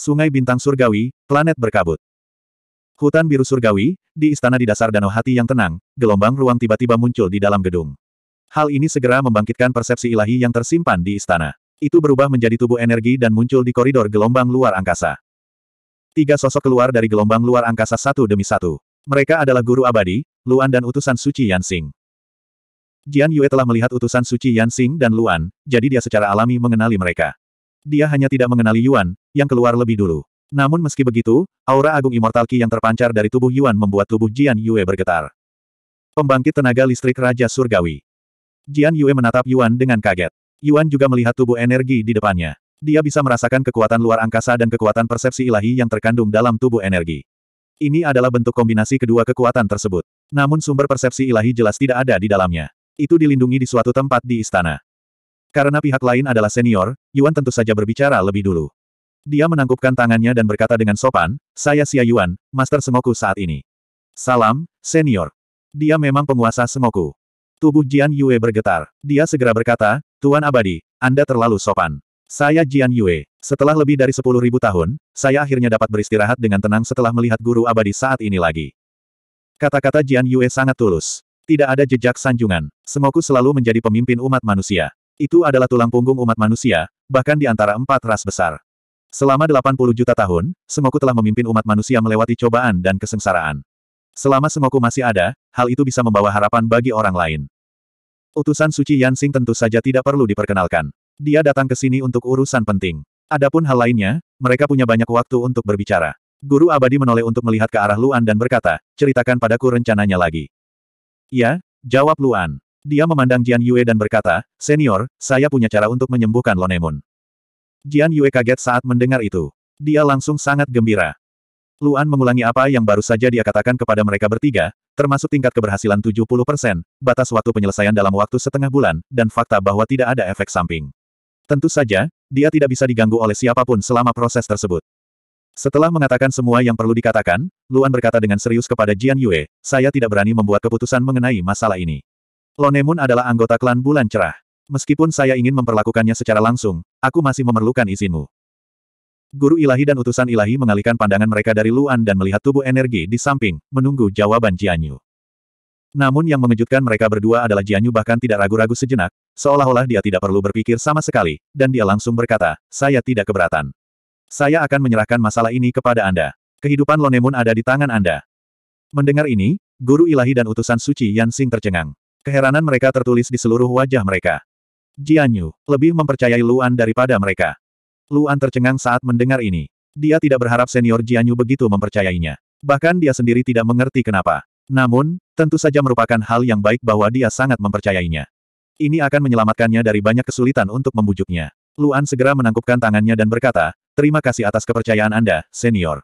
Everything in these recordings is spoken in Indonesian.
Sungai Bintang Surgawi, Planet Berkabut. Hutan biru surgawi, di istana di dasar danau hati yang tenang, gelombang ruang tiba-tiba muncul di dalam gedung. Hal ini segera membangkitkan persepsi ilahi yang tersimpan di istana. Itu berubah menjadi tubuh energi dan muncul di koridor gelombang luar angkasa. Tiga sosok keluar dari gelombang luar angkasa satu demi satu. Mereka adalah guru abadi, Luan dan utusan suci Yansing. Jian Yue telah melihat utusan suci Yansing dan Luan, jadi dia secara alami mengenali mereka. Dia hanya tidak mengenali Yuan, yang keluar lebih dulu. Namun meski begitu, aura agung immortal Qi yang terpancar dari tubuh Yuan membuat tubuh Jian Yue bergetar. Pembangkit tenaga listrik Raja Surgawi. Jian Yue menatap Yuan dengan kaget. Yuan juga melihat tubuh energi di depannya. Dia bisa merasakan kekuatan luar angkasa dan kekuatan persepsi ilahi yang terkandung dalam tubuh energi. Ini adalah bentuk kombinasi kedua kekuatan tersebut. Namun sumber persepsi ilahi jelas tidak ada di dalamnya. Itu dilindungi di suatu tempat di istana. Karena pihak lain adalah senior, Yuan tentu saja berbicara lebih dulu. Dia menangkupkan tangannya dan berkata dengan sopan, saya Xia Yuan, Master Semoku saat ini. Salam, senior. Dia memang penguasa Semoku. Tubuh Jian Yue bergetar. Dia segera berkata, Tuan Abadi, Anda terlalu sopan. Saya Jian Yue. Setelah lebih dari sepuluh ribu tahun, saya akhirnya dapat beristirahat dengan tenang setelah melihat guru abadi saat ini lagi. Kata-kata Jian Yue sangat tulus. Tidak ada jejak sanjungan. Semoku selalu menjadi pemimpin umat manusia. Itu adalah tulang punggung umat manusia, bahkan di antara empat ras besar. Selama 80 juta tahun, Semoku telah memimpin umat manusia melewati cobaan dan kesengsaraan. Selama Semoku masih ada, hal itu bisa membawa harapan bagi orang lain. Utusan Suci Yansing tentu saja tidak perlu diperkenalkan. Dia datang ke sini untuk urusan penting. Adapun hal lainnya, mereka punya banyak waktu untuk berbicara. Guru abadi menoleh untuk melihat ke arah Luan dan berkata, ceritakan padaku rencananya lagi. Ya, jawab Luan. Dia memandang Jian Yue dan berkata, senior, saya punya cara untuk menyembuhkan Lonemun. Jian Yue kaget saat mendengar itu. Dia langsung sangat gembira. Luan mengulangi apa yang baru saja dia katakan kepada mereka bertiga, termasuk tingkat keberhasilan 70%, batas waktu penyelesaian dalam waktu setengah bulan, dan fakta bahwa tidak ada efek samping. Tentu saja, dia tidak bisa diganggu oleh siapapun selama proses tersebut. Setelah mengatakan semua yang perlu dikatakan, Luan berkata dengan serius kepada Jian Yue, saya tidak berani membuat keputusan mengenai masalah ini. Lonemun adalah anggota klan Bulan Cerah. Meskipun saya ingin memperlakukannya secara langsung, aku masih memerlukan izinmu. Guru ilahi dan utusan ilahi mengalihkan pandangan mereka dari Luan dan melihat tubuh energi di samping, menunggu jawaban Jianyu. Namun yang mengejutkan mereka berdua adalah Jianyu bahkan tidak ragu-ragu sejenak, seolah-olah dia tidak perlu berpikir sama sekali, dan dia langsung berkata, saya tidak keberatan. Saya akan menyerahkan masalah ini kepada Anda. Kehidupan Lonemun ada di tangan Anda. Mendengar ini, guru ilahi dan utusan suci Yansing tercengang. Keheranan mereka tertulis di seluruh wajah mereka. Jianyu, lebih mempercayai Luan daripada mereka. Luan tercengang saat mendengar ini. Dia tidak berharap senior Jianyu begitu mempercayainya. Bahkan dia sendiri tidak mengerti kenapa. Namun, tentu saja merupakan hal yang baik bahwa dia sangat mempercayainya. Ini akan menyelamatkannya dari banyak kesulitan untuk membujuknya. Luan segera menangkupkan tangannya dan berkata, Terima kasih atas kepercayaan Anda, senior.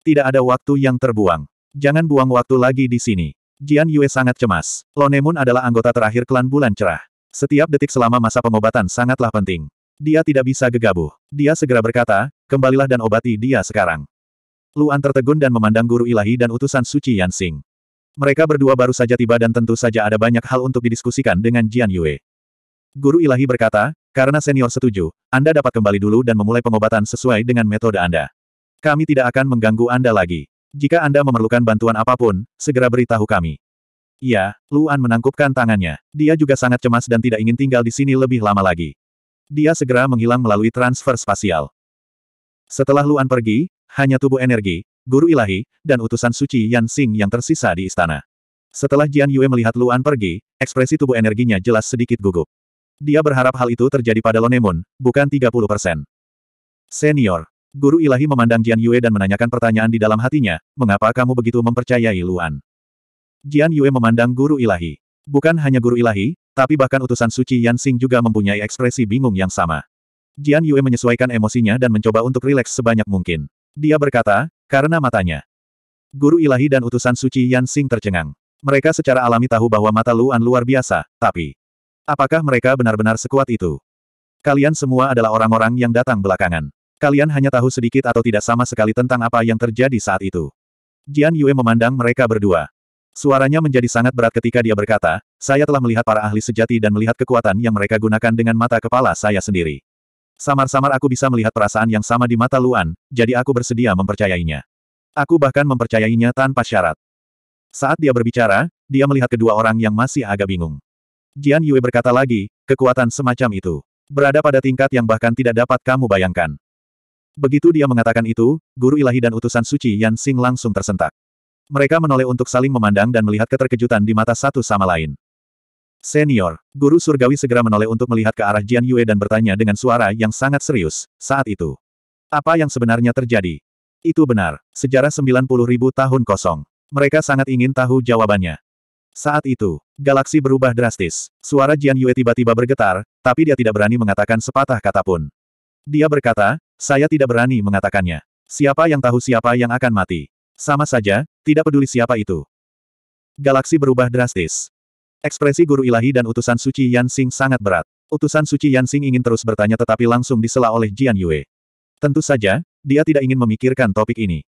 Tidak ada waktu yang terbuang. Jangan buang waktu lagi di sini. Jian Yue sangat cemas. Lonemun adalah anggota terakhir klan Bulan Cerah. Setiap detik selama masa pengobatan sangatlah penting. Dia tidak bisa gegabah. Dia segera berkata, kembalilah dan obati dia sekarang. Luan tertegun dan memandang guru ilahi dan utusan suci Yansing. Mereka berdua baru saja tiba dan tentu saja ada banyak hal untuk didiskusikan dengan Jian Yue. Guru ilahi berkata, karena senior setuju, Anda dapat kembali dulu dan memulai pengobatan sesuai dengan metode Anda. Kami tidak akan mengganggu Anda lagi. Jika Anda memerlukan bantuan apapun, segera beritahu kami. Iya, Luan menangkupkan tangannya. Dia juga sangat cemas dan tidak ingin tinggal di sini lebih lama lagi. Dia segera menghilang melalui transfer spasial. Setelah Luan pergi, hanya tubuh energi, guru ilahi, dan utusan suci Yan Xing yang tersisa di istana. Setelah Jian Yue melihat Luan pergi, ekspresi tubuh energinya jelas sedikit gugup. Dia berharap hal itu terjadi pada Lonemun, bukan 30 persen. Senior, guru ilahi memandang Jian Yue dan menanyakan pertanyaan di dalam hatinya, mengapa kamu begitu mempercayai Luan? Jian Yue memandang guru ilahi. Bukan hanya guru ilahi, tapi bahkan utusan suci Yan Xing juga mempunyai ekspresi bingung yang sama. Jian Yue menyesuaikan emosinya dan mencoba untuk rileks sebanyak mungkin. Dia berkata, karena matanya. Guru ilahi dan utusan suci Yan Xing tercengang. Mereka secara alami tahu bahwa mata Luan luar biasa, tapi... Apakah mereka benar-benar sekuat itu? Kalian semua adalah orang-orang yang datang belakangan. Kalian hanya tahu sedikit atau tidak sama sekali tentang apa yang terjadi saat itu. Jian Yue memandang mereka berdua. Suaranya menjadi sangat berat ketika dia berkata, saya telah melihat para ahli sejati dan melihat kekuatan yang mereka gunakan dengan mata kepala saya sendiri. Samar-samar aku bisa melihat perasaan yang sama di mata Luan, jadi aku bersedia mempercayainya. Aku bahkan mempercayainya tanpa syarat. Saat dia berbicara, dia melihat kedua orang yang masih agak bingung. Jian Yue berkata lagi, kekuatan semacam itu. Berada pada tingkat yang bahkan tidak dapat kamu bayangkan. Begitu dia mengatakan itu, guru ilahi dan utusan suci Yan Xing langsung tersentak. Mereka menoleh untuk saling memandang dan melihat keterkejutan di mata satu sama lain. Senior, guru surgawi segera menoleh untuk melihat ke arah Jian Yue dan bertanya dengan suara yang sangat serius, saat itu. Apa yang sebenarnya terjadi? Itu benar, sejarah ribu tahun kosong. Mereka sangat ingin tahu jawabannya. Saat itu, galaksi berubah drastis. Suara Jian Yue tiba-tiba bergetar, tapi dia tidak berani mengatakan sepatah kata pun. Dia berkata, saya tidak berani mengatakannya. Siapa yang tahu siapa yang akan mati? Sama saja, tidak peduli siapa itu. Galaksi berubah drastis. Ekspresi guru ilahi dan utusan suci Yan Xing sangat berat. Utusan suci Yan Xing ingin terus bertanya tetapi langsung disela oleh Jian Yue. Tentu saja, dia tidak ingin memikirkan topik ini.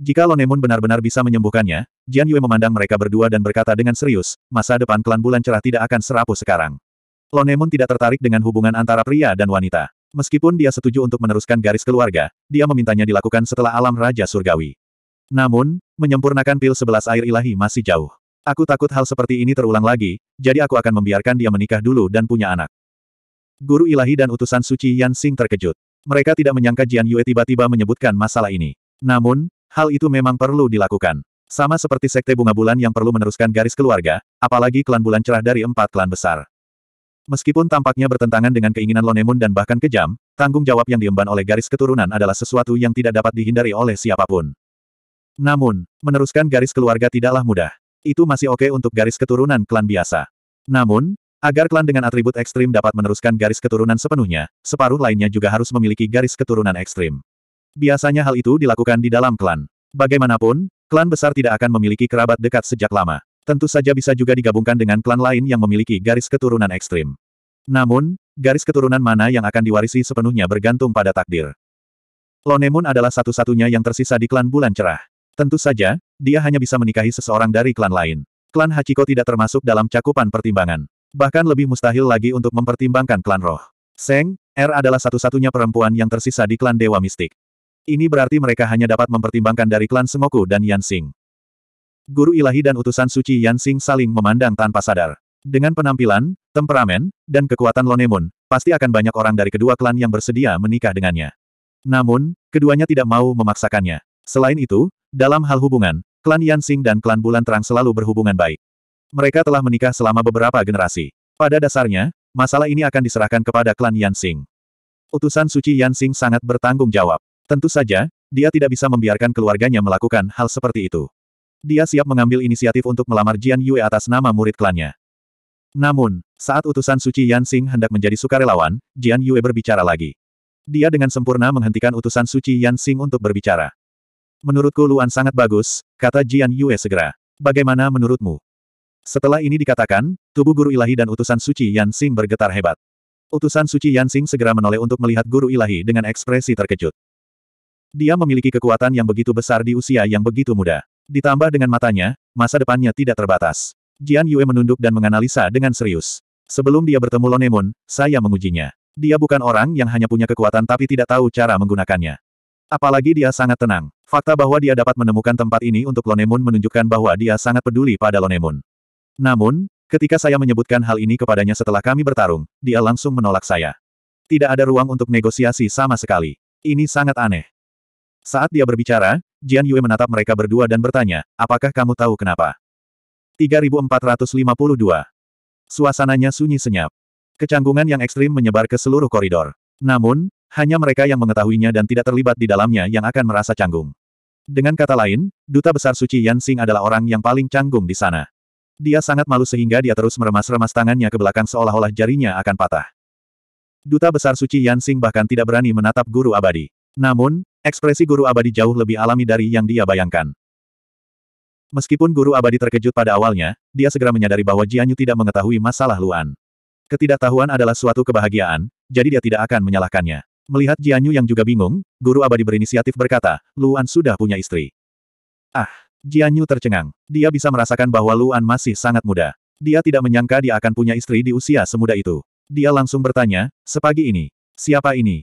Jika Lonemun benar-benar bisa menyembuhkannya, Jian Yue memandang mereka berdua dan berkata dengan serius, masa depan klan bulan cerah tidak akan serapuh sekarang. Lonemun tidak tertarik dengan hubungan antara pria dan wanita. Meskipun dia setuju untuk meneruskan garis keluarga, dia memintanya dilakukan setelah alam Raja Surgawi. Namun, menyempurnakan pil sebelas air ilahi masih jauh. Aku takut hal seperti ini terulang lagi, jadi aku akan membiarkan dia menikah dulu dan punya anak. Guru ilahi dan utusan suci Yan Xing terkejut. Mereka tidak menyangka Jian Yue tiba-tiba menyebutkan masalah ini. Namun, hal itu memang perlu dilakukan. Sama seperti sekte bunga bulan yang perlu meneruskan garis keluarga, apalagi klan bulan cerah dari empat klan besar. Meskipun tampaknya bertentangan dengan keinginan Lonemun dan bahkan kejam, tanggung jawab yang diemban oleh garis keturunan adalah sesuatu yang tidak dapat dihindari oleh siapapun. Namun, meneruskan garis keluarga tidaklah mudah itu masih oke okay untuk garis keturunan klan biasa. Namun, agar klan dengan atribut ekstrim dapat meneruskan garis keturunan sepenuhnya, separuh lainnya juga harus memiliki garis keturunan ekstrim. Biasanya hal itu dilakukan di dalam klan. Bagaimanapun, klan besar tidak akan memiliki kerabat dekat sejak lama. Tentu saja bisa juga digabungkan dengan klan lain yang memiliki garis keturunan ekstrim. Namun, garis keturunan mana yang akan diwarisi sepenuhnya bergantung pada takdir. Lonemun adalah satu-satunya yang tersisa di klan bulan cerah. Tentu saja, dia hanya bisa menikahi seseorang dari klan lain. Klan Hachiko tidak termasuk dalam cakupan pertimbangan. Bahkan lebih mustahil lagi untuk mempertimbangkan klan roh. Seng, R er adalah satu-satunya perempuan yang tersisa di klan Dewa Mistik. Ini berarti mereka hanya dapat mempertimbangkan dari klan Semoku dan Yansing. Guru ilahi dan utusan suci Yansing saling memandang tanpa sadar. Dengan penampilan, temperamen, dan kekuatan Lonemun, pasti akan banyak orang dari kedua klan yang bersedia menikah dengannya. Namun, keduanya tidak mau memaksakannya. Selain itu, dalam hal hubungan, klan Yansing dan klan Bulan Terang selalu berhubungan baik. Mereka telah menikah selama beberapa generasi. Pada dasarnya, masalah ini akan diserahkan kepada klan Yansing. Utusan suci Yansing sangat bertanggung jawab. Tentu saja, dia tidak bisa membiarkan keluarganya melakukan hal seperti itu. Dia siap mengambil inisiatif untuk melamar Jian Yue atas nama murid klannya. Namun, saat utusan suci Yansing hendak menjadi sukarelawan, Jian Yue berbicara lagi. Dia dengan sempurna menghentikan utusan suci Yansing untuk berbicara. Menurutku Luan sangat bagus, kata Jian Yue segera. Bagaimana menurutmu? Setelah ini dikatakan, tubuh guru ilahi dan utusan suci Yan Xing bergetar hebat. Utusan suci Yan Xing segera menoleh untuk melihat guru ilahi dengan ekspresi terkejut. Dia memiliki kekuatan yang begitu besar di usia yang begitu muda. Ditambah dengan matanya, masa depannya tidak terbatas. Jian Yue menunduk dan menganalisa dengan serius. Sebelum dia bertemu Lonemon, saya mengujinya. Dia bukan orang yang hanya punya kekuatan tapi tidak tahu cara menggunakannya. Apalagi dia sangat tenang. Fakta bahwa dia dapat menemukan tempat ini untuk Lonemun menunjukkan bahwa dia sangat peduli pada Lonemun. Namun, ketika saya menyebutkan hal ini kepadanya setelah kami bertarung, dia langsung menolak saya. Tidak ada ruang untuk negosiasi sama sekali. Ini sangat aneh. Saat dia berbicara, Jian Yue menatap mereka berdua dan bertanya, apakah kamu tahu kenapa? 3452. Suasananya sunyi senyap. Kecanggungan yang ekstrim menyebar ke seluruh koridor. Namun, hanya mereka yang mengetahuinya dan tidak terlibat di dalamnya yang akan merasa canggung. Dengan kata lain, Duta Besar Suci Yan Xing adalah orang yang paling canggung di sana. Dia sangat malu sehingga dia terus meremas-remas tangannya ke belakang seolah-olah jarinya akan patah. Duta Besar Suci Yan Xing bahkan tidak berani menatap Guru Abadi. Namun, ekspresi Guru Abadi jauh lebih alami dari yang dia bayangkan. Meskipun Guru Abadi terkejut pada awalnya, dia segera menyadari bahwa Jianyu tidak mengetahui masalah Luan. Ketidaktahuan adalah suatu kebahagiaan, jadi dia tidak akan menyalahkannya. Melihat Jianyu yang juga bingung, guru abadi berinisiatif berkata, Luan sudah punya istri. Ah, Jianyu tercengang. Dia bisa merasakan bahwa Luan masih sangat muda. Dia tidak menyangka dia akan punya istri di usia semuda itu. Dia langsung bertanya, sepagi ini, siapa ini?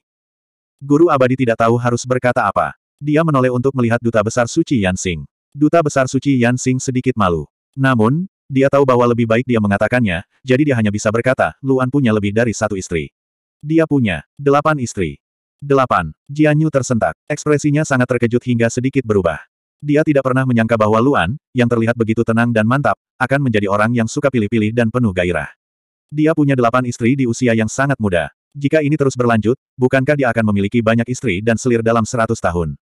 Guru abadi tidak tahu harus berkata apa. Dia menoleh untuk melihat duta besar suci Yansing. Duta besar suci Yansing sedikit malu. Namun, dia tahu bahwa lebih baik dia mengatakannya, jadi dia hanya bisa berkata, Luan punya lebih dari satu istri. Dia punya delapan istri. Delapan. Jianyu tersentak. Ekspresinya sangat terkejut hingga sedikit berubah. Dia tidak pernah menyangka bahwa Luan, yang terlihat begitu tenang dan mantap, akan menjadi orang yang suka pilih-pilih dan penuh gairah. Dia punya delapan istri di usia yang sangat muda. Jika ini terus berlanjut, bukankah dia akan memiliki banyak istri dan selir dalam seratus tahun?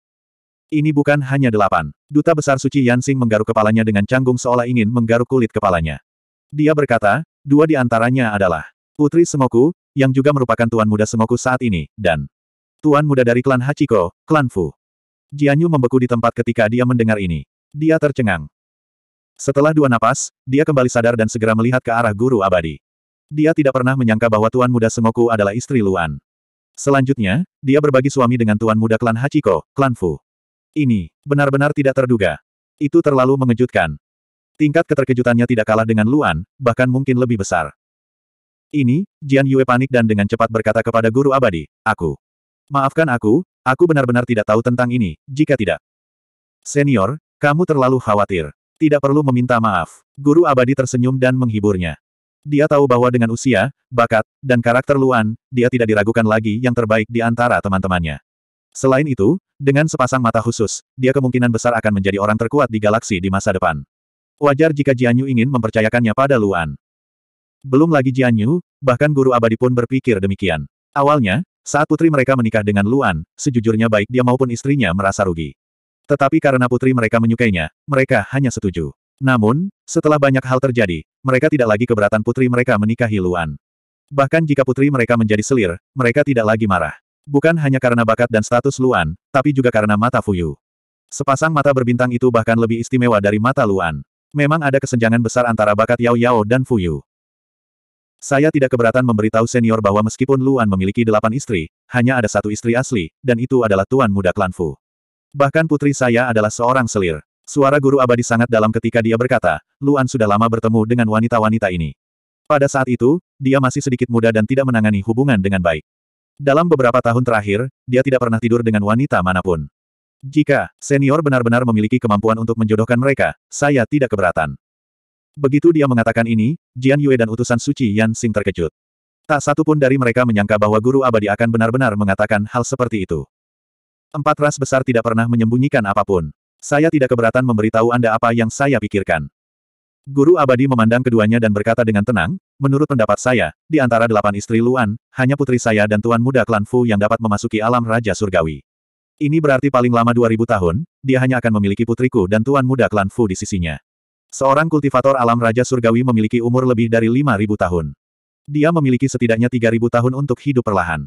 Ini bukan hanya delapan. Duta Besar Suci Yansing menggaruk kepalanya dengan canggung seolah ingin menggaruk kulit kepalanya. Dia berkata, dua di antaranya adalah Putri Semoku, yang juga merupakan tuan muda Semoku saat ini, dan tuan muda dari klan Hachiko, klan Fu. Jianyu membeku di tempat ketika dia mendengar ini. Dia tercengang. Setelah dua napas, dia kembali sadar dan segera melihat ke arah guru abadi. Dia tidak pernah menyangka bahwa tuan muda Semoku adalah istri Luan. Selanjutnya, dia berbagi suami dengan tuan muda klan Hachiko, klan Fu. Ini, benar-benar tidak terduga. Itu terlalu mengejutkan. Tingkat keterkejutannya tidak kalah dengan Luan, bahkan mungkin lebih besar. Ini, Jian Yue panik dan dengan cepat berkata kepada guru abadi, aku. Maafkan aku, aku benar-benar tidak tahu tentang ini, jika tidak. Senior, kamu terlalu khawatir. Tidak perlu meminta maaf. Guru abadi tersenyum dan menghiburnya. Dia tahu bahwa dengan usia, bakat, dan karakter Luan, dia tidak diragukan lagi yang terbaik di antara teman-temannya. Selain itu, dengan sepasang mata khusus, dia kemungkinan besar akan menjadi orang terkuat di galaksi di masa depan. Wajar jika Jianyu ingin mempercayakannya pada Luan. Belum lagi Jian Yu, bahkan guru abadi pun berpikir demikian. Awalnya, saat putri mereka menikah dengan Luan, sejujurnya baik dia maupun istrinya merasa rugi. Tetapi karena putri mereka menyukainya, mereka hanya setuju. Namun, setelah banyak hal terjadi, mereka tidak lagi keberatan putri mereka menikahi Luan. Bahkan jika putri mereka menjadi selir, mereka tidak lagi marah. Bukan hanya karena bakat dan status Luan, tapi juga karena mata Fuyu. Sepasang mata berbintang itu bahkan lebih istimewa dari mata Luan. Memang ada kesenjangan besar antara bakat Yao Yao dan Fuyu. Saya tidak keberatan memberitahu senior bahwa meskipun Luan memiliki delapan istri, hanya ada satu istri asli, dan itu adalah Tuan Muda Klan Fu. Bahkan putri saya adalah seorang selir. Suara guru abadi sangat dalam ketika dia berkata, Luan sudah lama bertemu dengan wanita-wanita ini. Pada saat itu, dia masih sedikit muda dan tidak menangani hubungan dengan baik. Dalam beberapa tahun terakhir, dia tidak pernah tidur dengan wanita manapun. Jika senior benar-benar memiliki kemampuan untuk menjodohkan mereka, saya tidak keberatan. Begitu dia mengatakan ini, Jian Yue dan utusan suci Yan Xing terkejut. Tak satu pun dari mereka menyangka bahwa guru abadi akan benar-benar mengatakan hal seperti itu. Empat ras besar tidak pernah menyembunyikan apapun. Saya tidak keberatan memberitahu Anda apa yang saya pikirkan. Guru abadi memandang keduanya dan berkata dengan tenang, menurut pendapat saya, di antara delapan istri Luan, hanya putri saya dan Tuan Muda Klan Fu yang dapat memasuki alam Raja Surgawi. Ini berarti paling lama 2000 tahun, dia hanya akan memiliki putriku dan Tuan Muda Klan Fu di sisinya. Seorang kultivator alam Raja Surgawi memiliki umur lebih dari 5.000 tahun. Dia memiliki setidaknya 3.000 tahun untuk hidup perlahan.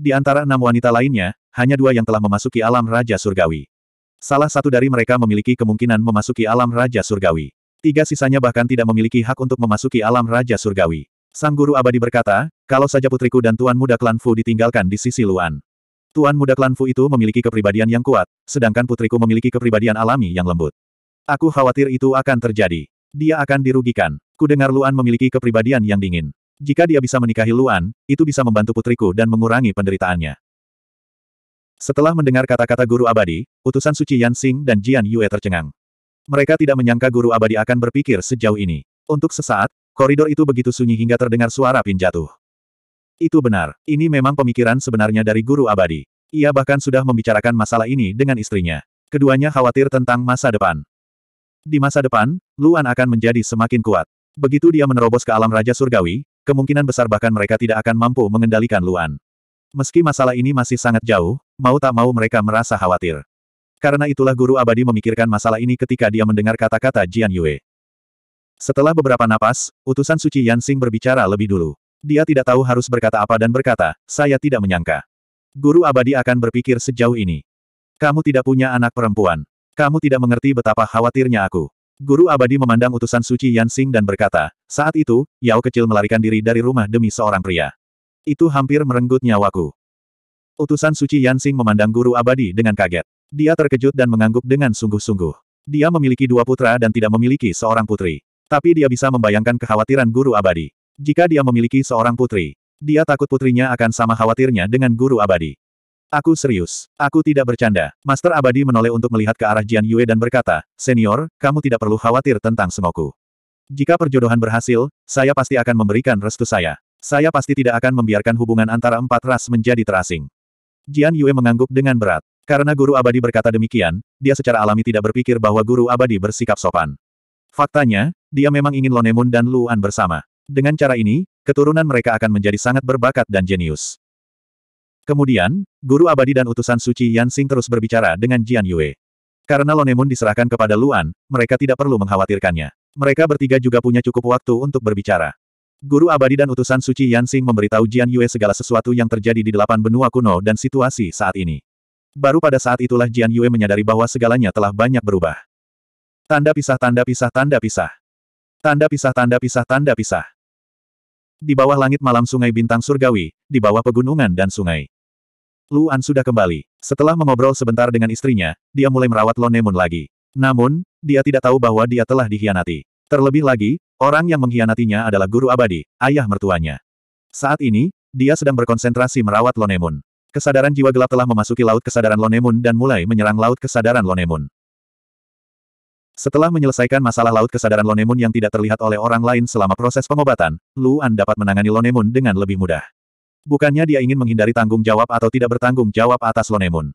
Di antara enam wanita lainnya, hanya dua yang telah memasuki alam Raja Surgawi. Salah satu dari mereka memiliki kemungkinan memasuki alam Raja Surgawi. Tiga sisanya bahkan tidak memiliki hak untuk memasuki alam Raja Surgawi. Sang Guru Abadi berkata, kalau saja putriku dan Tuan Muda Klan Fu ditinggalkan di sisi Luan. Tuan Muda Klan Fu itu memiliki kepribadian yang kuat, sedangkan putriku memiliki kepribadian alami yang lembut. Aku khawatir itu akan terjadi. Dia akan dirugikan. Kudengar Luan memiliki kepribadian yang dingin. Jika dia bisa menikahi Luan, itu bisa membantu putriku dan mengurangi penderitaannya. Setelah mendengar kata-kata guru abadi, utusan suci Yan Xing dan Jian Yue tercengang. Mereka tidak menyangka guru abadi akan berpikir sejauh ini. Untuk sesaat, koridor itu begitu sunyi hingga terdengar suara pin jatuh. Itu benar, ini memang pemikiran sebenarnya dari guru abadi. Ia bahkan sudah membicarakan masalah ini dengan istrinya. Keduanya khawatir tentang masa depan. Di masa depan, Luan akan menjadi semakin kuat. Begitu dia menerobos ke alam Raja Surgawi, kemungkinan besar bahkan mereka tidak akan mampu mengendalikan Luan. Meski masalah ini masih sangat jauh, mau tak mau mereka merasa khawatir. Karena itulah guru abadi memikirkan masalah ini ketika dia mendengar kata-kata Jian Yue. Setelah beberapa napas, utusan suci Yan Xing berbicara lebih dulu. Dia tidak tahu harus berkata apa dan berkata, saya tidak menyangka. Guru abadi akan berpikir sejauh ini. Kamu tidak punya anak perempuan. Kamu tidak mengerti betapa khawatirnya aku. Guru abadi memandang utusan suci Yansing dan berkata, saat itu, Yao kecil melarikan diri dari rumah demi seorang pria. Itu hampir merenggut nyawaku. Utusan suci Yansing memandang guru abadi dengan kaget. Dia terkejut dan mengangguk dengan sungguh-sungguh. Dia memiliki dua putra dan tidak memiliki seorang putri. Tapi dia bisa membayangkan kekhawatiran guru abadi. Jika dia memiliki seorang putri, dia takut putrinya akan sama khawatirnya dengan guru abadi. Aku serius. Aku tidak bercanda. Master Abadi menoleh untuk melihat ke arah Jian Yue dan berkata, Senior, kamu tidak perlu khawatir tentang Sengoku. Jika perjodohan berhasil, saya pasti akan memberikan restu saya. Saya pasti tidak akan membiarkan hubungan antara empat ras menjadi terasing. Jian Yue mengangguk dengan berat. Karena guru abadi berkata demikian, dia secara alami tidak berpikir bahwa guru abadi bersikap sopan. Faktanya, dia memang ingin Lonemun dan Luan bersama. Dengan cara ini, keturunan mereka akan menjadi sangat berbakat dan jenius. Kemudian, Guru Abadi dan utusan suci Yan Xing terus berbicara dengan Jian Yue. Karena Lonemun diserahkan kepada Luan, mereka tidak perlu mengkhawatirkannya. Mereka bertiga juga punya cukup waktu untuk berbicara. Guru Abadi dan utusan suci Yan Xing memberitahu Jian Yue segala sesuatu yang terjadi di delapan benua kuno dan situasi saat ini. Baru pada saat itulah Jian Yue menyadari bahwa segalanya telah banyak berubah. Tanda pisah tanda pisah tanda pisah. Tanda pisah tanda pisah tanda pisah. Di bawah langit malam sungai bintang surgawi, di bawah pegunungan dan sungai. Luan sudah kembali. Setelah mengobrol sebentar dengan istrinya, dia mulai merawat Lonemun lagi. Namun, dia tidak tahu bahwa dia telah dikhianati. Terlebih lagi, orang yang mengkhianatinya adalah guru abadi, ayah mertuanya. Saat ini, dia sedang berkonsentrasi merawat Lonemun. Kesadaran jiwa gelap telah memasuki laut kesadaran Lonemun dan mulai menyerang laut kesadaran Lonemun. Setelah menyelesaikan masalah laut kesadaran Lonemun yang tidak terlihat oleh orang lain selama proses pengobatan, Luan dapat menangani Lonemun dengan lebih mudah. Bukannya dia ingin menghindari tanggung jawab atau tidak bertanggung jawab atas Lonemun.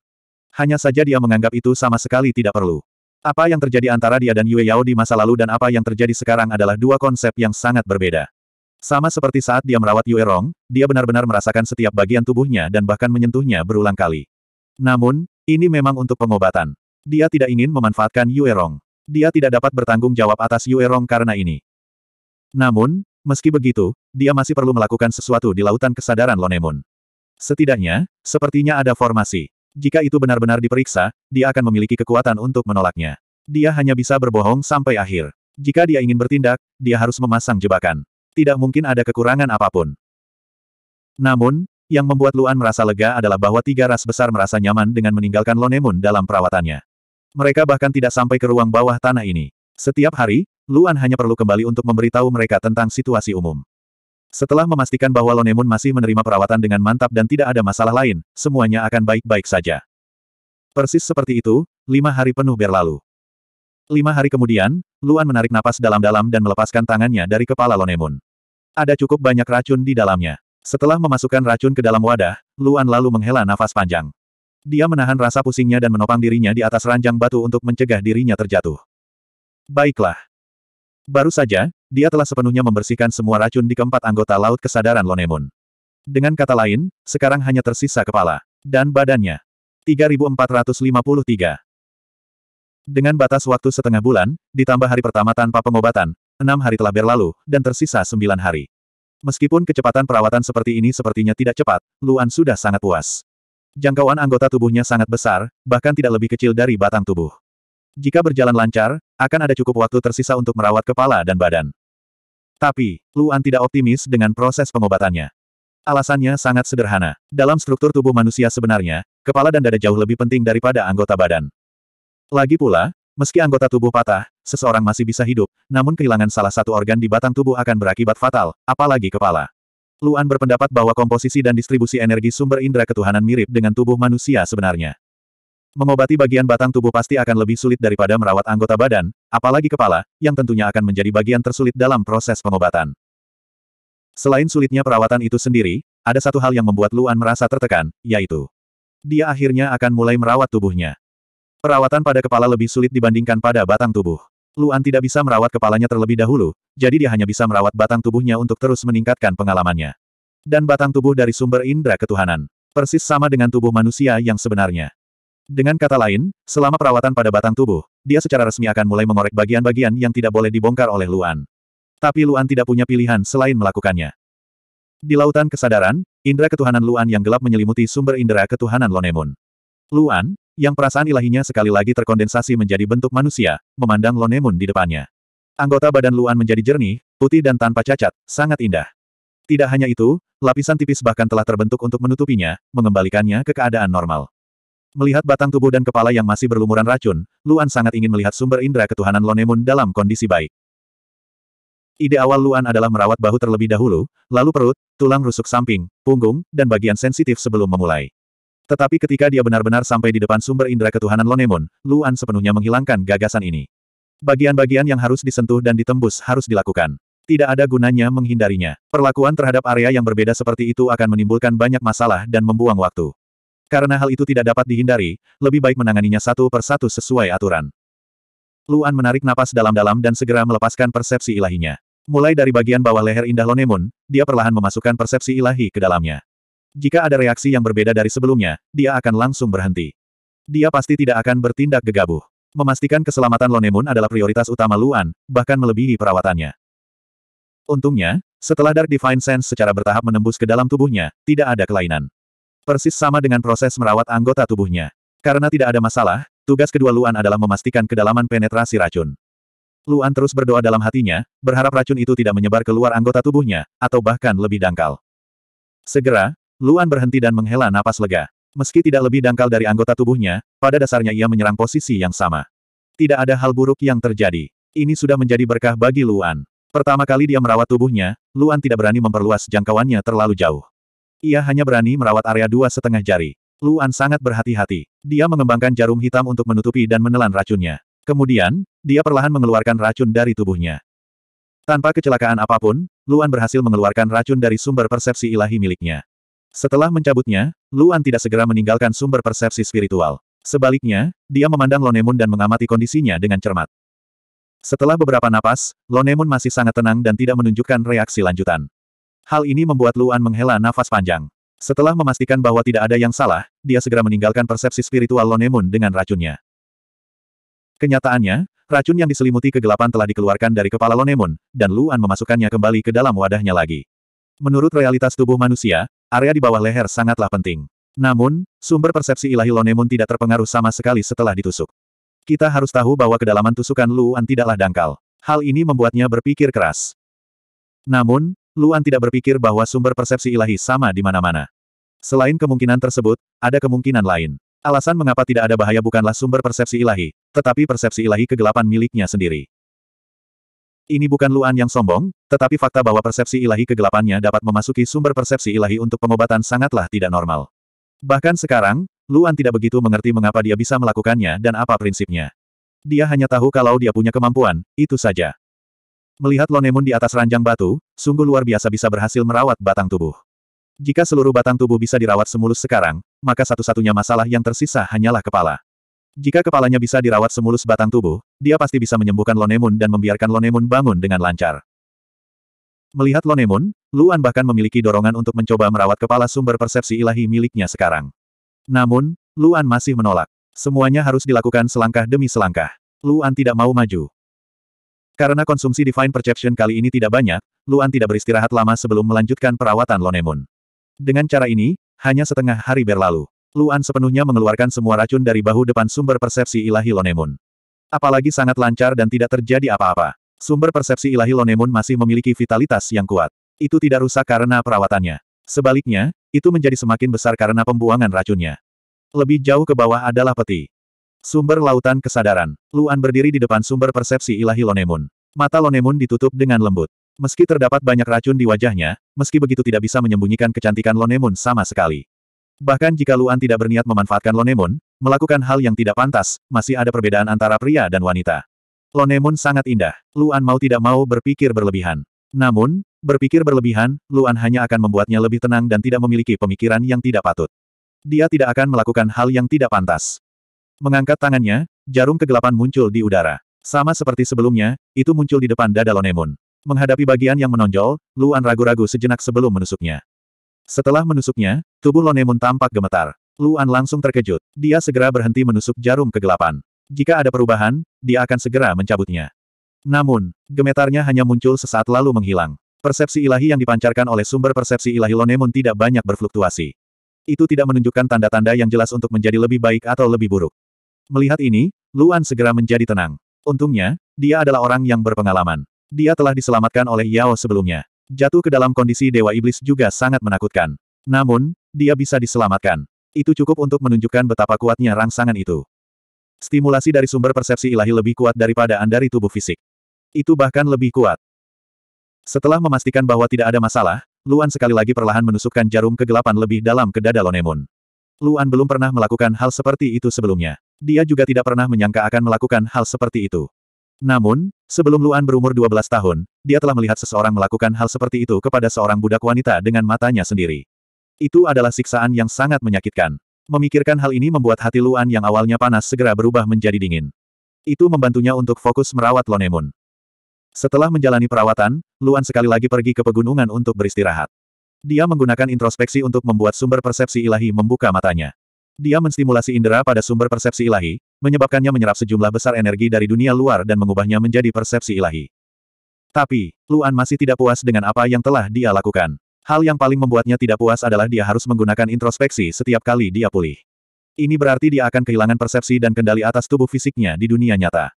Hanya saja dia menganggap itu sama sekali tidak perlu. Apa yang terjadi antara dia dan Yue Yao di masa lalu dan apa yang terjadi sekarang adalah dua konsep yang sangat berbeda. Sama seperti saat dia merawat Yue Rong, dia benar-benar merasakan setiap bagian tubuhnya dan bahkan menyentuhnya berulang kali. Namun, ini memang untuk pengobatan. Dia tidak ingin memanfaatkan Yue Rong dia tidak dapat bertanggung jawab atas Yue Rong karena ini. Namun, meski begitu, dia masih perlu melakukan sesuatu di lautan kesadaran Lonemun. Setidaknya, sepertinya ada formasi. Jika itu benar-benar diperiksa, dia akan memiliki kekuatan untuk menolaknya. Dia hanya bisa berbohong sampai akhir. Jika dia ingin bertindak, dia harus memasang jebakan. Tidak mungkin ada kekurangan apapun. Namun, yang membuat Luan merasa lega adalah bahwa tiga ras besar merasa nyaman dengan meninggalkan Lonemun dalam perawatannya. Mereka bahkan tidak sampai ke ruang bawah tanah ini. Setiap hari, Luan hanya perlu kembali untuk memberitahu mereka tentang situasi umum. Setelah memastikan bahwa Lonemun masih menerima perawatan dengan mantap dan tidak ada masalah lain, semuanya akan baik-baik saja. Persis seperti itu, lima hari penuh berlalu. Lima hari kemudian, Luan menarik napas dalam-dalam dan melepaskan tangannya dari kepala Lonemun. Ada cukup banyak racun di dalamnya. Setelah memasukkan racun ke dalam wadah, Luan lalu menghela nafas panjang. Dia menahan rasa pusingnya dan menopang dirinya di atas ranjang batu untuk mencegah dirinya terjatuh. Baiklah. Baru saja, dia telah sepenuhnya membersihkan semua racun di keempat anggota laut kesadaran Lonemon. Dengan kata lain, sekarang hanya tersisa kepala dan badannya. 3453. Dengan batas waktu setengah bulan, ditambah hari pertama tanpa pengobatan, enam hari telah berlalu, dan tersisa sembilan hari. Meskipun kecepatan perawatan seperti ini sepertinya tidak cepat, Luan sudah sangat puas. Jangkauan anggota tubuhnya sangat besar, bahkan tidak lebih kecil dari batang tubuh. Jika berjalan lancar, akan ada cukup waktu tersisa untuk merawat kepala dan badan. Tapi, Luan tidak optimis dengan proses pengobatannya. Alasannya sangat sederhana. Dalam struktur tubuh manusia sebenarnya, kepala dan dada jauh lebih penting daripada anggota badan. Lagi pula, meski anggota tubuh patah, seseorang masih bisa hidup, namun kehilangan salah satu organ di batang tubuh akan berakibat fatal, apalagi kepala. Luan berpendapat bahwa komposisi dan distribusi energi sumber indera ketuhanan mirip dengan tubuh manusia sebenarnya. Mengobati bagian batang tubuh pasti akan lebih sulit daripada merawat anggota badan, apalagi kepala, yang tentunya akan menjadi bagian tersulit dalam proses pengobatan. Selain sulitnya perawatan itu sendiri, ada satu hal yang membuat Luan merasa tertekan, yaitu dia akhirnya akan mulai merawat tubuhnya. Perawatan pada kepala lebih sulit dibandingkan pada batang tubuh. Luan tidak bisa merawat kepalanya terlebih dahulu, jadi dia hanya bisa merawat batang tubuhnya untuk terus meningkatkan pengalamannya. Dan batang tubuh dari sumber indera ketuhanan. Persis sama dengan tubuh manusia yang sebenarnya. Dengan kata lain, selama perawatan pada batang tubuh, dia secara resmi akan mulai mengorek bagian-bagian yang tidak boleh dibongkar oleh Luan. Tapi Luan tidak punya pilihan selain melakukannya. Di lautan kesadaran, indera ketuhanan Luan yang gelap menyelimuti sumber indera ketuhanan Lonemun. Luan, yang perasaan ilahinya sekali lagi terkondensasi menjadi bentuk manusia, memandang Lonemun di depannya. Anggota badan Luan menjadi jernih, putih dan tanpa cacat, sangat indah. Tidak hanya itu, lapisan tipis bahkan telah terbentuk untuk menutupinya, mengembalikannya ke keadaan normal. Melihat batang tubuh dan kepala yang masih berlumuran racun, Luan sangat ingin melihat sumber indera ketuhanan Lonemun dalam kondisi baik. Ide awal Luan adalah merawat bahu terlebih dahulu, lalu perut, tulang rusuk samping, punggung, dan bagian sensitif sebelum memulai. Tetapi ketika dia benar-benar sampai di depan sumber indera ketuhanan Lonemon, Luan sepenuhnya menghilangkan gagasan ini. Bagian-bagian yang harus disentuh dan ditembus harus dilakukan. Tidak ada gunanya menghindarinya. Perlakuan terhadap area yang berbeda seperti itu akan menimbulkan banyak masalah dan membuang waktu. Karena hal itu tidak dapat dihindari, lebih baik menanganinya satu persatu sesuai aturan. Luan menarik napas dalam-dalam dan segera melepaskan persepsi ilahinya. Mulai dari bagian bawah leher indah Lonemon, dia perlahan memasukkan persepsi ilahi ke dalamnya. Jika ada reaksi yang berbeda dari sebelumnya, dia akan langsung berhenti. Dia pasti tidak akan bertindak gegabah. Memastikan keselamatan Lonemun adalah prioritas utama Luan, bahkan melebihi perawatannya. Untungnya, setelah Dark Divine Sense secara bertahap menembus ke dalam tubuhnya, tidak ada kelainan. Persis sama dengan proses merawat anggota tubuhnya. Karena tidak ada masalah, tugas kedua Luan adalah memastikan kedalaman penetrasi racun. Luan terus berdoa dalam hatinya, berharap racun itu tidak menyebar ke luar anggota tubuhnya, atau bahkan lebih dangkal. Segera, Luan berhenti dan menghela napas lega. Meski tidak lebih dangkal dari anggota tubuhnya, pada dasarnya ia menyerang posisi yang sama. Tidak ada hal buruk yang terjadi. Ini sudah menjadi berkah bagi Luan. Pertama kali dia merawat tubuhnya, Luan tidak berani memperluas jangkauannya terlalu jauh. Ia hanya berani merawat area dua setengah jari. Luan sangat berhati-hati. Dia mengembangkan jarum hitam untuk menutupi dan menelan racunnya. Kemudian, dia perlahan mengeluarkan racun dari tubuhnya. Tanpa kecelakaan apapun, Luan berhasil mengeluarkan racun dari sumber persepsi ilahi miliknya. Setelah mencabutnya, Luan tidak segera meninggalkan sumber persepsi spiritual. Sebaliknya, dia memandang Lonemun dan mengamati kondisinya dengan cermat. Setelah beberapa napas, Lonemun masih sangat tenang dan tidak menunjukkan reaksi lanjutan. Hal ini membuat Luan menghela nafas panjang. Setelah memastikan bahwa tidak ada yang salah, dia segera meninggalkan persepsi spiritual Lonemun dengan racunnya. Kenyataannya, racun yang diselimuti kegelapan telah dikeluarkan dari kepala Lonemun, dan Luan memasukkannya kembali ke dalam wadahnya lagi. Menurut realitas tubuh manusia, Area di bawah leher sangatlah penting. Namun, sumber persepsi ilahi Lonemun tidak terpengaruh sama sekali setelah ditusuk. Kita harus tahu bahwa kedalaman tusukan Luan tidaklah dangkal. Hal ini membuatnya berpikir keras. Namun, Luan tidak berpikir bahwa sumber persepsi ilahi sama di mana-mana. Selain kemungkinan tersebut, ada kemungkinan lain. Alasan mengapa tidak ada bahaya bukanlah sumber persepsi ilahi, tetapi persepsi ilahi kegelapan miliknya sendiri. Ini bukan Luan yang sombong, tetapi fakta bahwa persepsi ilahi kegelapannya dapat memasuki sumber persepsi ilahi untuk pengobatan sangatlah tidak normal. Bahkan sekarang, Luan tidak begitu mengerti mengapa dia bisa melakukannya dan apa prinsipnya. Dia hanya tahu kalau dia punya kemampuan, itu saja. Melihat Lonemun di atas ranjang batu, sungguh luar biasa bisa berhasil merawat batang tubuh. Jika seluruh batang tubuh bisa dirawat semulus sekarang, maka satu-satunya masalah yang tersisa hanyalah kepala. Jika kepalanya bisa dirawat semulus batang tubuh, dia pasti bisa menyembuhkan Lonemun dan membiarkan Lonemun bangun dengan lancar. Melihat Lonemun, Luan bahkan memiliki dorongan untuk mencoba merawat kepala sumber persepsi ilahi miliknya sekarang. Namun, Luan masih menolak. Semuanya harus dilakukan selangkah demi selangkah. Luan tidak mau maju. Karena konsumsi Divine Perception kali ini tidak banyak, Luan tidak beristirahat lama sebelum melanjutkan perawatan Lonemun. Dengan cara ini, hanya setengah hari berlalu. Luan sepenuhnya mengeluarkan semua racun dari bahu depan sumber persepsi ilahi Lonemun. Apalagi sangat lancar dan tidak terjadi apa-apa. Sumber persepsi ilahi Lonemun masih memiliki vitalitas yang kuat. Itu tidak rusak karena perawatannya. Sebaliknya, itu menjadi semakin besar karena pembuangan racunnya. Lebih jauh ke bawah adalah peti. Sumber lautan kesadaran. Luan berdiri di depan sumber persepsi ilahi Lonemun. Mata Lonemun ditutup dengan lembut. Meski terdapat banyak racun di wajahnya, meski begitu tidak bisa menyembunyikan kecantikan Lonemun sama sekali. Bahkan jika Luan tidak berniat memanfaatkan Lonemon, melakukan hal yang tidak pantas, masih ada perbedaan antara pria dan wanita. Lonemon sangat indah. Luan mau tidak mau berpikir berlebihan. Namun, berpikir berlebihan, Luan hanya akan membuatnya lebih tenang dan tidak memiliki pemikiran yang tidak patut. Dia tidak akan melakukan hal yang tidak pantas. Mengangkat tangannya, jarum kegelapan muncul di udara. Sama seperti sebelumnya, itu muncul di depan dada Lonemon. Menghadapi bagian yang menonjol, Luan ragu-ragu sejenak sebelum menusuknya. Setelah menusuknya, tubuh Lonemun tampak gemetar. Luan langsung terkejut. Dia segera berhenti menusuk jarum kegelapan. Jika ada perubahan, dia akan segera mencabutnya. Namun, gemetarnya hanya muncul sesaat lalu menghilang. Persepsi ilahi yang dipancarkan oleh sumber persepsi ilahi Lonemun tidak banyak berfluktuasi. Itu tidak menunjukkan tanda-tanda yang jelas untuk menjadi lebih baik atau lebih buruk. Melihat ini, Luan segera menjadi tenang. Untungnya, dia adalah orang yang berpengalaman. Dia telah diselamatkan oleh Yao sebelumnya. Jatuh ke dalam kondisi Dewa Iblis juga sangat menakutkan. Namun, dia bisa diselamatkan. Itu cukup untuk menunjukkan betapa kuatnya rangsangan itu. Stimulasi dari sumber persepsi ilahi lebih kuat daripada andari tubuh fisik. Itu bahkan lebih kuat. Setelah memastikan bahwa tidak ada masalah, Luan sekali lagi perlahan menusukkan jarum kegelapan lebih dalam ke dada Lonemun. Luan belum pernah melakukan hal seperti itu sebelumnya. Dia juga tidak pernah menyangka akan melakukan hal seperti itu. Namun, sebelum Luan berumur 12 tahun, dia telah melihat seseorang melakukan hal seperti itu kepada seorang budak wanita dengan matanya sendiri. Itu adalah siksaan yang sangat menyakitkan. Memikirkan hal ini membuat hati Luan yang awalnya panas segera berubah menjadi dingin. Itu membantunya untuk fokus merawat Lonemun. Setelah menjalani perawatan, Luan sekali lagi pergi ke pegunungan untuk beristirahat. Dia menggunakan introspeksi untuk membuat sumber persepsi ilahi membuka matanya. Dia menstimulasi indera pada sumber persepsi ilahi, menyebabkannya menyerap sejumlah besar energi dari dunia luar dan mengubahnya menjadi persepsi ilahi. Tapi, Luan masih tidak puas dengan apa yang telah dia lakukan. Hal yang paling membuatnya tidak puas adalah dia harus menggunakan introspeksi setiap kali dia pulih. Ini berarti dia akan kehilangan persepsi dan kendali atas tubuh fisiknya di dunia nyata.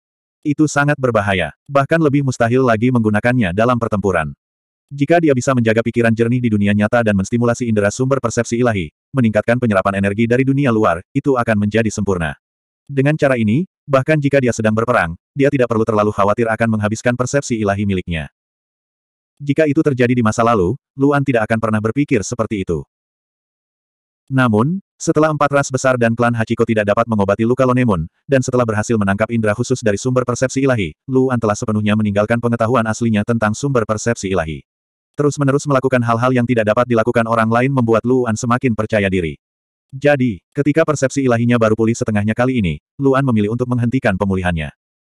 Itu sangat berbahaya, bahkan lebih mustahil lagi menggunakannya dalam pertempuran. Jika dia bisa menjaga pikiran jernih di dunia nyata dan menstimulasi indera sumber persepsi ilahi, meningkatkan penyerapan energi dari dunia luar, itu akan menjadi sempurna. Dengan cara ini, bahkan jika dia sedang berperang, dia tidak perlu terlalu khawatir akan menghabiskan persepsi ilahi miliknya. Jika itu terjadi di masa lalu, Luan tidak akan pernah berpikir seperti itu. Namun, setelah empat ras besar dan klan Hachiko tidak dapat mengobati luka Lonemun, dan setelah berhasil menangkap indera khusus dari sumber persepsi ilahi, Luan telah sepenuhnya meninggalkan pengetahuan aslinya tentang sumber persepsi ilahi. Terus-menerus melakukan hal-hal yang tidak dapat dilakukan orang lain membuat Luan semakin percaya diri. Jadi, ketika persepsi ilahinya baru pulih setengahnya kali ini, Luan memilih untuk menghentikan pemulihannya.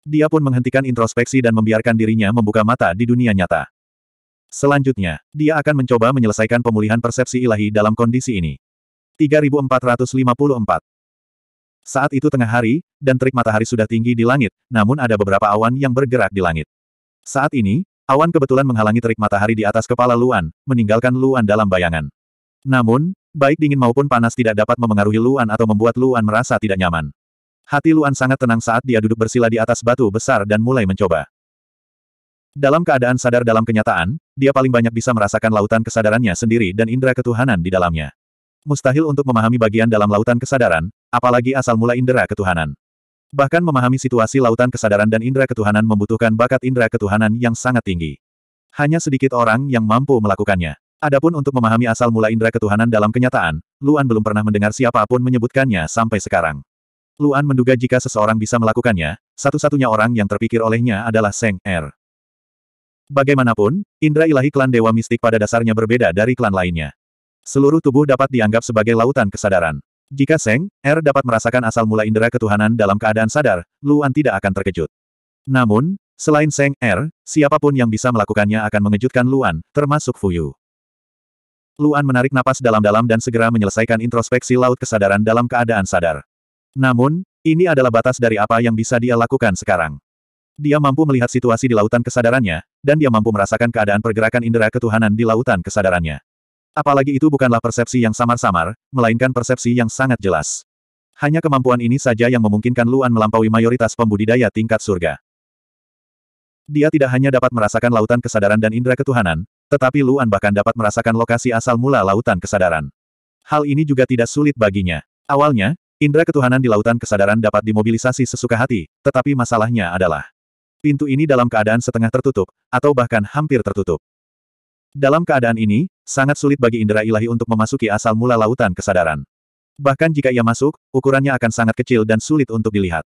Dia pun menghentikan introspeksi dan membiarkan dirinya membuka mata di dunia nyata. Selanjutnya, dia akan mencoba menyelesaikan pemulihan persepsi ilahi dalam kondisi ini. 3454 Saat itu tengah hari, dan terik matahari sudah tinggi di langit, namun ada beberapa awan yang bergerak di langit. Saat ini, Awan kebetulan menghalangi terik matahari di atas kepala Luan, meninggalkan Luan dalam bayangan. Namun, baik dingin maupun panas tidak dapat memengaruhi Luan atau membuat Luan merasa tidak nyaman. Hati Luan sangat tenang saat dia duduk bersila di atas batu besar dan mulai mencoba. Dalam keadaan sadar dalam kenyataan, dia paling banyak bisa merasakan lautan kesadarannya sendiri dan indera ketuhanan di dalamnya. Mustahil untuk memahami bagian dalam lautan kesadaran, apalagi asal mula indera ketuhanan. Bahkan memahami situasi lautan kesadaran dan indera ketuhanan membutuhkan bakat indera ketuhanan yang sangat tinggi. Hanya sedikit orang yang mampu melakukannya. Adapun untuk memahami asal mula indera ketuhanan dalam kenyataan, Luan belum pernah mendengar siapapun menyebutkannya sampai sekarang. Luan menduga jika seseorang bisa melakukannya, satu-satunya orang yang terpikir olehnya adalah Seng Er. Bagaimanapun, indera ilahi klan Dewa Mistik pada dasarnya berbeda dari klan lainnya. Seluruh tubuh dapat dianggap sebagai lautan kesadaran. Jika Seng, Er dapat merasakan asal mula indera ketuhanan dalam keadaan sadar, Luan tidak akan terkejut. Namun, selain Seng, Er, siapapun yang bisa melakukannya akan mengejutkan Luan, termasuk Fuyu. Luan menarik napas dalam-dalam dan segera menyelesaikan introspeksi laut kesadaran dalam keadaan sadar. Namun, ini adalah batas dari apa yang bisa dia lakukan sekarang. Dia mampu melihat situasi di lautan kesadarannya, dan dia mampu merasakan keadaan pergerakan indera ketuhanan di lautan kesadarannya. Apalagi itu bukanlah persepsi yang samar-samar, melainkan persepsi yang sangat jelas. Hanya kemampuan ini saja yang memungkinkan Luan melampaui mayoritas pembudidaya tingkat surga. Dia tidak hanya dapat merasakan lautan kesadaran dan indera ketuhanan, tetapi Luan bahkan dapat merasakan lokasi asal mula lautan kesadaran. Hal ini juga tidak sulit baginya. Awalnya, indera ketuhanan di lautan kesadaran dapat dimobilisasi sesuka hati, tetapi masalahnya adalah pintu ini dalam keadaan setengah tertutup, atau bahkan hampir tertutup. Dalam keadaan ini, sangat sulit bagi indera ilahi untuk memasuki asal mula lautan kesadaran. Bahkan jika ia masuk, ukurannya akan sangat kecil dan sulit untuk dilihat.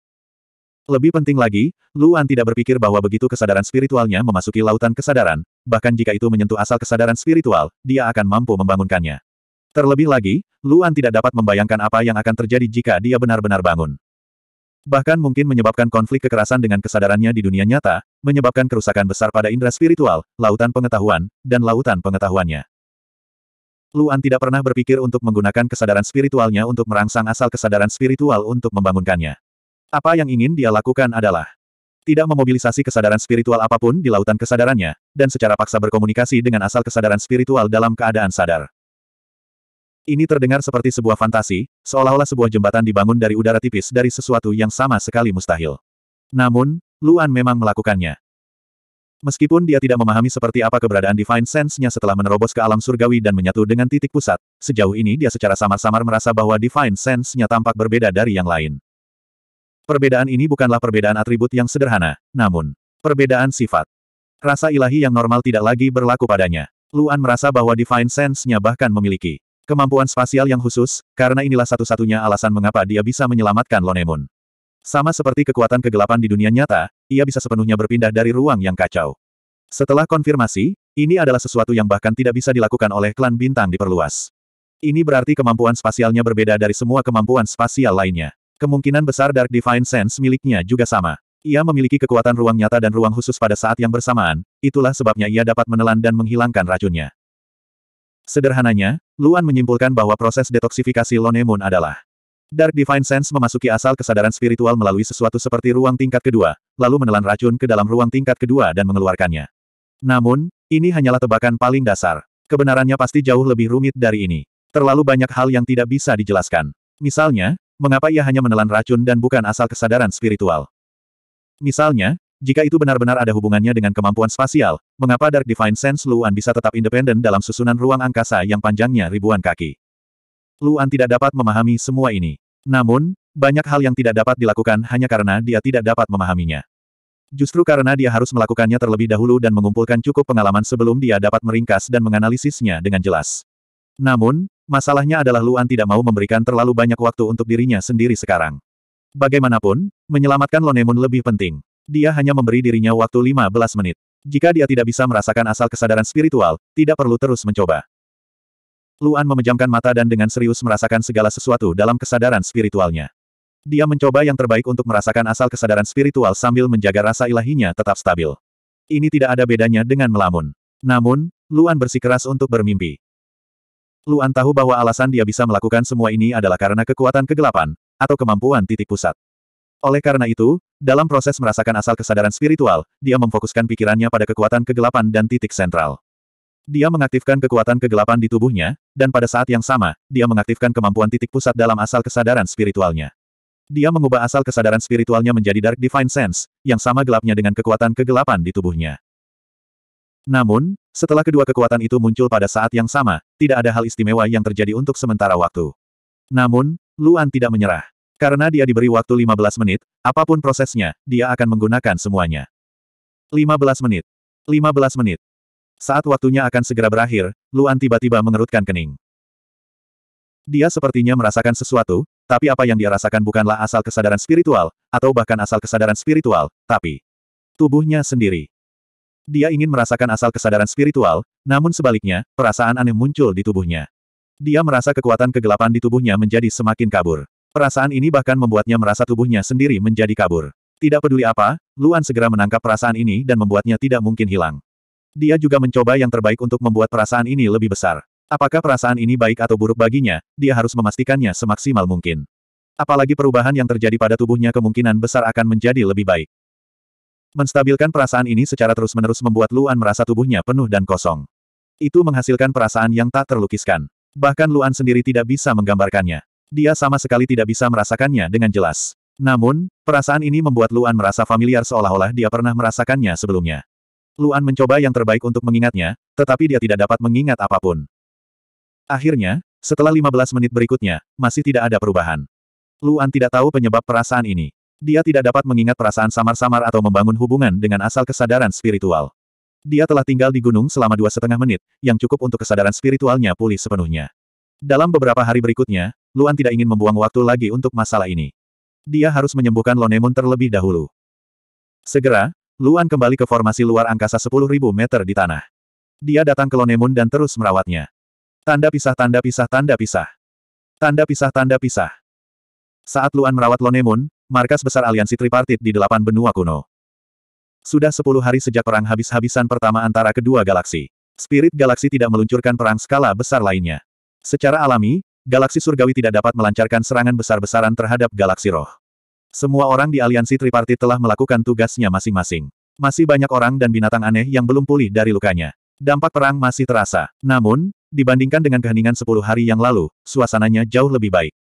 Lebih penting lagi, Luan tidak berpikir bahwa begitu kesadaran spiritualnya memasuki lautan kesadaran, bahkan jika itu menyentuh asal kesadaran spiritual, dia akan mampu membangunkannya. Terlebih lagi, Luan tidak dapat membayangkan apa yang akan terjadi jika dia benar-benar bangun. Bahkan mungkin menyebabkan konflik kekerasan dengan kesadarannya di dunia nyata, menyebabkan kerusakan besar pada indera spiritual, lautan pengetahuan, dan lautan pengetahuannya. Luan tidak pernah berpikir untuk menggunakan kesadaran spiritualnya untuk merangsang asal kesadaran spiritual untuk membangunkannya. Apa yang ingin dia lakukan adalah tidak memobilisasi kesadaran spiritual apapun di lautan kesadarannya, dan secara paksa berkomunikasi dengan asal kesadaran spiritual dalam keadaan sadar. Ini terdengar seperti sebuah fantasi, seolah-olah sebuah jembatan dibangun dari udara tipis dari sesuatu yang sama sekali mustahil. Namun, Luan memang melakukannya. Meskipun dia tidak memahami seperti apa keberadaan Divine Sense-nya setelah menerobos ke alam surgawi dan menyatu dengan titik pusat, sejauh ini dia secara samar-samar merasa bahwa Divine Sense-nya tampak berbeda dari yang lain. Perbedaan ini bukanlah perbedaan atribut yang sederhana, namun perbedaan sifat. Rasa ilahi yang normal tidak lagi berlaku padanya. Luan merasa bahwa Divine Sense-nya bahkan memiliki Kemampuan spasial yang khusus, karena inilah satu-satunya alasan mengapa dia bisa menyelamatkan Lonemon. Sama seperti kekuatan kegelapan di dunia nyata, ia bisa sepenuhnya berpindah dari ruang yang kacau. Setelah konfirmasi, ini adalah sesuatu yang bahkan tidak bisa dilakukan oleh klan bintang diperluas. Ini berarti kemampuan spasialnya berbeda dari semua kemampuan spasial lainnya. Kemungkinan besar Dark Divine Sense miliknya juga sama. Ia memiliki kekuatan ruang nyata dan ruang khusus pada saat yang bersamaan, itulah sebabnya ia dapat menelan dan menghilangkan racunnya. Sederhananya, Luan menyimpulkan bahwa proses detoksifikasi Lone Moon adalah Dark Divine Sense memasuki asal kesadaran spiritual melalui sesuatu seperti ruang tingkat kedua, lalu menelan racun ke dalam ruang tingkat kedua dan mengeluarkannya. Namun, ini hanyalah tebakan paling dasar. Kebenarannya pasti jauh lebih rumit dari ini. Terlalu banyak hal yang tidak bisa dijelaskan. Misalnya, mengapa ia hanya menelan racun dan bukan asal kesadaran spiritual. Misalnya, jika itu benar-benar ada hubungannya dengan kemampuan spasial, mengapa Dark Divine Sense Luan bisa tetap independen dalam susunan ruang angkasa yang panjangnya ribuan kaki? Luan tidak dapat memahami semua ini. Namun, banyak hal yang tidak dapat dilakukan hanya karena dia tidak dapat memahaminya. Justru karena dia harus melakukannya terlebih dahulu dan mengumpulkan cukup pengalaman sebelum dia dapat meringkas dan menganalisisnya dengan jelas. Namun, masalahnya adalah Luan tidak mau memberikan terlalu banyak waktu untuk dirinya sendiri sekarang. Bagaimanapun, menyelamatkan Lonemun lebih penting. Dia hanya memberi dirinya waktu 15 menit. Jika dia tidak bisa merasakan asal kesadaran spiritual, tidak perlu terus mencoba. Luan memejamkan mata dan dengan serius merasakan segala sesuatu dalam kesadaran spiritualnya. Dia mencoba yang terbaik untuk merasakan asal kesadaran spiritual sambil menjaga rasa ilahinya tetap stabil. Ini tidak ada bedanya dengan melamun. Namun, Luan bersikeras untuk bermimpi. Luan tahu bahwa alasan dia bisa melakukan semua ini adalah karena kekuatan kegelapan, atau kemampuan titik pusat. Oleh karena itu, dalam proses merasakan asal kesadaran spiritual, dia memfokuskan pikirannya pada kekuatan kegelapan dan titik sentral. Dia mengaktifkan kekuatan kegelapan di tubuhnya, dan pada saat yang sama, dia mengaktifkan kemampuan titik pusat dalam asal kesadaran spiritualnya. Dia mengubah asal kesadaran spiritualnya menjadi Dark Divine Sense, yang sama gelapnya dengan kekuatan kegelapan di tubuhnya. Namun, setelah kedua kekuatan itu muncul pada saat yang sama, tidak ada hal istimewa yang terjadi untuk sementara waktu. Namun, Luan tidak menyerah. Karena dia diberi waktu 15 menit, apapun prosesnya, dia akan menggunakan semuanya. 15 menit. 15 menit. Saat waktunya akan segera berakhir, Luan tiba-tiba mengerutkan kening. Dia sepertinya merasakan sesuatu, tapi apa yang dia rasakan bukanlah asal kesadaran spiritual, atau bahkan asal kesadaran spiritual, tapi tubuhnya sendiri. Dia ingin merasakan asal kesadaran spiritual, namun sebaliknya, perasaan aneh muncul di tubuhnya. Dia merasa kekuatan kegelapan di tubuhnya menjadi semakin kabur. Perasaan ini bahkan membuatnya merasa tubuhnya sendiri menjadi kabur. Tidak peduli apa, Luan segera menangkap perasaan ini dan membuatnya tidak mungkin hilang. Dia juga mencoba yang terbaik untuk membuat perasaan ini lebih besar. Apakah perasaan ini baik atau buruk baginya, dia harus memastikannya semaksimal mungkin. Apalagi perubahan yang terjadi pada tubuhnya kemungkinan besar akan menjadi lebih baik. Menstabilkan perasaan ini secara terus-menerus membuat Luan merasa tubuhnya penuh dan kosong. Itu menghasilkan perasaan yang tak terlukiskan. Bahkan Luan sendiri tidak bisa menggambarkannya. Dia sama sekali tidak bisa merasakannya dengan jelas. Namun, perasaan ini membuat Luan merasa familiar seolah-olah dia pernah merasakannya sebelumnya. Luan mencoba yang terbaik untuk mengingatnya, tetapi dia tidak dapat mengingat apapun. Akhirnya, setelah 15 menit berikutnya, masih tidak ada perubahan. Luan tidak tahu penyebab perasaan ini. Dia tidak dapat mengingat perasaan samar-samar atau membangun hubungan dengan asal kesadaran spiritual. Dia telah tinggal di gunung selama dua setengah menit, yang cukup untuk kesadaran spiritualnya pulih sepenuhnya. Dalam beberapa hari berikutnya, Luan tidak ingin membuang waktu lagi untuk masalah ini. Dia harus menyembuhkan Lonemun terlebih dahulu. Segera, Luan kembali ke formasi luar angkasa 10.000 meter di tanah. Dia datang ke Lonemun dan terus merawatnya. Tanda pisah tanda pisah tanda pisah. Tanda pisah tanda pisah. Saat Luan merawat Lonemun, markas besar aliansi tripartit di delapan benua kuno. Sudah sepuluh hari sejak perang habis-habisan pertama antara kedua galaksi. Spirit galaksi tidak meluncurkan perang skala besar lainnya. Secara alami, galaksi surgawi tidak dapat melancarkan serangan besar-besaran terhadap galaksi roh. Semua orang di aliansi tripartit telah melakukan tugasnya masing-masing. Masih banyak orang dan binatang aneh yang belum pulih dari lukanya. Dampak perang masih terasa. Namun, dibandingkan dengan keheningan 10 hari yang lalu, suasananya jauh lebih baik.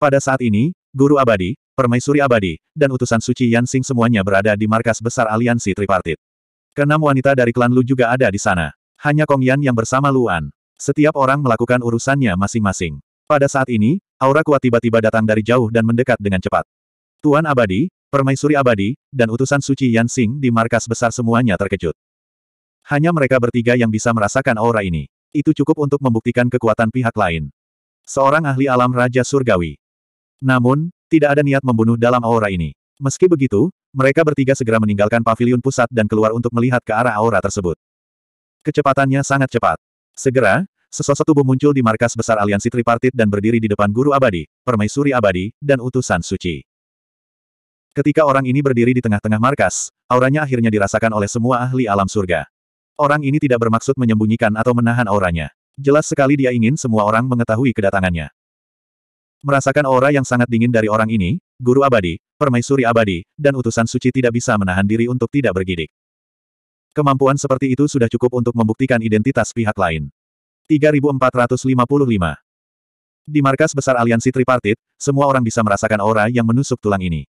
Pada saat ini, Guru Abadi, Permaisuri Abadi, dan utusan suci Yansing semuanya berada di markas besar aliansi tripartit. Kenam wanita dari klan Lu juga ada di sana. Hanya Kong Yan yang bersama Luan. Setiap orang melakukan urusannya masing-masing. Pada saat ini, aura kuat tiba-tiba datang dari jauh dan mendekat dengan cepat. Tuan Abadi, Permaisuri Abadi, dan utusan suci Yan di markas besar semuanya terkejut. Hanya mereka bertiga yang bisa merasakan aura ini. Itu cukup untuk membuktikan kekuatan pihak lain. Seorang ahli alam Raja Surgawi. Namun, tidak ada niat membunuh dalam aura ini. Meski begitu, mereka bertiga segera meninggalkan pavilion pusat dan keluar untuk melihat ke arah aura tersebut. Kecepatannya sangat cepat. Segera, sesosok tubuh muncul di markas besar aliansi tripartit dan berdiri di depan guru abadi, permaisuri abadi, dan utusan suci. Ketika orang ini berdiri di tengah-tengah markas, auranya akhirnya dirasakan oleh semua ahli alam surga. Orang ini tidak bermaksud menyembunyikan atau menahan auranya. Jelas sekali dia ingin semua orang mengetahui kedatangannya. Merasakan aura yang sangat dingin dari orang ini, guru abadi, permaisuri abadi, dan utusan suci tidak bisa menahan diri untuk tidak bergidik. Kemampuan seperti itu sudah cukup untuk membuktikan identitas pihak lain. 3455 Di markas besar aliansi tripartit, semua orang bisa merasakan aura yang menusuk tulang ini.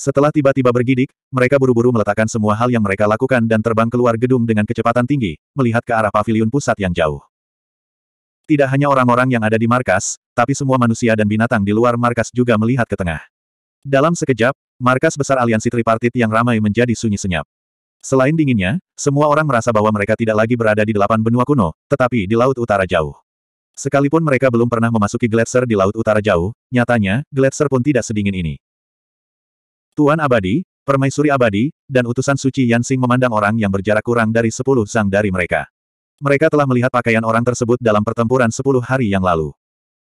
Setelah tiba-tiba bergidik, mereka buru-buru meletakkan semua hal yang mereka lakukan dan terbang keluar gedung dengan kecepatan tinggi, melihat ke arah pavilion pusat yang jauh. Tidak hanya orang-orang yang ada di markas, tapi semua manusia dan binatang di luar markas juga melihat ke tengah. Dalam sekejap, markas besar aliansi tripartit yang ramai menjadi sunyi senyap. Selain dinginnya, semua orang merasa bahwa mereka tidak lagi berada di delapan benua kuno, tetapi di Laut Utara Jauh. Sekalipun mereka belum pernah memasuki gletser di Laut Utara Jauh, nyatanya, gletser pun tidak sedingin ini. Tuan Abadi, Permaisuri Abadi, dan utusan suci Yansing memandang orang yang berjarak kurang dari sepuluh sang dari mereka. Mereka telah melihat pakaian orang tersebut dalam pertempuran sepuluh hari yang lalu.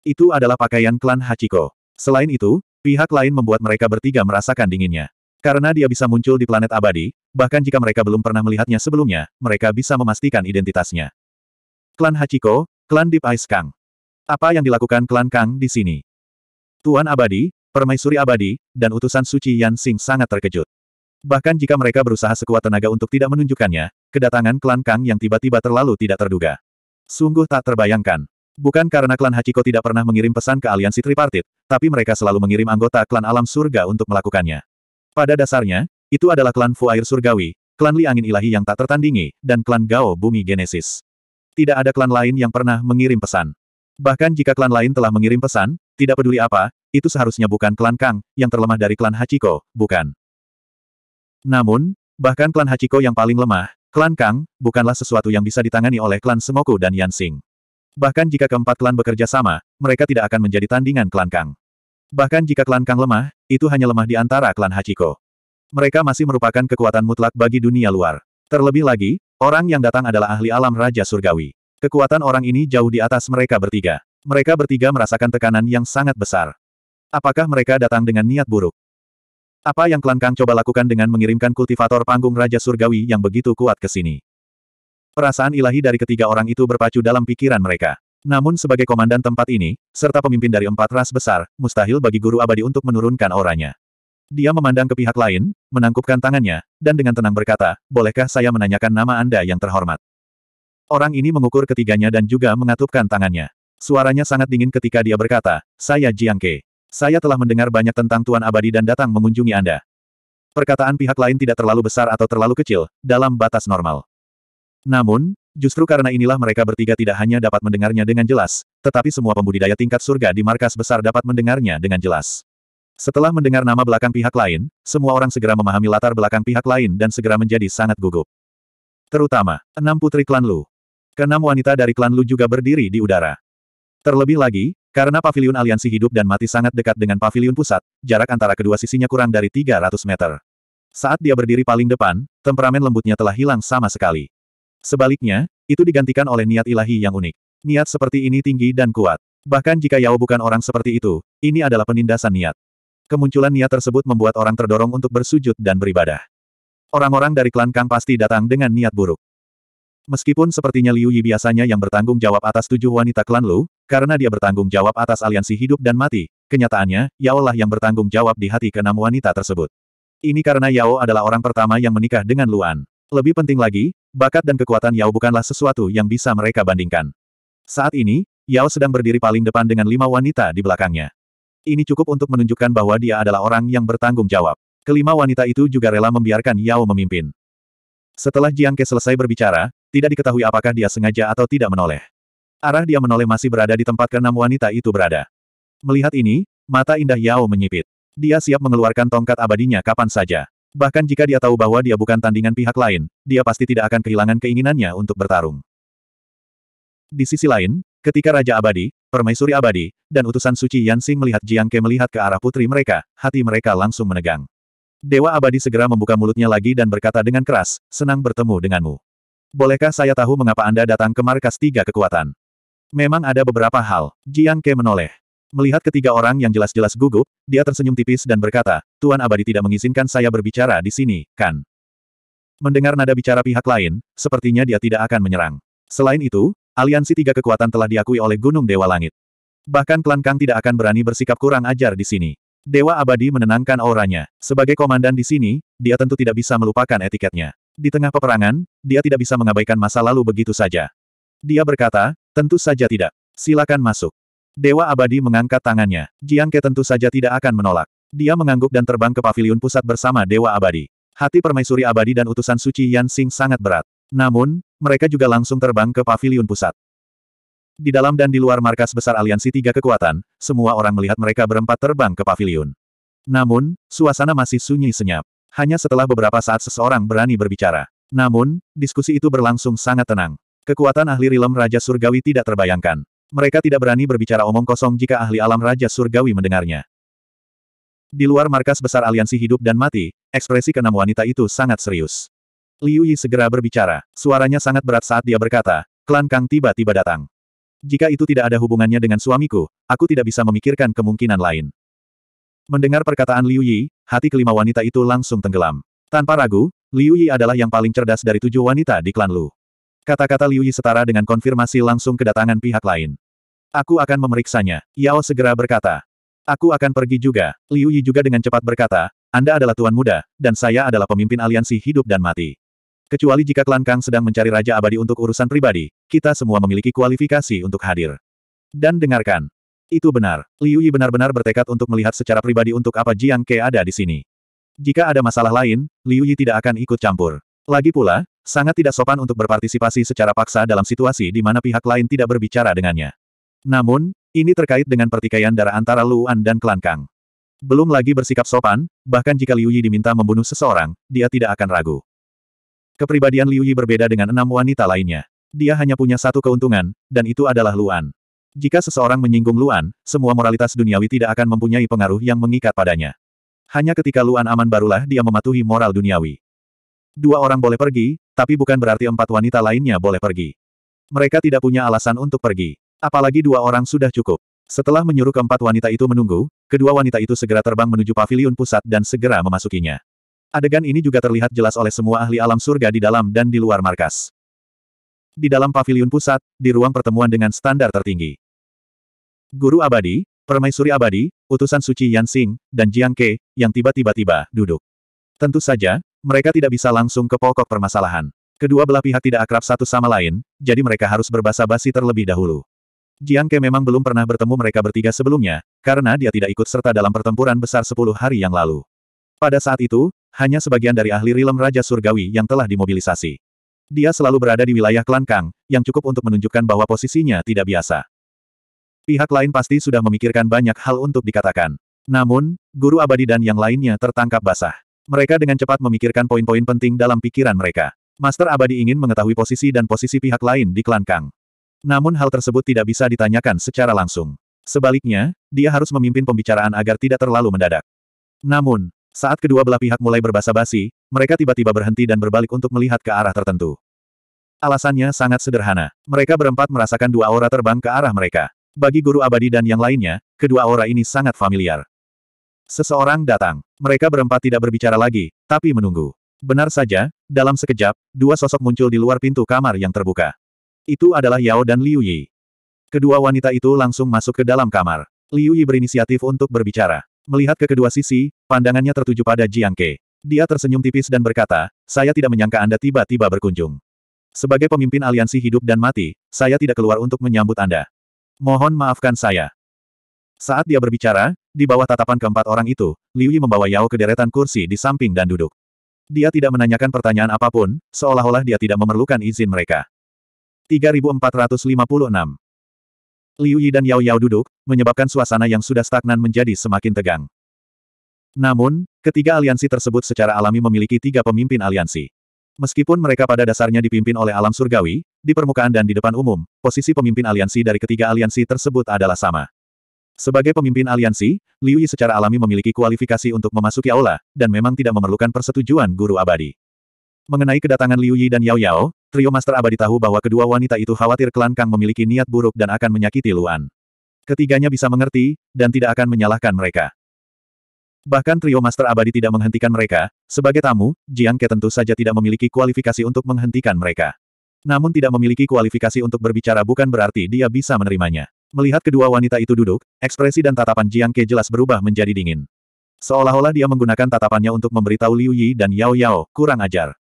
Itu adalah pakaian klan Hachiko. Selain itu, pihak lain membuat mereka bertiga merasakan dinginnya. Karena dia bisa muncul di planet abadi, bahkan jika mereka belum pernah melihatnya sebelumnya, mereka bisa memastikan identitasnya. Klan Hachiko, Klan Deep Ice Kang. Apa yang dilakukan Klan Kang di sini? Tuan Abadi, Permaisuri Abadi, dan utusan suci Yan Xing sangat terkejut. Bahkan jika mereka berusaha sekuat tenaga untuk tidak menunjukkannya, kedatangan Klan Kang yang tiba-tiba terlalu tidak terduga. Sungguh tak terbayangkan. Bukan karena klan Hachiko tidak pernah mengirim pesan ke aliansi tripartit, tapi mereka selalu mengirim anggota klan alam surga untuk melakukannya. Pada dasarnya, itu adalah klan Fu Air Surgawi, klan Li Angin Ilahi yang tak tertandingi, dan klan Gao Bumi Genesis. Tidak ada klan lain yang pernah mengirim pesan. Bahkan jika klan lain telah mengirim pesan, tidak peduli apa, itu seharusnya bukan klan Kang, yang terlemah dari klan Hachiko, bukan. Namun, bahkan klan Hachiko yang paling lemah, klan Kang, bukanlah sesuatu yang bisa ditangani oleh klan Semoku dan Yansing. Bahkan jika keempat klan bekerja sama, mereka tidak akan menjadi tandingan klan Kang. Bahkan jika klan Kang lemah, itu hanya lemah di antara klan Hachiko. Mereka masih merupakan kekuatan mutlak bagi dunia luar. Terlebih lagi, orang yang datang adalah ahli alam Raja Surgawi. Kekuatan orang ini jauh di atas mereka bertiga. Mereka bertiga merasakan tekanan yang sangat besar. Apakah mereka datang dengan niat buruk? Apa yang klan Kang coba lakukan dengan mengirimkan kultivator panggung Raja Surgawi yang begitu kuat ke sini? Perasaan ilahi dari ketiga orang itu berpacu dalam pikiran mereka. Namun sebagai komandan tempat ini, serta pemimpin dari empat ras besar, mustahil bagi guru abadi untuk menurunkan auranya. Dia memandang ke pihak lain, menangkupkan tangannya, dan dengan tenang berkata, bolehkah saya menanyakan nama Anda yang terhormat? Orang ini mengukur ketiganya dan juga mengatupkan tangannya. Suaranya sangat dingin ketika dia berkata, saya Jiang Ke. Saya telah mendengar banyak tentang Tuan Abadi dan datang mengunjungi Anda. Perkataan pihak lain tidak terlalu besar atau terlalu kecil, dalam batas normal. Namun, Justru karena inilah mereka bertiga tidak hanya dapat mendengarnya dengan jelas, tetapi semua pembudidaya tingkat surga di markas besar dapat mendengarnya dengan jelas. Setelah mendengar nama belakang pihak lain, semua orang segera memahami latar belakang pihak lain dan segera menjadi sangat gugup. Terutama, enam putri klan Lu. Keenam wanita dari klan Lu juga berdiri di udara. Terlebih lagi, karena pavilion aliansi hidup dan mati sangat dekat dengan pavilion pusat, jarak antara kedua sisinya kurang dari 300 meter. Saat dia berdiri paling depan, temperamen lembutnya telah hilang sama sekali. Sebaliknya, itu digantikan oleh niat ilahi yang unik. Niat seperti ini tinggi dan kuat. Bahkan jika Yao bukan orang seperti itu, ini adalah penindasan niat. Kemunculan niat tersebut membuat orang terdorong untuk bersujud dan beribadah. Orang-orang dari klan Kang pasti datang dengan niat buruk. Meskipun sepertinya Liu Yi biasanya yang bertanggung jawab atas tujuh wanita klan Lu, karena dia bertanggung jawab atas aliansi hidup dan mati, kenyataannya, Yao lah yang bertanggung jawab di hati keenam wanita tersebut. Ini karena Yao adalah orang pertama yang menikah dengan Luan. Lebih penting lagi, bakat dan kekuatan Yao bukanlah sesuatu yang bisa mereka bandingkan. Saat ini, Yao sedang berdiri paling depan dengan lima wanita di belakangnya. Ini cukup untuk menunjukkan bahwa dia adalah orang yang bertanggung jawab. Kelima wanita itu juga rela membiarkan Yao memimpin. Setelah Jiang Ke selesai berbicara, tidak diketahui apakah dia sengaja atau tidak menoleh. Arah dia menoleh masih berada di tempat keenam wanita itu berada. Melihat ini, mata indah Yao menyipit. Dia siap mengeluarkan tongkat abadinya kapan saja. Bahkan jika dia tahu bahwa dia bukan tandingan pihak lain, dia pasti tidak akan kehilangan keinginannya untuk bertarung. Di sisi lain, ketika Raja Abadi, Permaisuri Abadi, dan utusan suci Yansing melihat Jiang Ke melihat ke arah putri mereka, hati mereka langsung menegang. Dewa Abadi segera membuka mulutnya lagi dan berkata dengan keras, senang bertemu denganmu. Bolehkah saya tahu mengapa Anda datang ke markas tiga kekuatan? Memang ada beberapa hal, Jiang Ke menoleh. Melihat ketiga orang yang jelas-jelas gugup, dia tersenyum tipis dan berkata, Tuan Abadi tidak mengizinkan saya berbicara di sini, kan? Mendengar nada bicara pihak lain, sepertinya dia tidak akan menyerang. Selain itu, aliansi tiga kekuatan telah diakui oleh Gunung Dewa Langit. Bahkan klan Kang tidak akan berani bersikap kurang ajar di sini. Dewa Abadi menenangkan auranya. Sebagai komandan di sini, dia tentu tidak bisa melupakan etiketnya. Di tengah peperangan, dia tidak bisa mengabaikan masa lalu begitu saja. Dia berkata, tentu saja tidak. Silakan masuk. Dewa abadi mengangkat tangannya. Jiang Ke tentu saja tidak akan menolak. Dia mengangguk dan terbang ke pavilion pusat bersama Dewa abadi. Hati permaisuri abadi dan utusan suci Yan Xing sangat berat. Namun, mereka juga langsung terbang ke pavilion pusat. Di dalam dan di luar markas besar aliansi tiga kekuatan, semua orang melihat mereka berempat terbang ke pavilion. Namun, suasana masih sunyi senyap. Hanya setelah beberapa saat seseorang berani berbicara. Namun, diskusi itu berlangsung sangat tenang. Kekuatan ahli rilem Raja Surgawi tidak terbayangkan. Mereka tidak berani berbicara omong kosong jika ahli alam Raja Surgawi mendengarnya. Di luar markas besar aliansi hidup dan mati, ekspresi keenam wanita itu sangat serius. Liu Yi segera berbicara. Suaranya sangat berat saat dia berkata, klan Kang tiba-tiba datang. Jika itu tidak ada hubungannya dengan suamiku, aku tidak bisa memikirkan kemungkinan lain. Mendengar perkataan Liu Yi, hati kelima wanita itu langsung tenggelam. Tanpa ragu, Liu Yi adalah yang paling cerdas dari tujuh wanita di klan Lu. Kata-kata Liu Yi setara dengan konfirmasi langsung kedatangan pihak lain. Aku akan memeriksanya, Yao segera berkata. Aku akan pergi juga, Liu Yi juga dengan cepat berkata, Anda adalah tuan muda, dan saya adalah pemimpin aliansi hidup dan mati. Kecuali jika klan Kang sedang mencari Raja Abadi untuk urusan pribadi, kita semua memiliki kualifikasi untuk hadir. Dan dengarkan. Itu benar, Liu Yi benar-benar bertekad untuk melihat secara pribadi untuk apa Jiang Ke ada di sini. Jika ada masalah lain, Liu Yi tidak akan ikut campur. Lagi pula, Sangat tidak sopan untuk berpartisipasi secara paksa dalam situasi di mana pihak lain tidak berbicara dengannya. Namun, ini terkait dengan pertikaian darah antara Luan dan klan Kang. Belum lagi bersikap sopan, bahkan jika Liu Yi diminta membunuh seseorang, dia tidak akan ragu. Kepribadian Liu Yi berbeda dengan enam wanita lainnya. Dia hanya punya satu keuntungan, dan itu adalah Luan. Jika seseorang menyinggung Luan, semua moralitas duniawi tidak akan mempunyai pengaruh yang mengikat padanya. Hanya ketika Luan aman barulah dia mematuhi moral duniawi. Dua orang boleh pergi, tapi bukan berarti empat wanita lainnya boleh pergi. Mereka tidak punya alasan untuk pergi. Apalagi dua orang sudah cukup. Setelah menyuruh keempat wanita itu menunggu, kedua wanita itu segera terbang menuju pavilion pusat dan segera memasukinya. Adegan ini juga terlihat jelas oleh semua ahli alam surga di dalam dan di luar markas. Di dalam pavilion pusat, di ruang pertemuan dengan standar tertinggi. Guru abadi, permaisuri abadi, utusan suci Yan Xing, dan Jiang Ke, yang tiba-tiba tiba duduk. Tentu saja, mereka tidak bisa langsung ke pokok permasalahan. Kedua belah pihak tidak akrab satu sama lain, jadi mereka harus berbasa-basi terlebih dahulu. Jiang Ke memang belum pernah bertemu mereka bertiga sebelumnya, karena dia tidak ikut serta dalam pertempuran besar sepuluh hari yang lalu. Pada saat itu, hanya sebagian dari ahli rilem Raja Surgawi yang telah dimobilisasi. Dia selalu berada di wilayah klan Kang, yang cukup untuk menunjukkan bahwa posisinya tidak biasa. Pihak lain pasti sudah memikirkan banyak hal untuk dikatakan. Namun, Guru Abadi dan yang lainnya tertangkap basah. Mereka dengan cepat memikirkan poin-poin penting dalam pikiran mereka. Master Abadi ingin mengetahui posisi dan posisi pihak lain di klan Kang. Namun hal tersebut tidak bisa ditanyakan secara langsung. Sebaliknya, dia harus memimpin pembicaraan agar tidak terlalu mendadak. Namun, saat kedua belah pihak mulai berbasa-basi, mereka tiba-tiba berhenti dan berbalik untuk melihat ke arah tertentu. Alasannya sangat sederhana. Mereka berempat merasakan dua aura terbang ke arah mereka. Bagi guru abadi dan yang lainnya, kedua aura ini sangat familiar. Seseorang datang. Mereka berempat tidak berbicara lagi, tapi menunggu. Benar saja, dalam sekejap, dua sosok muncul di luar pintu kamar yang terbuka. Itu adalah Yao dan Liu Yi. Kedua wanita itu langsung masuk ke dalam kamar. Liu Yi berinisiatif untuk berbicara. Melihat ke kedua sisi, pandangannya tertuju pada Jiang Ke. Dia tersenyum tipis dan berkata, saya tidak menyangka Anda tiba-tiba berkunjung. Sebagai pemimpin aliansi hidup dan mati, saya tidak keluar untuk menyambut Anda. Mohon maafkan saya. Saat dia berbicara, di bawah tatapan keempat orang itu, Liu Yi membawa Yao ke deretan kursi di samping dan duduk. Dia tidak menanyakan pertanyaan apapun, seolah-olah dia tidak memerlukan izin mereka. 3456 Liu Yi dan Yao Yao duduk, menyebabkan suasana yang sudah stagnan menjadi semakin tegang. Namun, ketiga aliansi tersebut secara alami memiliki tiga pemimpin aliansi. Meskipun mereka pada dasarnya dipimpin oleh alam surgawi, di permukaan dan di depan umum, posisi pemimpin aliansi dari ketiga aliansi tersebut adalah sama. Sebagai pemimpin aliansi, Liu Yi secara alami memiliki kualifikasi untuk memasuki aula, dan memang tidak memerlukan persetujuan guru abadi. Mengenai kedatangan Liu Yi dan Yao Yao, trio master abadi tahu bahwa kedua wanita itu khawatir klan Kang memiliki niat buruk dan akan menyakiti Luan. Ketiganya bisa mengerti, dan tidak akan menyalahkan mereka. Bahkan trio master abadi tidak menghentikan mereka, sebagai tamu, Jiang Ke tentu saja tidak memiliki kualifikasi untuk menghentikan mereka. Namun tidak memiliki kualifikasi untuk berbicara bukan berarti dia bisa menerimanya. Melihat kedua wanita itu duduk, ekspresi dan tatapan Jiang Ke jelas berubah menjadi dingin. Seolah-olah dia menggunakan tatapannya untuk memberitahu Liu Yi dan Yao Yao, kurang ajar.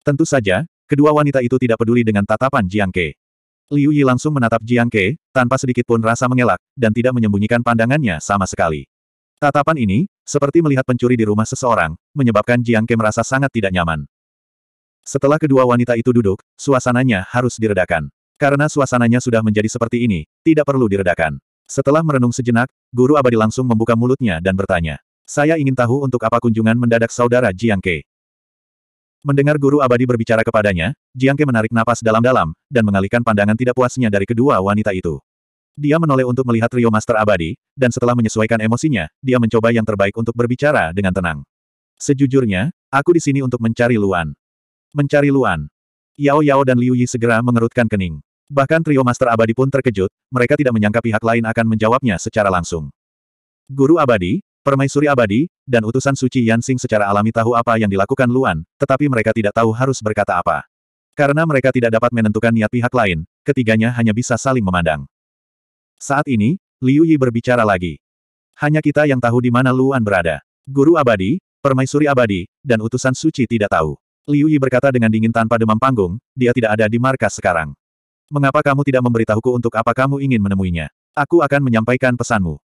Tentu saja, kedua wanita itu tidak peduli dengan tatapan Jiang Ke. Liu Yi langsung menatap Jiang Ke, tanpa sedikitpun rasa mengelak, dan tidak menyembunyikan pandangannya sama sekali. Tatapan ini, seperti melihat pencuri di rumah seseorang, menyebabkan Jiang Ke merasa sangat tidak nyaman. Setelah kedua wanita itu duduk, suasananya harus diredakan. Karena suasananya sudah menjadi seperti ini, tidak perlu diredakan. Setelah merenung sejenak, Guru Abadi langsung membuka mulutnya dan bertanya. Saya ingin tahu untuk apa kunjungan mendadak saudara Jiang Ke." Mendengar Guru Abadi berbicara kepadanya, Jiang Ke menarik napas dalam-dalam, dan mengalihkan pandangan tidak puasnya dari kedua wanita itu. Dia menoleh untuk melihat Rio Master Abadi, dan setelah menyesuaikan emosinya, dia mencoba yang terbaik untuk berbicara dengan tenang. Sejujurnya, aku di sini untuk mencari Luan. Mencari Luan. Yao Yao dan Liu Yi segera mengerutkan kening. Bahkan trio Master Abadi pun terkejut, mereka tidak menyangka pihak lain akan menjawabnya secara langsung. Guru Abadi, Permaisuri Abadi, dan utusan Suci Yansing secara alami tahu apa yang dilakukan Luan, tetapi mereka tidak tahu harus berkata apa. Karena mereka tidak dapat menentukan niat pihak lain, ketiganya hanya bisa saling memandang. Saat ini, Liu Yi berbicara lagi. Hanya kita yang tahu di mana Luan berada. Guru abadi, permaisuri abadi, dan utusan suci tidak tahu. Liu Yi berkata dengan dingin tanpa demam panggung, dia tidak ada di markas sekarang. Mengapa kamu tidak memberitahuku untuk apa kamu ingin menemuinya? Aku akan menyampaikan pesanmu.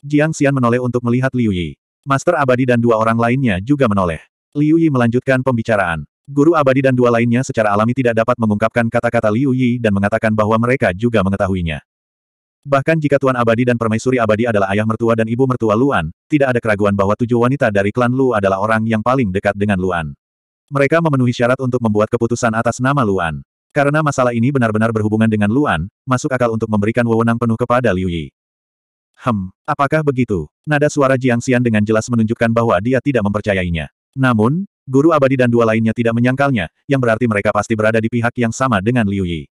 Jiang Xian menoleh untuk melihat Liu Yi. Master Abadi dan dua orang lainnya juga menoleh. Liu Yi melanjutkan pembicaraan. Guru Abadi dan dua lainnya secara alami tidak dapat mengungkapkan kata-kata Liu Yi dan mengatakan bahwa mereka juga mengetahuinya. Bahkan jika Tuan Abadi dan Permaisuri Abadi adalah ayah mertua dan ibu mertua Luan, tidak ada keraguan bahwa tujuh wanita dari klan Lu adalah orang yang paling dekat dengan Luan. Mereka memenuhi syarat untuk membuat keputusan atas nama Luan. Karena masalah ini benar-benar berhubungan dengan Luan, masuk akal untuk memberikan wewenang penuh kepada Liu Yi. Hem, apakah begitu? Nada suara Jiang Xian dengan jelas menunjukkan bahwa dia tidak mempercayainya. Namun, guru abadi dan dua lainnya tidak menyangkalnya, yang berarti mereka pasti berada di pihak yang sama dengan Liu Yi.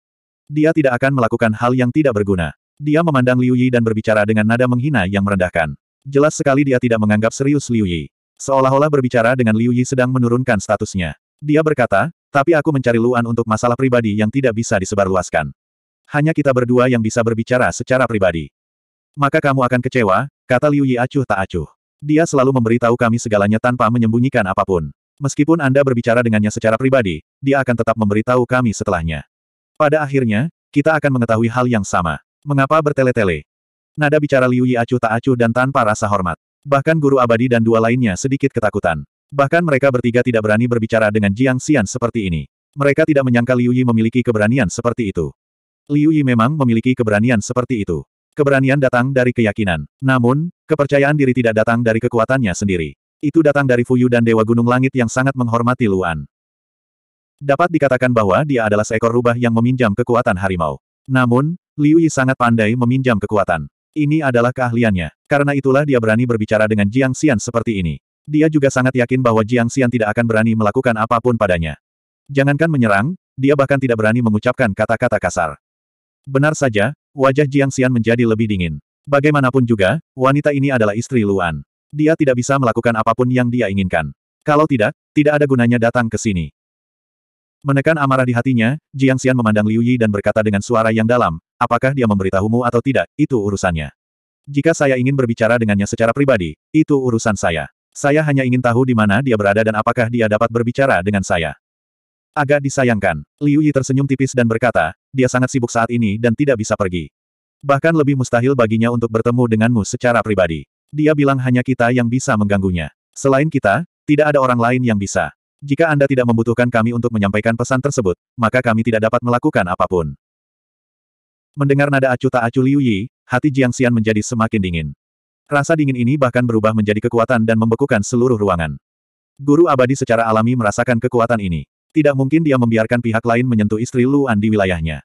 Dia tidak akan melakukan hal yang tidak berguna. Dia memandang Liu Yi dan berbicara dengan nada menghina yang merendahkan. Jelas sekali dia tidak menganggap serius Liu Yi. Seolah-olah berbicara dengan Liu Yi sedang menurunkan statusnya. Dia berkata, tapi aku mencari Luan untuk masalah pribadi yang tidak bisa disebarluaskan. Hanya kita berdua yang bisa berbicara secara pribadi. Maka kamu akan kecewa, kata Liu Yi acuh tak acuh. Dia selalu memberitahu kami segalanya tanpa menyembunyikan apapun. Meskipun Anda berbicara dengannya secara pribadi, dia akan tetap memberitahu kami setelahnya. Pada akhirnya, kita akan mengetahui hal yang sama. Mengapa bertele-tele? Nada bicara Liu Yi acuh tak acuh dan tanpa rasa hormat. Bahkan guru abadi dan dua lainnya sedikit ketakutan. Bahkan mereka bertiga tidak berani berbicara dengan Jiang Xian seperti ini. Mereka tidak menyangka Liu Yi memiliki keberanian seperti itu. Liu Yi memang memiliki keberanian seperti itu. Keberanian datang dari keyakinan. Namun, kepercayaan diri tidak datang dari kekuatannya sendiri. Itu datang dari Fuyu dan Dewa Gunung Langit yang sangat menghormati Luan. Dapat dikatakan bahwa dia adalah seekor rubah yang meminjam kekuatan harimau. Namun, Liu Yi sangat pandai meminjam kekuatan. Ini adalah keahliannya. Karena itulah dia berani berbicara dengan Jiang Xian seperti ini. Dia juga sangat yakin bahwa Jiang Xian tidak akan berani melakukan apapun padanya. Jangankan menyerang, dia bahkan tidak berani mengucapkan kata-kata kasar. Benar saja, wajah Jiang Xian menjadi lebih dingin. Bagaimanapun juga, wanita ini adalah istri Luan. Dia tidak bisa melakukan apapun yang dia inginkan. Kalau tidak, tidak ada gunanya datang ke sini. Menekan amarah di hatinya, Jiang Xian memandang Liu Yi dan berkata dengan suara yang dalam, apakah dia memberitahumu atau tidak, itu urusannya. Jika saya ingin berbicara dengannya secara pribadi, itu urusan saya. Saya hanya ingin tahu di mana dia berada dan apakah dia dapat berbicara dengan saya. Agak disayangkan, Liu Yi tersenyum tipis dan berkata, dia sangat sibuk saat ini dan tidak bisa pergi. Bahkan lebih mustahil baginya untuk bertemu denganmu secara pribadi. Dia bilang hanya kita yang bisa mengganggunya. Selain kita, tidak ada orang lain yang bisa. Jika Anda tidak membutuhkan kami untuk menyampaikan pesan tersebut, maka kami tidak dapat melakukan apapun. Mendengar nada acuh tak acuh Liu Yi, hati Jiang Xian menjadi semakin dingin. Rasa dingin ini bahkan berubah menjadi kekuatan dan membekukan seluruh ruangan. Guru abadi secara alami merasakan kekuatan ini. Tidak mungkin dia membiarkan pihak lain menyentuh istri Luan di wilayahnya.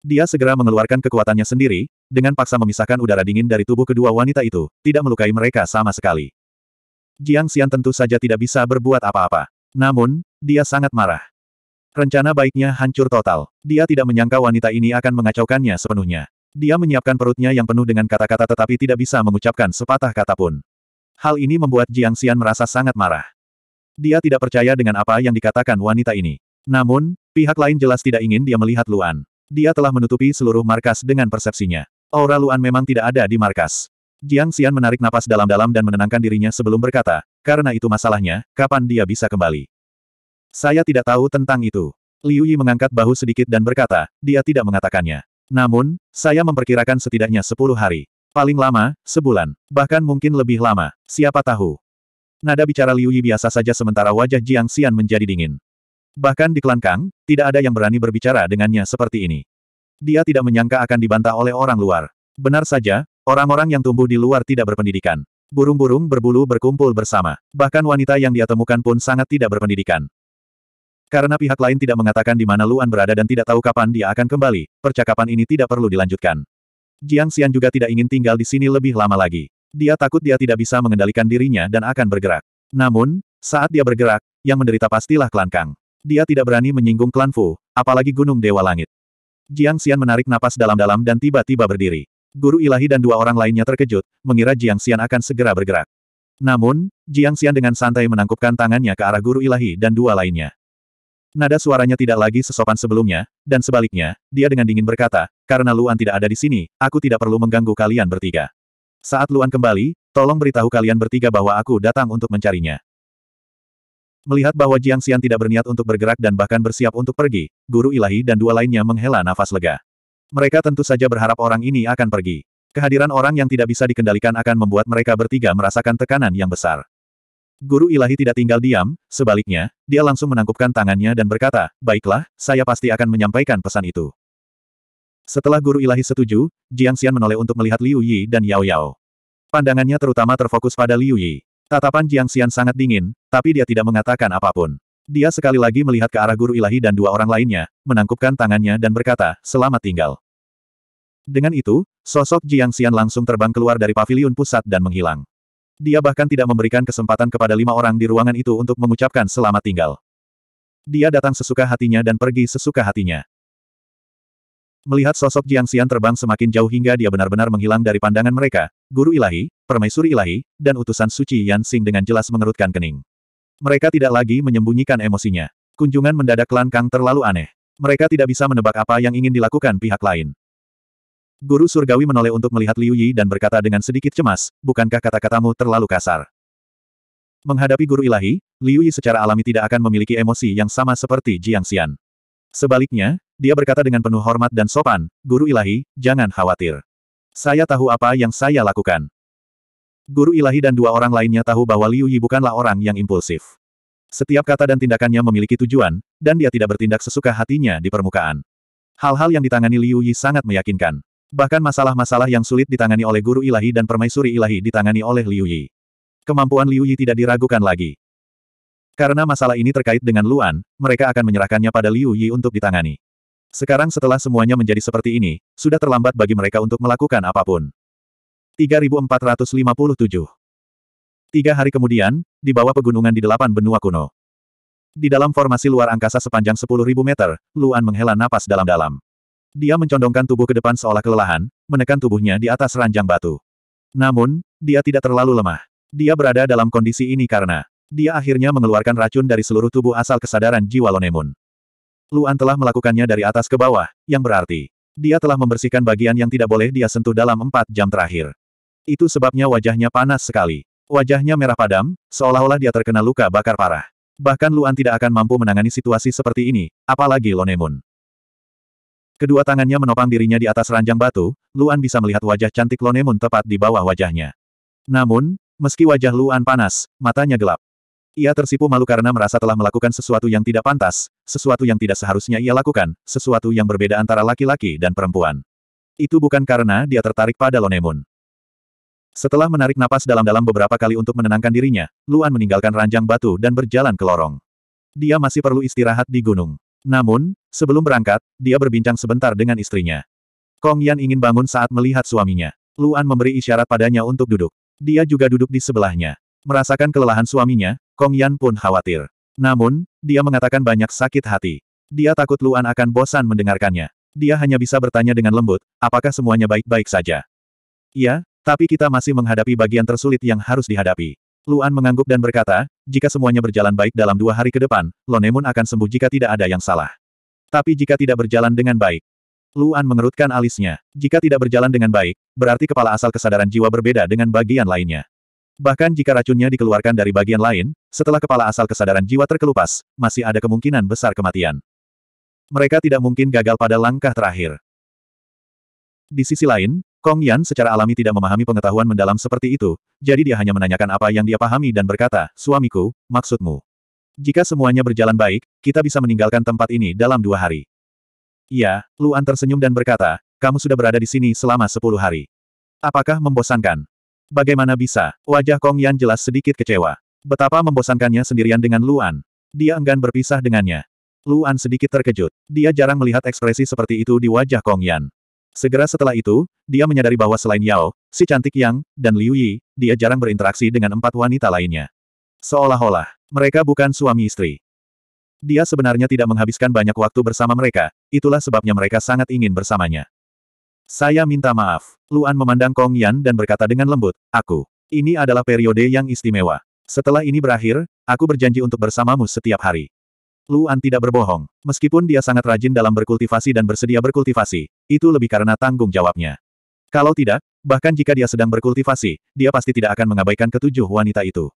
Dia segera mengeluarkan kekuatannya sendiri, dengan paksa memisahkan udara dingin dari tubuh kedua wanita itu, tidak melukai mereka sama sekali. Jiang Xian tentu saja tidak bisa berbuat apa-apa. Namun, dia sangat marah. Rencana baiknya hancur total. Dia tidak menyangka wanita ini akan mengacaukannya sepenuhnya. Dia menyiapkan perutnya yang penuh dengan kata-kata tetapi tidak bisa mengucapkan sepatah kata pun. Hal ini membuat Jiang Xian merasa sangat marah. Dia tidak percaya dengan apa yang dikatakan wanita ini. Namun, pihak lain jelas tidak ingin dia melihat Luan. Dia telah menutupi seluruh markas dengan persepsinya. Aura Luan memang tidak ada di markas. Jiang Xian menarik napas dalam-dalam dan menenangkan dirinya sebelum berkata, karena itu masalahnya, kapan dia bisa kembali. Saya tidak tahu tentang itu. Liu Yi mengangkat bahu sedikit dan berkata, dia tidak mengatakannya. Namun, saya memperkirakan setidaknya sepuluh hari. Paling lama, sebulan. Bahkan mungkin lebih lama. Siapa tahu. Nada bicara Liu Yi biasa saja sementara wajah Jiang Xian menjadi dingin. Bahkan di klan Kang, tidak ada yang berani berbicara dengannya seperti ini. Dia tidak menyangka akan dibantah oleh orang luar. Benar saja, orang-orang yang tumbuh di luar tidak berpendidikan. Burung-burung berbulu berkumpul bersama. Bahkan wanita yang dia temukan pun sangat tidak berpendidikan. Karena pihak lain tidak mengatakan di mana Luan berada dan tidak tahu kapan dia akan kembali, percakapan ini tidak perlu dilanjutkan. Jiang Xian juga tidak ingin tinggal di sini lebih lama lagi. Dia takut dia tidak bisa mengendalikan dirinya dan akan bergerak. Namun, saat dia bergerak, yang menderita pastilah klan Kang. Dia tidak berani menyinggung klan Fu, apalagi Gunung Dewa Langit. Jiang Xian menarik napas dalam-dalam dan tiba-tiba berdiri. Guru ilahi dan dua orang lainnya terkejut, mengira Jiang Xian akan segera bergerak. Namun, Jiang Xian dengan santai menangkupkan tangannya ke arah guru ilahi dan dua lainnya. Nada suaranya tidak lagi sesopan sebelumnya, dan sebaliknya, dia dengan dingin berkata, karena Luan tidak ada di sini, aku tidak perlu mengganggu kalian bertiga. Saat Luan kembali, tolong beritahu kalian bertiga bahwa aku datang untuk mencarinya. Melihat bahwa Jiang Xian tidak berniat untuk bergerak dan bahkan bersiap untuk pergi, Guru Ilahi dan dua lainnya menghela nafas lega. Mereka tentu saja berharap orang ini akan pergi. Kehadiran orang yang tidak bisa dikendalikan akan membuat mereka bertiga merasakan tekanan yang besar. Guru ilahi tidak tinggal diam, sebaliknya, dia langsung menangkupkan tangannya dan berkata, Baiklah, saya pasti akan menyampaikan pesan itu. Setelah guru ilahi setuju, Jiang Xian menoleh untuk melihat Liu Yi dan Yao Yao. Pandangannya terutama terfokus pada Liu Yi. Tatapan Jiang Xian sangat dingin, tapi dia tidak mengatakan apapun. Dia sekali lagi melihat ke arah guru ilahi dan dua orang lainnya, menangkupkan tangannya dan berkata, selamat tinggal. Dengan itu, sosok Jiang Xian langsung terbang keluar dari pavilion pusat dan menghilang. Dia bahkan tidak memberikan kesempatan kepada lima orang di ruangan itu untuk mengucapkan selamat tinggal. Dia datang sesuka hatinya dan pergi sesuka hatinya. Melihat sosok Jiang Xian terbang semakin jauh hingga dia benar-benar menghilang dari pandangan mereka, Guru Ilahi, Permaisuri Ilahi, dan utusan suci Yan Xing dengan jelas mengerutkan kening. Mereka tidak lagi menyembunyikan emosinya. Kunjungan mendadak Lan Kang terlalu aneh. Mereka tidak bisa menebak apa yang ingin dilakukan pihak lain. Guru surgawi menoleh untuk melihat Liu Yi dan berkata dengan sedikit cemas, bukankah kata-katamu terlalu kasar? Menghadapi guru ilahi, Liu Yi secara alami tidak akan memiliki emosi yang sama seperti Jiang Xian. Sebaliknya, dia berkata dengan penuh hormat dan sopan, Guru ilahi, jangan khawatir. Saya tahu apa yang saya lakukan. Guru ilahi dan dua orang lainnya tahu bahwa Liu Yi bukanlah orang yang impulsif. Setiap kata dan tindakannya memiliki tujuan, dan dia tidak bertindak sesuka hatinya di permukaan. Hal-hal yang ditangani Liu Yi sangat meyakinkan. Bahkan masalah-masalah yang sulit ditangani oleh guru ilahi dan permaisuri ilahi ditangani oleh Liu Yi. Kemampuan Liu Yi tidak diragukan lagi. Karena masalah ini terkait dengan Luan, mereka akan menyerahkannya pada Liu Yi untuk ditangani. Sekarang setelah semuanya menjadi seperti ini, sudah terlambat bagi mereka untuk melakukan apapun. 3457 Tiga hari kemudian, di bawah pegunungan di delapan benua kuno. Di dalam formasi luar angkasa sepanjang 10.000 meter, Luan menghela napas dalam-dalam. Dia mencondongkan tubuh ke depan seolah kelelahan, menekan tubuhnya di atas ranjang batu. Namun, dia tidak terlalu lemah. Dia berada dalam kondisi ini karena dia akhirnya mengeluarkan racun dari seluruh tubuh asal kesadaran jiwa Lonemun. Luan telah melakukannya dari atas ke bawah, yang berarti dia telah membersihkan bagian yang tidak boleh dia sentuh dalam empat jam terakhir. Itu sebabnya wajahnya panas sekali. Wajahnya merah padam, seolah-olah dia terkena luka bakar parah. Bahkan Luan tidak akan mampu menangani situasi seperti ini, apalagi Lonemun. Kedua tangannya menopang dirinya di atas ranjang batu, Luan bisa melihat wajah cantik Lonemun tepat di bawah wajahnya. Namun, meski wajah Luan panas, matanya gelap. Ia tersipu malu karena merasa telah melakukan sesuatu yang tidak pantas, sesuatu yang tidak seharusnya ia lakukan, sesuatu yang berbeda antara laki-laki dan perempuan. Itu bukan karena dia tertarik pada Lonemun. Setelah menarik napas dalam-dalam beberapa kali untuk menenangkan dirinya, Luan meninggalkan ranjang batu dan berjalan ke lorong. Dia masih perlu istirahat di gunung. Namun, Sebelum berangkat, dia berbincang sebentar dengan istrinya. Kong Yan ingin bangun saat melihat suaminya. Luan memberi isyarat padanya untuk duduk. Dia juga duduk di sebelahnya. Merasakan kelelahan suaminya, Kong Yan pun khawatir. Namun, dia mengatakan banyak sakit hati. Dia takut Luan akan bosan mendengarkannya. Dia hanya bisa bertanya dengan lembut, apakah semuanya baik-baik saja. Iya, tapi kita masih menghadapi bagian tersulit yang harus dihadapi. Luan mengangguk dan berkata, jika semuanya berjalan baik dalam dua hari ke depan, Lonemun akan sembuh jika tidak ada yang salah. Tapi jika tidak berjalan dengan baik. Luan mengerutkan alisnya. Jika tidak berjalan dengan baik, berarti kepala asal kesadaran jiwa berbeda dengan bagian lainnya. Bahkan jika racunnya dikeluarkan dari bagian lain, setelah kepala asal kesadaran jiwa terkelupas, masih ada kemungkinan besar kematian. Mereka tidak mungkin gagal pada langkah terakhir. Di sisi lain, Kong Yan secara alami tidak memahami pengetahuan mendalam seperti itu, jadi dia hanya menanyakan apa yang dia pahami dan berkata, suamiku, maksudmu. Jika semuanya berjalan baik, kita bisa meninggalkan tempat ini dalam dua hari. Iya, Luan tersenyum dan berkata, kamu sudah berada di sini selama sepuluh hari. Apakah membosankan? Bagaimana bisa? Wajah Kong Yan jelas sedikit kecewa. Betapa membosankannya sendirian dengan Luan. Dia enggan berpisah dengannya. Luan sedikit terkejut. Dia jarang melihat ekspresi seperti itu di wajah Kong Yan. Segera setelah itu, dia menyadari bahwa selain Yao, si cantik Yang, dan Liu Yi, dia jarang berinteraksi dengan empat wanita lainnya. Seolah-olah, mereka bukan suami istri. Dia sebenarnya tidak menghabiskan banyak waktu bersama mereka, itulah sebabnya mereka sangat ingin bersamanya. Saya minta maaf. Luan memandang Kong Yan dan berkata dengan lembut, Aku. Ini adalah periode yang istimewa. Setelah ini berakhir, aku berjanji untuk bersamamu setiap hari. Luan tidak berbohong. Meskipun dia sangat rajin dalam berkultivasi dan bersedia berkultivasi, itu lebih karena tanggung jawabnya. Kalau tidak, bahkan jika dia sedang berkultivasi, dia pasti tidak akan mengabaikan ketujuh wanita itu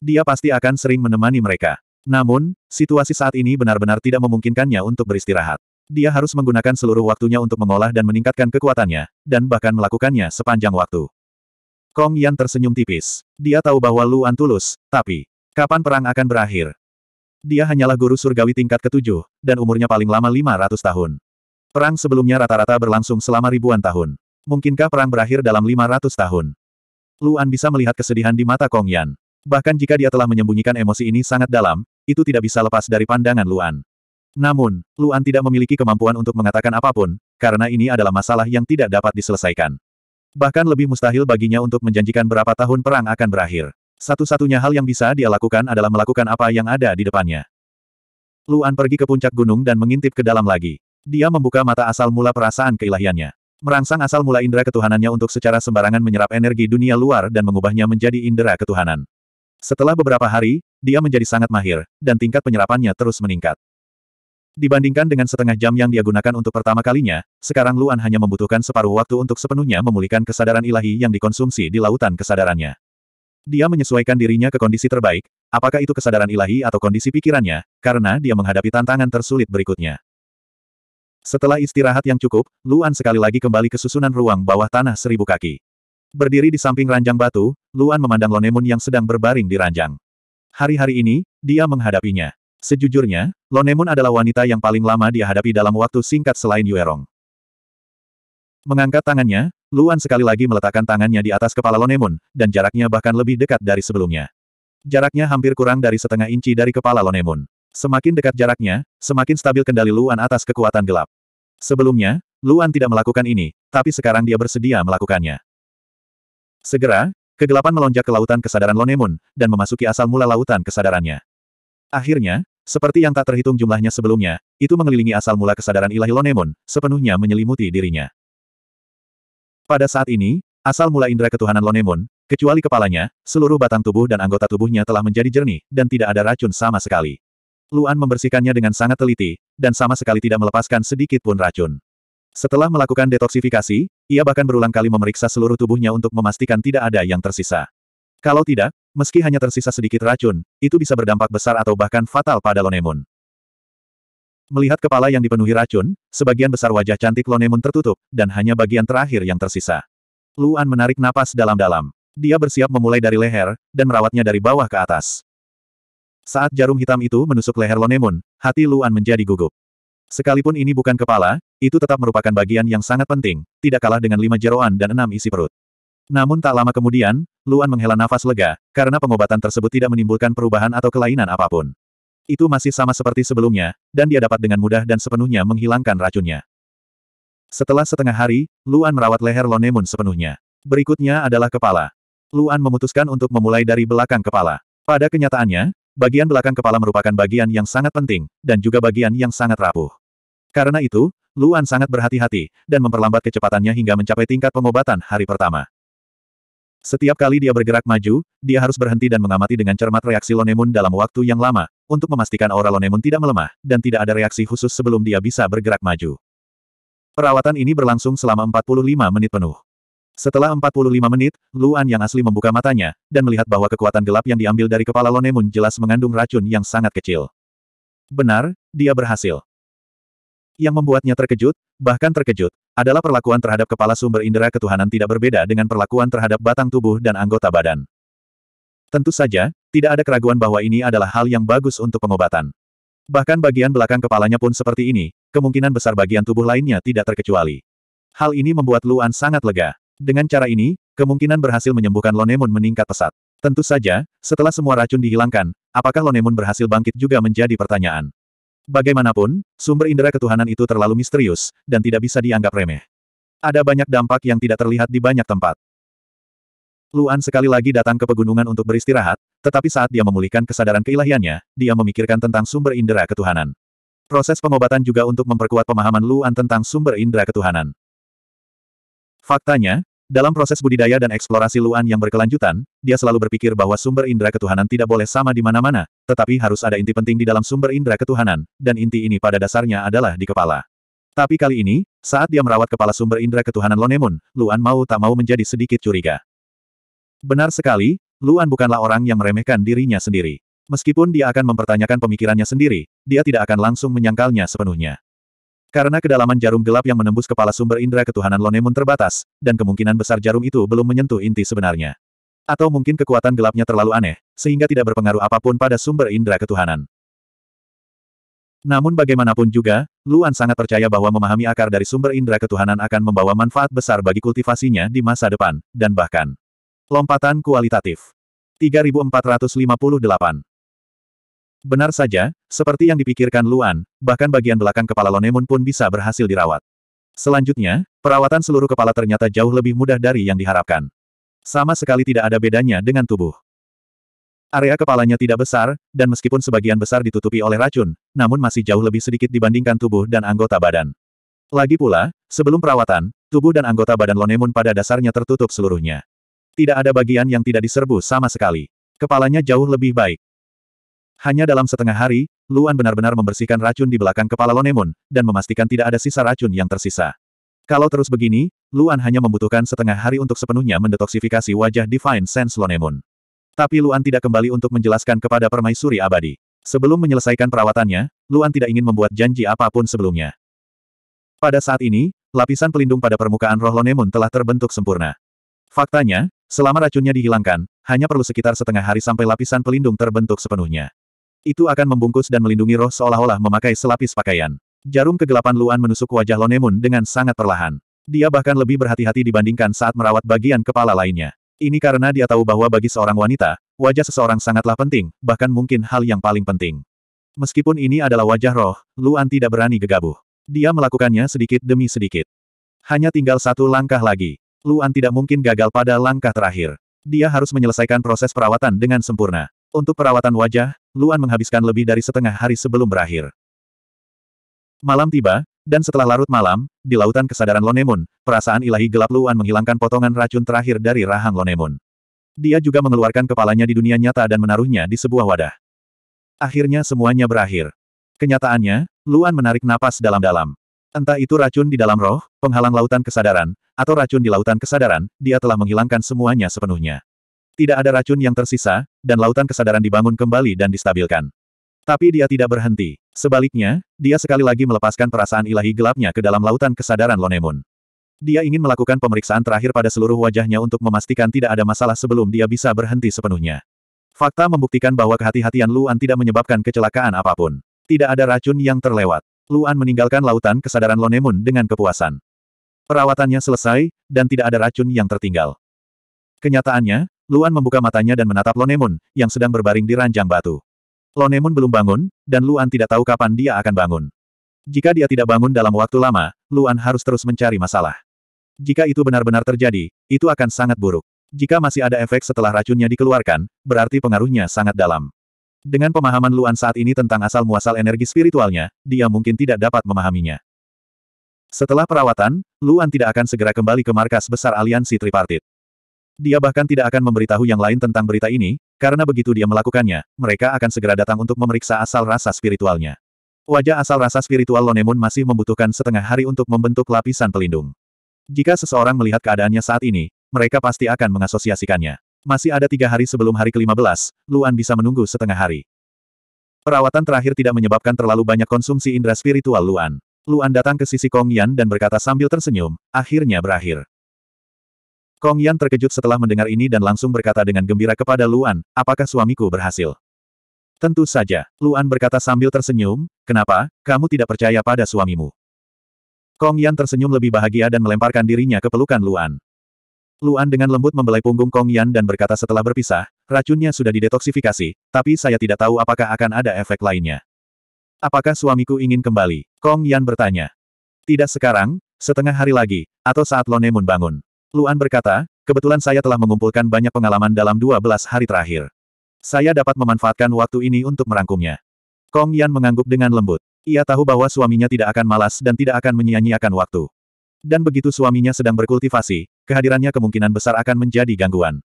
dia pasti akan sering menemani mereka. Namun, situasi saat ini benar-benar tidak memungkinkannya untuk beristirahat. Dia harus menggunakan seluruh waktunya untuk mengolah dan meningkatkan kekuatannya, dan bahkan melakukannya sepanjang waktu. Kong Yan tersenyum tipis. Dia tahu bahwa Luan tulus, tapi, kapan perang akan berakhir? Dia hanyalah guru surgawi tingkat ketujuh, dan umurnya paling lama 500 tahun. Perang sebelumnya rata-rata berlangsung selama ribuan tahun. Mungkinkah perang berakhir dalam 500 tahun? Luan bisa melihat kesedihan di mata Kong Yan. Bahkan jika dia telah menyembunyikan emosi ini sangat dalam, itu tidak bisa lepas dari pandangan Luan. Namun, Luan tidak memiliki kemampuan untuk mengatakan apapun, karena ini adalah masalah yang tidak dapat diselesaikan. Bahkan lebih mustahil baginya untuk menjanjikan berapa tahun perang akan berakhir. Satu-satunya hal yang bisa dia lakukan adalah melakukan apa yang ada di depannya. Luan pergi ke puncak gunung dan mengintip ke dalam lagi. Dia membuka mata asal mula perasaan keilahiannya. Merangsang asal mula indera ketuhanannya untuk secara sembarangan menyerap energi dunia luar dan mengubahnya menjadi indera ketuhanan. Setelah beberapa hari, dia menjadi sangat mahir, dan tingkat penyerapannya terus meningkat. Dibandingkan dengan setengah jam yang dia gunakan untuk pertama kalinya, sekarang Luan hanya membutuhkan separuh waktu untuk sepenuhnya memulihkan kesadaran ilahi yang dikonsumsi di lautan kesadarannya. Dia menyesuaikan dirinya ke kondisi terbaik, apakah itu kesadaran ilahi atau kondisi pikirannya, karena dia menghadapi tantangan tersulit berikutnya. Setelah istirahat yang cukup, Luan sekali lagi kembali ke susunan ruang bawah tanah seribu kaki. Berdiri di samping ranjang batu, Luan memandang Lonemun yang sedang berbaring di ranjang. Hari-hari ini, dia menghadapinya. Sejujurnya, Lonemun adalah wanita yang paling lama dia hadapi dalam waktu singkat selain Yuerong. Mengangkat tangannya, Luan sekali lagi meletakkan tangannya di atas kepala Lonemun, dan jaraknya bahkan lebih dekat dari sebelumnya. Jaraknya hampir kurang dari setengah inci dari kepala Lonemun. Semakin dekat jaraknya, semakin stabil kendali Luan atas kekuatan gelap. Sebelumnya, Luan tidak melakukan ini, tapi sekarang dia bersedia melakukannya. Segera, kegelapan melonjak ke lautan kesadaran Lonemun, dan memasuki asal mula lautan kesadarannya. Akhirnya, seperti yang tak terhitung jumlahnya sebelumnya, itu mengelilingi asal mula kesadaran ilahi Lonemun, sepenuhnya menyelimuti dirinya. Pada saat ini, asal mula indera ketuhanan Lonemun, kecuali kepalanya, seluruh batang tubuh dan anggota tubuhnya telah menjadi jernih, dan tidak ada racun sama sekali. Luan membersihkannya dengan sangat teliti, dan sama sekali tidak melepaskan sedikit pun racun. Setelah melakukan detoksifikasi, ia bahkan berulang kali memeriksa seluruh tubuhnya untuk memastikan tidak ada yang tersisa. Kalau tidak, meski hanya tersisa sedikit racun, itu bisa berdampak besar atau bahkan fatal pada Lonemun. Melihat kepala yang dipenuhi racun, sebagian besar wajah cantik Lonemun tertutup, dan hanya bagian terakhir yang tersisa. Luan menarik napas dalam-dalam. Dia bersiap memulai dari leher, dan merawatnya dari bawah ke atas. Saat jarum hitam itu menusuk leher Lonemun, hati Luan menjadi gugup. Sekalipun ini bukan kepala, itu tetap merupakan bagian yang sangat penting, tidak kalah dengan lima jeroan dan enam isi perut. Namun tak lama kemudian, Luan menghela nafas lega, karena pengobatan tersebut tidak menimbulkan perubahan atau kelainan apapun. Itu masih sama seperti sebelumnya, dan dia dapat dengan mudah dan sepenuhnya menghilangkan racunnya. Setelah setengah hari, Luan merawat leher Lonemun sepenuhnya. Berikutnya adalah kepala. Luan memutuskan untuk memulai dari belakang kepala. Pada kenyataannya, bagian belakang kepala merupakan bagian yang sangat penting, dan juga bagian yang sangat rapuh. Karena itu, Luan sangat berhati-hati, dan memperlambat kecepatannya hingga mencapai tingkat pengobatan hari pertama. Setiap kali dia bergerak maju, dia harus berhenti dan mengamati dengan cermat reaksi Lonemun dalam waktu yang lama, untuk memastikan aura Lonemun tidak melemah, dan tidak ada reaksi khusus sebelum dia bisa bergerak maju. Perawatan ini berlangsung selama 45 menit penuh. Setelah 45 menit, Luan yang asli membuka matanya, dan melihat bahwa kekuatan gelap yang diambil dari kepala Lonemun jelas mengandung racun yang sangat kecil. Benar, dia berhasil. Yang membuatnya terkejut, bahkan terkejut, adalah perlakuan terhadap kepala sumber indera ketuhanan tidak berbeda dengan perlakuan terhadap batang tubuh dan anggota badan. Tentu saja, tidak ada keraguan bahwa ini adalah hal yang bagus untuk pengobatan. Bahkan bagian belakang kepalanya pun seperti ini, kemungkinan besar bagian tubuh lainnya tidak terkecuali. Hal ini membuat Luan sangat lega. Dengan cara ini, kemungkinan berhasil menyembuhkan Lonemun meningkat pesat. Tentu saja, setelah semua racun dihilangkan, apakah Lonemun berhasil bangkit juga menjadi pertanyaan. Bagaimanapun, sumber indera ketuhanan itu terlalu misterius, dan tidak bisa dianggap remeh. Ada banyak dampak yang tidak terlihat di banyak tempat. Luan sekali lagi datang ke pegunungan untuk beristirahat, tetapi saat dia memulihkan kesadaran keilahiannya, dia memikirkan tentang sumber indera ketuhanan. Proses pengobatan juga untuk memperkuat pemahaman Luan tentang sumber indera ketuhanan. Faktanya, dalam proses budidaya dan eksplorasi Luan yang berkelanjutan, dia selalu berpikir bahwa sumber indera ketuhanan tidak boleh sama di mana-mana, tetapi harus ada inti penting di dalam sumber indera ketuhanan, dan inti ini pada dasarnya adalah di kepala. Tapi kali ini, saat dia merawat kepala sumber indera ketuhanan Lonemun, Luan mau tak mau menjadi sedikit curiga. Benar sekali, Luan bukanlah orang yang meremehkan dirinya sendiri. Meskipun dia akan mempertanyakan pemikirannya sendiri, dia tidak akan langsung menyangkalnya sepenuhnya. Karena kedalaman jarum gelap yang menembus kepala sumber indera ketuhanan Lonemun terbatas, dan kemungkinan besar jarum itu belum menyentuh inti sebenarnya. Atau mungkin kekuatan gelapnya terlalu aneh, sehingga tidak berpengaruh apapun pada sumber indera ketuhanan. Namun bagaimanapun juga, Luan sangat percaya bahwa memahami akar dari sumber indera ketuhanan akan membawa manfaat besar bagi kultivasinya di masa depan, dan bahkan lompatan kualitatif. 3458 Benar saja, seperti yang dipikirkan Luan, bahkan bagian belakang kepala Lonemun pun bisa berhasil dirawat. Selanjutnya, perawatan seluruh kepala ternyata jauh lebih mudah dari yang diharapkan. Sama sekali tidak ada bedanya dengan tubuh. Area kepalanya tidak besar, dan meskipun sebagian besar ditutupi oleh racun, namun masih jauh lebih sedikit dibandingkan tubuh dan anggota badan. Lagi pula, sebelum perawatan, tubuh dan anggota badan Lonemun pada dasarnya tertutup seluruhnya. Tidak ada bagian yang tidak diserbu sama sekali. Kepalanya jauh lebih baik. Hanya dalam setengah hari, Luan benar-benar membersihkan racun di belakang kepala Lonemon, dan memastikan tidak ada sisa racun yang tersisa. Kalau terus begini, Luan hanya membutuhkan setengah hari untuk sepenuhnya mendetoksifikasi wajah Divine Sense Lonemon. Tapi Luan tidak kembali untuk menjelaskan kepada permaisuri abadi. Sebelum menyelesaikan perawatannya, Luan tidak ingin membuat janji apapun sebelumnya. Pada saat ini, lapisan pelindung pada permukaan roh Lonemon telah terbentuk sempurna. Faktanya, selama racunnya dihilangkan, hanya perlu sekitar setengah hari sampai lapisan pelindung terbentuk sepenuhnya. Itu akan membungkus dan melindungi roh seolah-olah memakai selapis pakaian. Jarum kegelapan Luan menusuk wajah Lonemun dengan sangat perlahan. Dia bahkan lebih berhati-hati dibandingkan saat merawat bagian kepala lainnya. Ini karena dia tahu bahwa bagi seorang wanita, wajah seseorang sangatlah penting, bahkan mungkin hal yang paling penting. Meskipun ini adalah wajah roh, Luan tidak berani gegabah. Dia melakukannya sedikit demi sedikit. Hanya tinggal satu langkah lagi. Luan tidak mungkin gagal pada langkah terakhir. Dia harus menyelesaikan proses perawatan dengan sempurna. Untuk perawatan wajah, Luan menghabiskan lebih dari setengah hari sebelum berakhir. Malam tiba, dan setelah larut malam, di lautan kesadaran Lonemun, perasaan ilahi gelap Luan menghilangkan potongan racun terakhir dari rahang Lonemun. Dia juga mengeluarkan kepalanya di dunia nyata dan menaruhnya di sebuah wadah. Akhirnya semuanya berakhir. Kenyataannya, Luan menarik napas dalam-dalam. Entah itu racun di dalam roh, penghalang lautan kesadaran, atau racun di lautan kesadaran, dia telah menghilangkan semuanya sepenuhnya. Tidak ada racun yang tersisa, dan lautan kesadaran dibangun kembali dan distabilkan. Tapi dia tidak berhenti. Sebaliknya, dia sekali lagi melepaskan perasaan ilahi gelapnya ke dalam lautan kesadaran Lonemun. Dia ingin melakukan pemeriksaan terakhir pada seluruh wajahnya untuk memastikan tidak ada masalah sebelum dia bisa berhenti sepenuhnya. Fakta membuktikan bahwa kehati-hatian Luan tidak menyebabkan kecelakaan apapun. Tidak ada racun yang terlewat. Luan meninggalkan lautan kesadaran Lonemun dengan kepuasan. Perawatannya selesai, dan tidak ada racun yang tertinggal. Kenyataannya, Luan membuka matanya dan menatap Lonemun, yang sedang berbaring di ranjang batu. Lonemun belum bangun, dan Luan tidak tahu kapan dia akan bangun. Jika dia tidak bangun dalam waktu lama, Luan harus terus mencari masalah. Jika itu benar-benar terjadi, itu akan sangat buruk. Jika masih ada efek setelah racunnya dikeluarkan, berarti pengaruhnya sangat dalam. Dengan pemahaman Luan saat ini tentang asal-muasal energi spiritualnya, dia mungkin tidak dapat memahaminya. Setelah perawatan, Luan tidak akan segera kembali ke markas besar aliansi tripartit. Dia bahkan tidak akan memberitahu yang lain tentang berita ini, karena begitu dia melakukannya, mereka akan segera datang untuk memeriksa asal rasa spiritualnya. Wajah asal rasa spiritual Lonemun masih membutuhkan setengah hari untuk membentuk lapisan pelindung. Jika seseorang melihat keadaannya saat ini, mereka pasti akan mengasosiasikannya. Masih ada tiga hari sebelum hari ke-15, Luan bisa menunggu setengah hari. Perawatan terakhir tidak menyebabkan terlalu banyak konsumsi indera spiritual Luan. Luan datang ke sisi Kong Yan dan berkata sambil tersenyum, akhirnya berakhir. Kong Yan terkejut setelah mendengar ini dan langsung berkata dengan gembira kepada Luan, apakah suamiku berhasil? Tentu saja, Luan berkata sambil tersenyum, kenapa, kamu tidak percaya pada suamimu? Kong Yan tersenyum lebih bahagia dan melemparkan dirinya ke pelukan Luan. Luan dengan lembut membelai punggung Kong Yan dan berkata setelah berpisah, racunnya sudah didetoksifikasi, tapi saya tidak tahu apakah akan ada efek lainnya. Apakah suamiku ingin kembali? Kong Yan bertanya. Tidak sekarang, setengah hari lagi, atau saat Lone Moon bangun. Luan berkata, kebetulan saya telah mengumpulkan banyak pengalaman dalam 12 hari terakhir. Saya dapat memanfaatkan waktu ini untuk merangkumnya. Kong Yan mengangguk dengan lembut. Ia tahu bahwa suaminya tidak akan malas dan tidak akan menyia-nyiakan waktu. Dan begitu suaminya sedang berkultivasi, kehadirannya kemungkinan besar akan menjadi gangguan.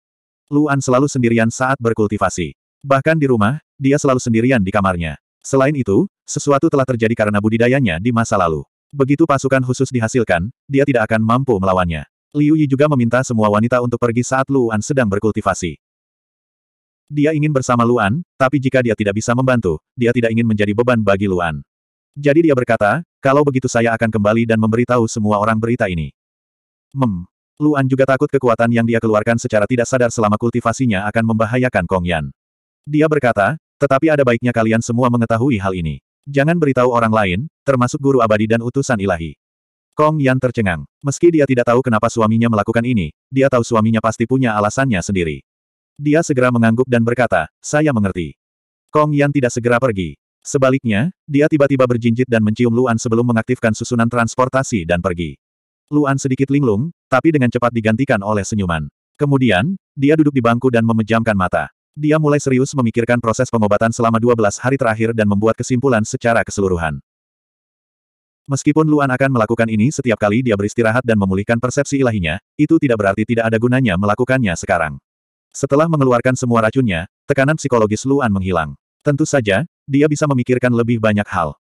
Luan selalu sendirian saat berkultivasi. Bahkan di rumah, dia selalu sendirian di kamarnya. Selain itu, sesuatu telah terjadi karena budidayanya di masa lalu. Begitu pasukan khusus dihasilkan, dia tidak akan mampu melawannya. Liu Yi juga meminta semua wanita untuk pergi saat Luan sedang berkultivasi. Dia ingin bersama Luan, tapi jika dia tidak bisa membantu, dia tidak ingin menjadi beban bagi Luan. Jadi dia berkata, kalau begitu saya akan kembali dan memberitahu semua orang berita ini. Mem. Luan juga takut kekuatan yang dia keluarkan secara tidak sadar selama kultivasinya akan membahayakan Kong Yan. Dia berkata, tetapi ada baiknya kalian semua mengetahui hal ini. Jangan beritahu orang lain, termasuk guru abadi dan utusan ilahi. Kong Yan tercengang. Meski dia tidak tahu kenapa suaminya melakukan ini, dia tahu suaminya pasti punya alasannya sendiri. Dia segera mengangguk dan berkata, saya mengerti. Kong Yan tidak segera pergi. Sebaliknya, dia tiba-tiba berjinjit dan mencium Luan sebelum mengaktifkan susunan transportasi dan pergi. Luan sedikit linglung, tapi dengan cepat digantikan oleh senyuman. Kemudian, dia duduk di bangku dan memejamkan mata. Dia mulai serius memikirkan proses pengobatan selama 12 hari terakhir dan membuat kesimpulan secara keseluruhan. Meskipun Luan akan melakukan ini setiap kali dia beristirahat dan memulihkan persepsi ilahinya, itu tidak berarti tidak ada gunanya melakukannya sekarang. Setelah mengeluarkan semua racunnya, tekanan psikologis Luan menghilang. Tentu saja, dia bisa memikirkan lebih banyak hal.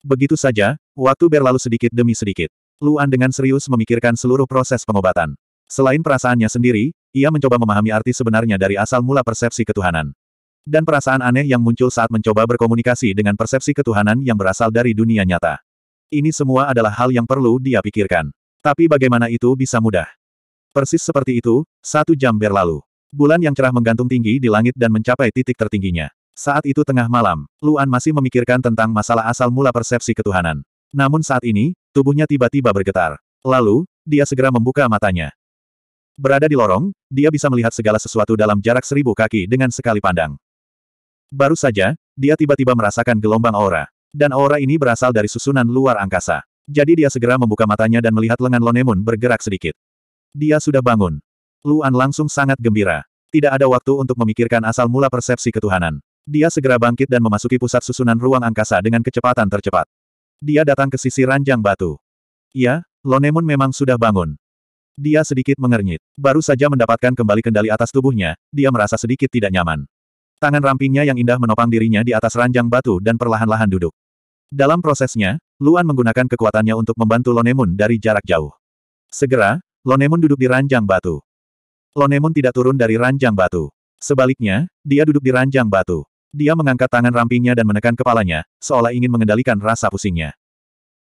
Begitu saja, waktu berlalu sedikit demi sedikit. Luan dengan serius memikirkan seluruh proses pengobatan. Selain perasaannya sendiri, ia mencoba memahami arti sebenarnya dari asal mula persepsi ketuhanan. Dan perasaan aneh yang muncul saat mencoba berkomunikasi dengan persepsi ketuhanan yang berasal dari dunia nyata. Ini semua adalah hal yang perlu dia pikirkan. Tapi bagaimana itu bisa mudah? Persis seperti itu, satu jam berlalu. Bulan yang cerah menggantung tinggi di langit dan mencapai titik tertingginya. Saat itu tengah malam, Luan masih memikirkan tentang masalah asal mula persepsi ketuhanan. Namun saat ini, tubuhnya tiba-tiba bergetar. Lalu, dia segera membuka matanya. Berada di lorong, dia bisa melihat segala sesuatu dalam jarak seribu kaki dengan sekali pandang. Baru saja, dia tiba-tiba merasakan gelombang aura. Dan aura ini berasal dari susunan luar angkasa. Jadi dia segera membuka matanya dan melihat lengan Lonemun bergerak sedikit. Dia sudah bangun. Luan langsung sangat gembira. Tidak ada waktu untuk memikirkan asal mula persepsi ketuhanan. Dia segera bangkit dan memasuki pusat susunan ruang angkasa dengan kecepatan tercepat. Dia datang ke sisi ranjang batu. Ya, Lonemun memang sudah bangun. Dia sedikit mengernyit. Baru saja mendapatkan kembali kendali atas tubuhnya, dia merasa sedikit tidak nyaman. Tangan rampingnya yang indah menopang dirinya di atas ranjang batu dan perlahan-lahan duduk. Dalam prosesnya, Luan menggunakan kekuatannya untuk membantu Lonemun dari jarak jauh. Segera, Lonemun duduk di ranjang batu. Lonemun tidak turun dari ranjang batu. Sebaliknya, dia duduk di ranjang batu. Dia mengangkat tangan rampingnya dan menekan kepalanya, seolah ingin mengendalikan rasa pusingnya.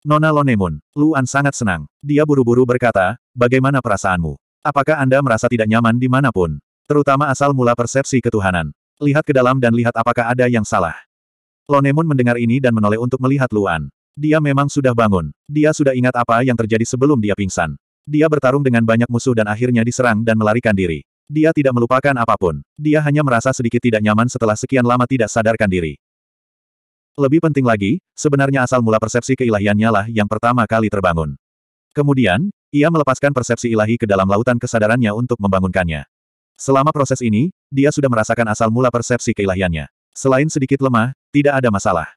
Nona Lonemun, Luan sangat senang. Dia buru-buru berkata, bagaimana perasaanmu? Apakah Anda merasa tidak nyaman di dimanapun? Terutama asal mula persepsi ketuhanan. Lihat ke dalam dan lihat apakah ada yang salah. Lonemon mendengar ini dan menoleh untuk melihat Luan. Dia memang sudah bangun. Dia sudah ingat apa yang terjadi sebelum dia pingsan. Dia bertarung dengan banyak musuh dan akhirnya diserang dan melarikan diri. Dia tidak melupakan apapun. Dia hanya merasa sedikit tidak nyaman setelah sekian lama tidak sadarkan diri. Lebih penting lagi, sebenarnya asal mula persepsi keilahiannya lah yang pertama kali terbangun. Kemudian, ia melepaskan persepsi ilahi ke dalam lautan kesadarannya untuk membangunkannya. Selama proses ini, dia sudah merasakan asal mula persepsi keilahiannya. Selain sedikit lemah, tidak ada masalah.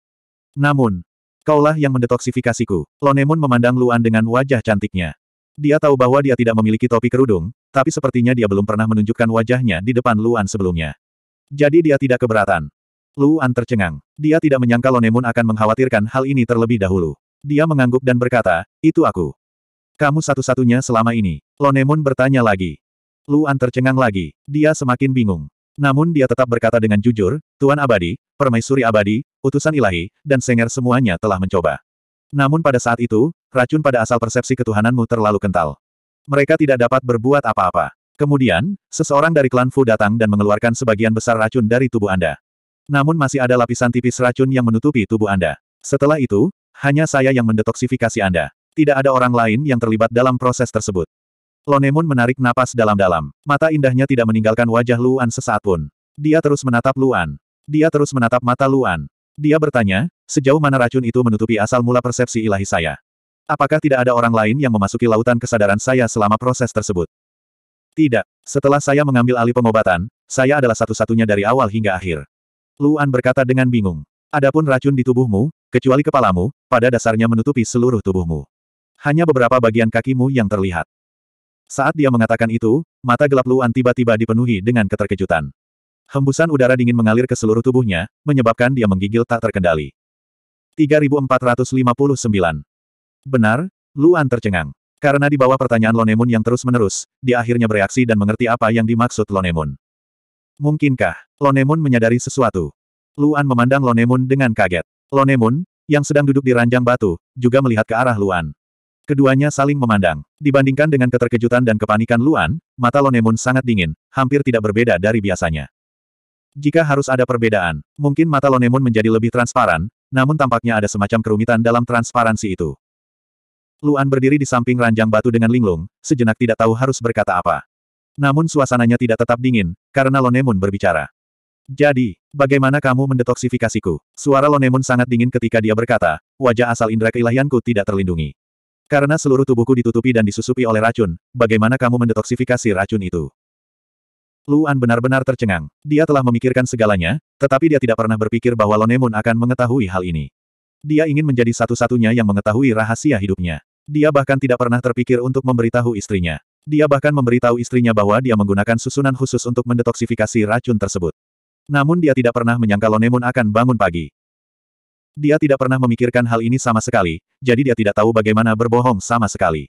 Namun, kaulah yang mendetoksifikasiku. Lonemon memandang Luan dengan wajah cantiknya. Dia tahu bahwa dia tidak memiliki topi kerudung, tapi sepertinya dia belum pernah menunjukkan wajahnya di depan Luan sebelumnya. Jadi dia tidak keberatan. Luan tercengang. Dia tidak menyangka Lonemun akan mengkhawatirkan hal ini terlebih dahulu. Dia mengangguk dan berkata, itu aku. Kamu satu-satunya selama ini. Lonemun bertanya lagi. Luan tercengang lagi. Dia semakin bingung. Namun dia tetap berkata dengan jujur, Tuan Abadi, Permaisuri Abadi, Utusan Ilahi, dan Senger semuanya telah mencoba. Namun pada saat itu, racun pada asal persepsi ketuhananmu terlalu kental. Mereka tidak dapat berbuat apa-apa. Kemudian, seseorang dari klan Fu datang dan mengeluarkan sebagian besar racun dari tubuh Anda. Namun masih ada lapisan tipis racun yang menutupi tubuh Anda. Setelah itu, hanya saya yang mendetoksifikasi Anda. Tidak ada orang lain yang terlibat dalam proses tersebut. Lonemon menarik napas dalam-dalam. Mata indahnya tidak meninggalkan wajah Luan sesaat pun. Dia terus menatap Luan. Dia terus menatap mata Luan. Dia bertanya, sejauh mana racun itu menutupi asal mula persepsi ilahi saya? Apakah tidak ada orang lain yang memasuki lautan kesadaran saya selama proses tersebut? Tidak. Setelah saya mengambil alih pengobatan, saya adalah satu-satunya dari awal hingga akhir. Luan berkata dengan bingung. Adapun racun di tubuhmu, kecuali kepalamu, pada dasarnya menutupi seluruh tubuhmu. Hanya beberapa bagian kakimu yang terlihat. Saat dia mengatakan itu, mata gelap Luan tiba-tiba dipenuhi dengan keterkejutan. Hembusan udara dingin mengalir ke seluruh tubuhnya, menyebabkan dia menggigil tak terkendali. 3459. Benar, Luan tercengang. Karena di bawah pertanyaan Lonemun yang terus-menerus, dia akhirnya bereaksi dan mengerti apa yang dimaksud Lonemun. Mungkinkah, Lonemun menyadari sesuatu? Luan memandang Lonemun dengan kaget. Lonemun, yang sedang duduk di ranjang batu, juga melihat ke arah Luan. Keduanya saling memandang. Dibandingkan dengan keterkejutan dan kepanikan Luan, mata Lonemun sangat dingin, hampir tidak berbeda dari biasanya. Jika harus ada perbedaan, mungkin mata Lonemun menjadi lebih transparan, namun tampaknya ada semacam kerumitan dalam transparansi itu. Luan berdiri di samping ranjang batu dengan linglung, sejenak tidak tahu harus berkata apa. Namun suasananya tidak tetap dingin, karena Lonemun berbicara. Jadi, bagaimana kamu mendetoksifikasiku? Suara Lonemun sangat dingin ketika dia berkata, wajah asal indera keilahianku tidak terlindungi. Karena seluruh tubuhku ditutupi dan disusupi oleh racun, bagaimana kamu mendetoksifikasi racun itu? Luan benar-benar tercengang. Dia telah memikirkan segalanya, tetapi dia tidak pernah berpikir bahwa Lonemun akan mengetahui hal ini. Dia ingin menjadi satu-satunya yang mengetahui rahasia hidupnya. Dia bahkan tidak pernah terpikir untuk memberitahu istrinya. Dia bahkan memberitahu istrinya bahwa dia menggunakan susunan khusus untuk mendetoksifikasi racun tersebut. Namun dia tidak pernah menyangka Lonemun akan bangun pagi. Dia tidak pernah memikirkan hal ini sama sekali, jadi dia tidak tahu bagaimana berbohong sama sekali.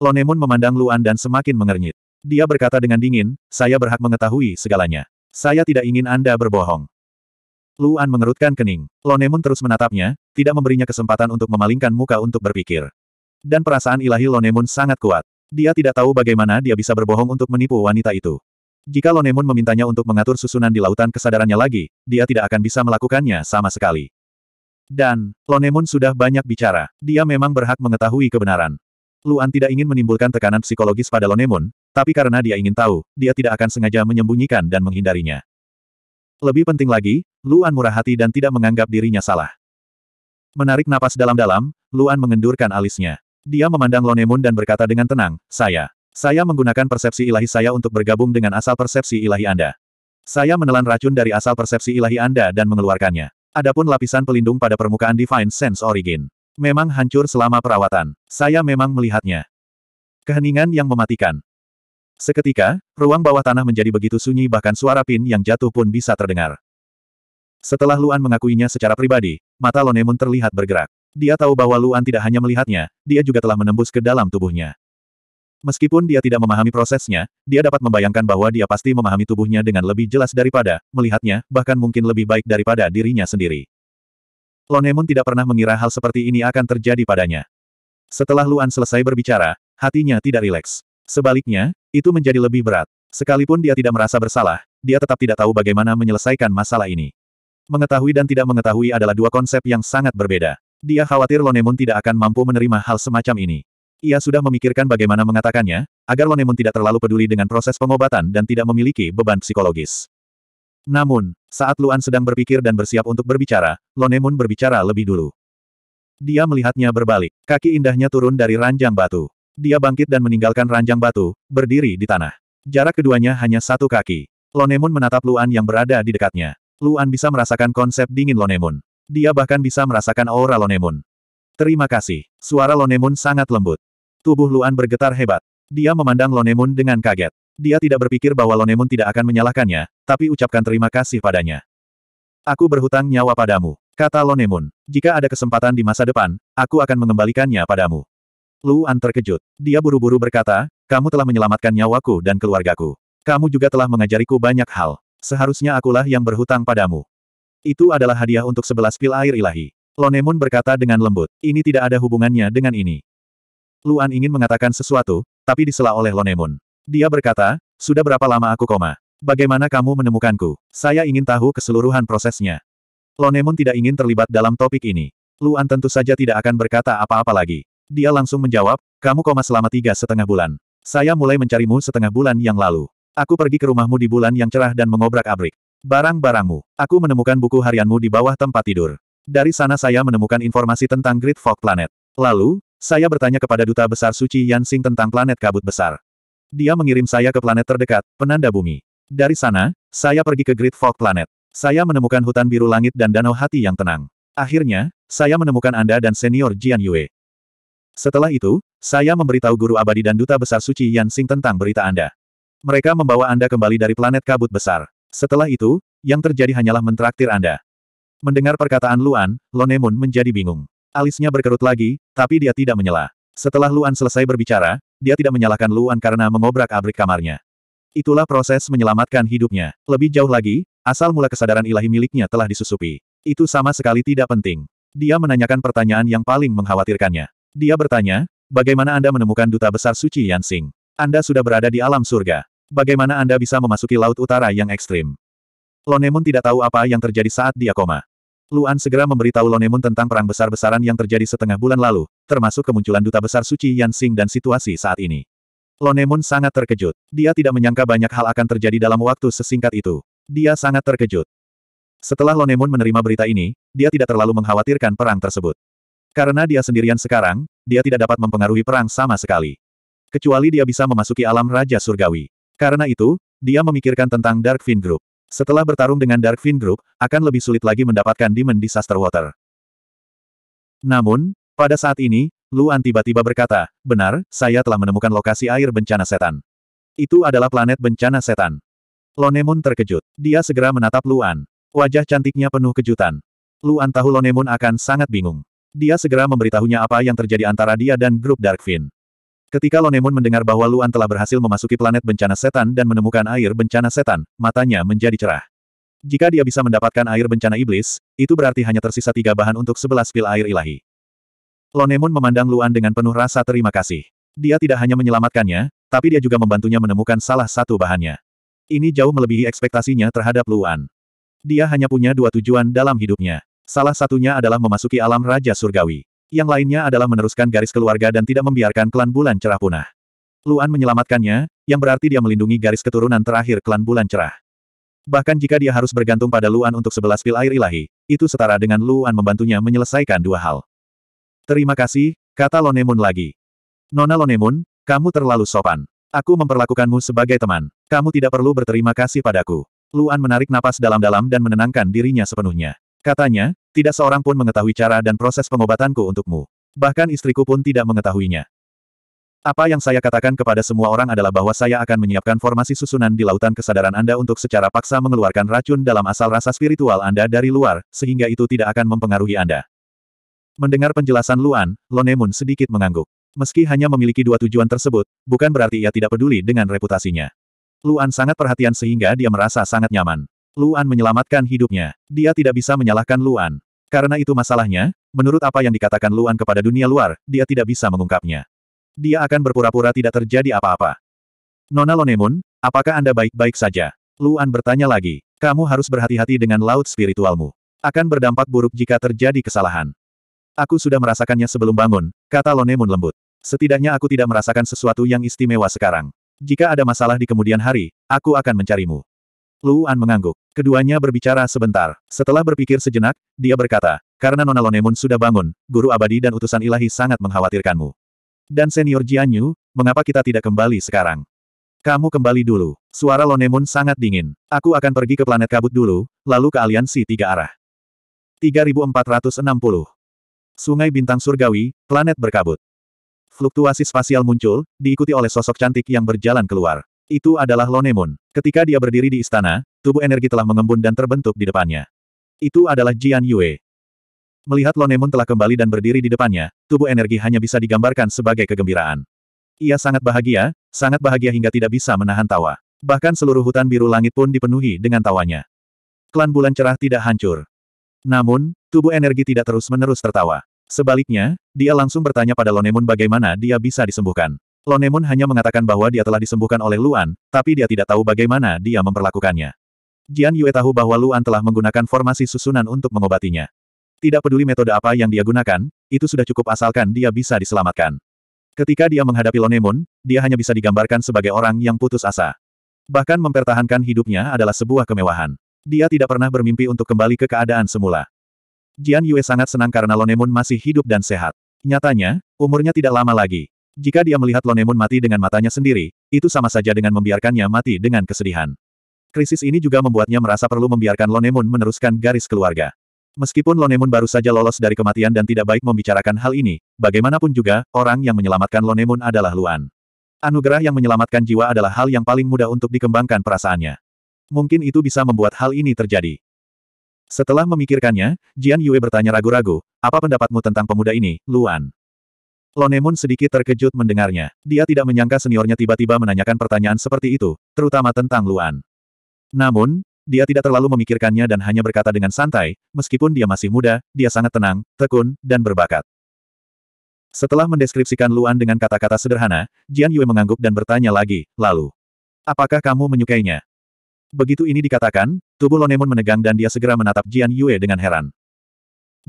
Lonemun memandang Luan dan semakin mengernyit. Dia berkata dengan dingin, saya berhak mengetahui segalanya. Saya tidak ingin Anda berbohong. Luan mengerutkan kening. Lonemun terus menatapnya, tidak memberinya kesempatan untuk memalingkan muka untuk berpikir. Dan perasaan ilahi Lonemun sangat kuat. Dia tidak tahu bagaimana dia bisa berbohong untuk menipu wanita itu. Jika Lonemun memintanya untuk mengatur susunan di lautan kesadarannya lagi, dia tidak akan bisa melakukannya sama sekali. Dan, Lonemon sudah banyak bicara. Dia memang berhak mengetahui kebenaran. Luan tidak ingin menimbulkan tekanan psikologis pada Lonemon, tapi karena dia ingin tahu, dia tidak akan sengaja menyembunyikan dan menghindarinya. Lebih penting lagi, Luan murah hati dan tidak menganggap dirinya salah. Menarik napas dalam-dalam, Luan mengendurkan alisnya. Dia memandang Lonemon dan berkata dengan tenang, saya. Saya menggunakan persepsi ilahi saya untuk bergabung dengan asal persepsi ilahi Anda. Saya menelan racun dari asal persepsi ilahi Anda dan mengeluarkannya. Adapun lapisan pelindung pada permukaan Divine Sense Origin. Memang hancur selama perawatan. Saya memang melihatnya. Keheningan yang mematikan. Seketika, ruang bawah tanah menjadi begitu sunyi bahkan suara pin yang jatuh pun bisa terdengar. Setelah Luan mengakuinya secara pribadi, mata Lonemun terlihat bergerak. Dia tahu bahwa Luan tidak hanya melihatnya, dia juga telah menembus ke dalam tubuhnya. Meskipun dia tidak memahami prosesnya, dia dapat membayangkan bahwa dia pasti memahami tubuhnya dengan lebih jelas daripada melihatnya, bahkan mungkin lebih baik daripada dirinya sendiri. Lonemon tidak pernah mengira hal seperti ini akan terjadi padanya. Setelah Luan selesai berbicara, hatinya tidak rileks. Sebaliknya, itu menjadi lebih berat. Sekalipun dia tidak merasa bersalah, dia tetap tidak tahu bagaimana menyelesaikan masalah ini. Mengetahui dan tidak mengetahui adalah dua konsep yang sangat berbeda. Dia khawatir Lonemon tidak akan mampu menerima hal semacam ini. Ia sudah memikirkan bagaimana mengatakannya, agar Lonemun tidak terlalu peduli dengan proses pengobatan dan tidak memiliki beban psikologis. Namun, saat Luan sedang berpikir dan bersiap untuk berbicara, Lonemun berbicara lebih dulu. Dia melihatnya berbalik, kaki indahnya turun dari ranjang batu. Dia bangkit dan meninggalkan ranjang batu, berdiri di tanah. Jarak keduanya hanya satu kaki. Lonemun menatap Luan yang berada di dekatnya. Luan bisa merasakan konsep dingin Lonemun. Dia bahkan bisa merasakan aura Lonemun. Terima kasih. Suara Lonemun sangat lembut. Tubuh Luan bergetar hebat. Dia memandang Lonemun dengan kaget. Dia tidak berpikir bahwa Lonemun tidak akan menyalahkannya, tapi ucapkan terima kasih padanya. Aku berhutang nyawa padamu, kata Lonemun. Jika ada kesempatan di masa depan, aku akan mengembalikannya padamu. Luan terkejut. Dia buru-buru berkata, kamu telah menyelamatkan nyawaku dan keluargaku. Kamu juga telah mengajariku banyak hal. Seharusnya akulah yang berhutang padamu. Itu adalah hadiah untuk sebelas pil air ilahi. Lonemun berkata dengan lembut, ini tidak ada hubungannya dengan ini. Luan ingin mengatakan sesuatu, tapi disela oleh Lonemun. Dia berkata, sudah berapa lama aku koma? Bagaimana kamu menemukanku? Saya ingin tahu keseluruhan prosesnya. Lonemun tidak ingin terlibat dalam topik ini. Luan tentu saja tidak akan berkata apa-apa lagi. Dia langsung menjawab, kamu koma selama tiga setengah bulan. Saya mulai mencarimu setengah bulan yang lalu. Aku pergi ke rumahmu di bulan yang cerah dan mengobrak-abrik. Barang-barangmu. Aku menemukan buku harianmu di bawah tempat tidur. Dari sana saya menemukan informasi tentang Great Fog Planet. Lalu, saya bertanya kepada Duta Besar Suci Yansing tentang planet kabut besar. Dia mengirim saya ke planet terdekat, penanda bumi. Dari sana, saya pergi ke Great Fog Planet. Saya menemukan hutan biru langit dan danau hati yang tenang. Akhirnya, saya menemukan Anda dan senior Jian Yue. Setelah itu, saya memberitahu Guru Abadi dan Duta Besar Suci Yansing tentang berita Anda. Mereka membawa Anda kembali dari planet kabut besar. Setelah itu, yang terjadi hanyalah mentraktir Anda. Mendengar perkataan Luan, Lonemun menjadi bingung. Alisnya berkerut lagi, tapi dia tidak menyela. Setelah Luan selesai berbicara, dia tidak menyalahkan Luan karena mengobrak-abrik kamarnya. Itulah proses menyelamatkan hidupnya. Lebih jauh lagi, asal mula kesadaran ilahi miliknya telah disusupi. Itu sama sekali tidak penting. Dia menanyakan pertanyaan yang paling mengkhawatirkannya. Dia bertanya, bagaimana Anda menemukan duta besar suci Yansing? Anda sudah berada di alam surga. Bagaimana Anda bisa memasuki laut utara yang ekstrim? Lonemun tidak tahu apa yang terjadi saat dia koma. Luan segera memberitahu Lonemun tentang perang besar-besaran yang terjadi setengah bulan lalu, termasuk kemunculan duta besar suci Yansing dan situasi saat ini. Lonemun sangat terkejut. Dia tidak menyangka banyak hal akan terjadi dalam waktu sesingkat itu. Dia sangat terkejut. Setelah Lonemun menerima berita ini, dia tidak terlalu mengkhawatirkan perang tersebut. Karena dia sendirian sekarang, dia tidak dapat mempengaruhi perang sama sekali. Kecuali dia bisa memasuki alam Raja Surgawi. Karena itu, dia memikirkan tentang Dark Fin Group. Setelah bertarung dengan Darkfin Group, akan lebih sulit lagi mendapatkan Demon Disaster Water. Namun, pada saat ini, Luan tiba-tiba berkata, benar, saya telah menemukan lokasi air bencana setan. Itu adalah planet bencana setan. Lonemun terkejut. Dia segera menatap Luan. Wajah cantiknya penuh kejutan. Luan tahu Lonemun akan sangat bingung. Dia segera memberitahunya apa yang terjadi antara dia dan grup Darkfin. Ketika Lonemon mendengar bahwa Luan telah berhasil memasuki planet bencana setan dan menemukan air bencana setan, matanya menjadi cerah. Jika dia bisa mendapatkan air bencana iblis, itu berarti hanya tersisa tiga bahan untuk sebelas pil air ilahi. Lonemon memandang Luan dengan penuh rasa terima kasih. Dia tidak hanya menyelamatkannya, tapi dia juga membantunya menemukan salah satu bahannya. Ini jauh melebihi ekspektasinya terhadap Luan. Dia hanya punya dua tujuan dalam hidupnya. Salah satunya adalah memasuki alam Raja Surgawi. Yang lainnya adalah meneruskan garis keluarga dan tidak membiarkan klan bulan cerah punah. Luan menyelamatkannya, yang berarti dia melindungi garis keturunan terakhir klan bulan cerah. Bahkan jika dia harus bergantung pada Luan untuk sebelas pil air ilahi, itu setara dengan Luan membantunya menyelesaikan dua hal. Terima kasih, kata Lonemun lagi. Nona Lonemun, kamu terlalu sopan. Aku memperlakukanmu sebagai teman. Kamu tidak perlu berterima kasih padaku. Luan menarik napas dalam-dalam dan menenangkan dirinya sepenuhnya. Katanya, tidak seorang pun mengetahui cara dan proses pengobatanku untukmu. Bahkan istriku pun tidak mengetahuinya. Apa yang saya katakan kepada semua orang adalah bahwa saya akan menyiapkan formasi susunan di lautan kesadaran Anda untuk secara paksa mengeluarkan racun dalam asal rasa spiritual Anda dari luar, sehingga itu tidak akan mempengaruhi Anda. Mendengar penjelasan Luan, Lonemun sedikit mengangguk. Meski hanya memiliki dua tujuan tersebut, bukan berarti ia tidak peduli dengan reputasinya. Luan sangat perhatian sehingga dia merasa sangat nyaman. Luan menyelamatkan hidupnya. Dia tidak bisa menyalahkan Luan. Karena itu masalahnya, menurut apa yang dikatakan Luan kepada dunia luar, dia tidak bisa mengungkapnya. Dia akan berpura-pura tidak terjadi apa-apa. Nona Lonemun, apakah Anda baik-baik saja? Luan bertanya lagi. Kamu harus berhati-hati dengan laut spiritualmu. Akan berdampak buruk jika terjadi kesalahan. Aku sudah merasakannya sebelum bangun, kata Lonemun lembut. Setidaknya aku tidak merasakan sesuatu yang istimewa sekarang. Jika ada masalah di kemudian hari, aku akan mencarimu. Luan mengangguk. Keduanya berbicara sebentar. Setelah berpikir sejenak, dia berkata, karena Nona Lonemun sudah bangun, guru abadi dan utusan ilahi sangat mengkhawatirkanmu. Dan senior Jianyu, mengapa kita tidak kembali sekarang? Kamu kembali dulu. Suara Lonemun sangat dingin. Aku akan pergi ke planet kabut dulu, lalu ke aliansi tiga arah. 3460. Sungai Bintang Surgawi, planet berkabut. Fluktuasi spasial muncul, diikuti oleh sosok cantik yang berjalan keluar. Itu adalah Lonemun. Ketika dia berdiri di istana, tubuh energi telah mengembun dan terbentuk di depannya. Itu adalah Jian Yue. Melihat Lonemun telah kembali dan berdiri di depannya, tubuh energi hanya bisa digambarkan sebagai kegembiraan. Ia sangat bahagia, sangat bahagia hingga tidak bisa menahan tawa. Bahkan seluruh hutan biru langit pun dipenuhi dengan tawanya. Klan bulan cerah tidak hancur. Namun, tubuh energi tidak terus-menerus tertawa. Sebaliknya, dia langsung bertanya pada Lonemun bagaimana dia bisa disembuhkan. Lonemun hanya mengatakan bahwa dia telah disembuhkan oleh Luan, tapi dia tidak tahu bagaimana dia memperlakukannya. Jian Yue tahu bahwa Luan telah menggunakan formasi susunan untuk mengobatinya. Tidak peduli metode apa yang dia gunakan, itu sudah cukup asalkan dia bisa diselamatkan. Ketika dia menghadapi Lonemun, dia hanya bisa digambarkan sebagai orang yang putus asa. Bahkan mempertahankan hidupnya adalah sebuah kemewahan. Dia tidak pernah bermimpi untuk kembali ke keadaan semula. Jian Yue sangat senang karena Lonemun masih hidup dan sehat. Nyatanya, umurnya tidak lama lagi. Jika dia melihat Lonemun mati dengan matanya sendiri, itu sama saja dengan membiarkannya mati dengan kesedihan. Krisis ini juga membuatnya merasa perlu membiarkan Lonemun meneruskan garis keluarga. Meskipun Lonemun baru saja lolos dari kematian dan tidak baik membicarakan hal ini, bagaimanapun juga, orang yang menyelamatkan Lonemun adalah Luan. Anugerah yang menyelamatkan jiwa adalah hal yang paling mudah untuk dikembangkan perasaannya. Mungkin itu bisa membuat hal ini terjadi. Setelah memikirkannya, Jian Yue bertanya ragu-ragu, apa pendapatmu tentang pemuda ini, Luan? Lonemun sedikit terkejut mendengarnya. Dia tidak menyangka seniornya tiba-tiba menanyakan pertanyaan seperti itu, terutama tentang Luan. Namun, dia tidak terlalu memikirkannya dan hanya berkata dengan santai, meskipun dia masih muda, dia sangat tenang, tekun, dan berbakat. Setelah mendeskripsikan Luan dengan kata-kata sederhana, Jian Yue mengangguk dan bertanya lagi, lalu, apakah kamu menyukainya? Begitu ini dikatakan, tubuh Lonemon menegang dan dia segera menatap Jian Yue dengan heran.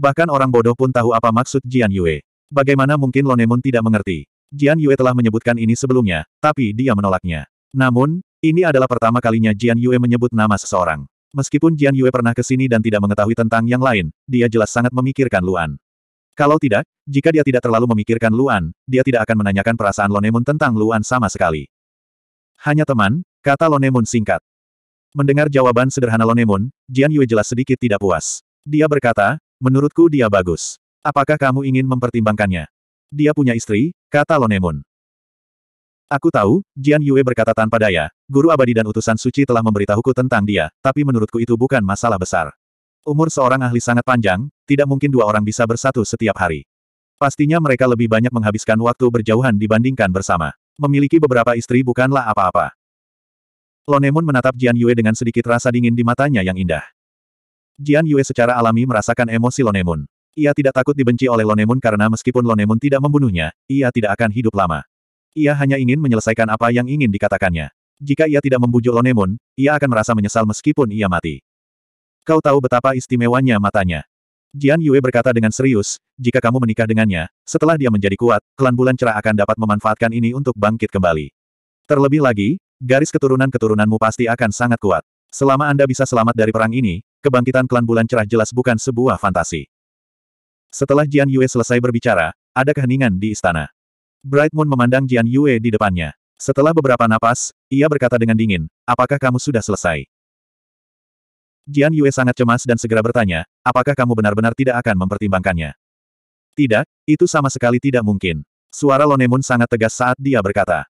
Bahkan orang bodoh pun tahu apa maksud Jian Yue. Bagaimana mungkin Lonemon tidak mengerti? Jian Yue telah menyebutkan ini sebelumnya, tapi dia menolaknya. Namun, ini adalah pertama kalinya Jian Yue menyebut nama seseorang. Meskipun Jian Yue pernah ke sini dan tidak mengetahui tentang yang lain, dia jelas sangat memikirkan Luan. Kalau tidak, jika dia tidak terlalu memikirkan Luan, dia tidak akan menanyakan perasaan Lonemon tentang Luan sama sekali. Hanya teman, kata Lonemon singkat. Mendengar jawaban sederhana Lonemon, Jian Yue jelas sedikit tidak puas. Dia berkata, menurutku dia bagus. Apakah kamu ingin mempertimbangkannya? Dia punya istri, kata Lonemon. Aku tahu, Jian Yue berkata tanpa daya, guru abadi dan utusan suci telah memberitahuku tentang dia, tapi menurutku itu bukan masalah besar. Umur seorang ahli sangat panjang, tidak mungkin dua orang bisa bersatu setiap hari. Pastinya mereka lebih banyak menghabiskan waktu berjauhan dibandingkan bersama. Memiliki beberapa istri bukanlah apa-apa. Lonemon menatap Jian Yue dengan sedikit rasa dingin di matanya yang indah. Jian Yue secara alami merasakan emosi Lonemon. Ia tidak takut dibenci oleh Lonemon karena meskipun Lonemon tidak membunuhnya, ia tidak akan hidup lama. Ia hanya ingin menyelesaikan apa yang ingin dikatakannya. Jika ia tidak membujuk Lonemon, ia akan merasa menyesal meskipun ia mati. Kau tahu betapa istimewanya matanya. Jian Yue berkata dengan serius, jika kamu menikah dengannya, setelah dia menjadi kuat, klan bulan cerah akan dapat memanfaatkan ini untuk bangkit kembali. Terlebih lagi, garis keturunan-keturunanmu pasti akan sangat kuat. Selama Anda bisa selamat dari perang ini, kebangkitan klan bulan cerah jelas bukan sebuah fantasi. Setelah Jian Yue selesai berbicara, ada keheningan di istana. Bright Moon memandang Jian Yue di depannya. Setelah beberapa napas, ia berkata dengan dingin, apakah kamu sudah selesai? Jian Yue sangat cemas dan segera bertanya, apakah kamu benar-benar tidak akan mempertimbangkannya? Tidak, itu sama sekali tidak mungkin. Suara Lone Moon sangat tegas saat dia berkata.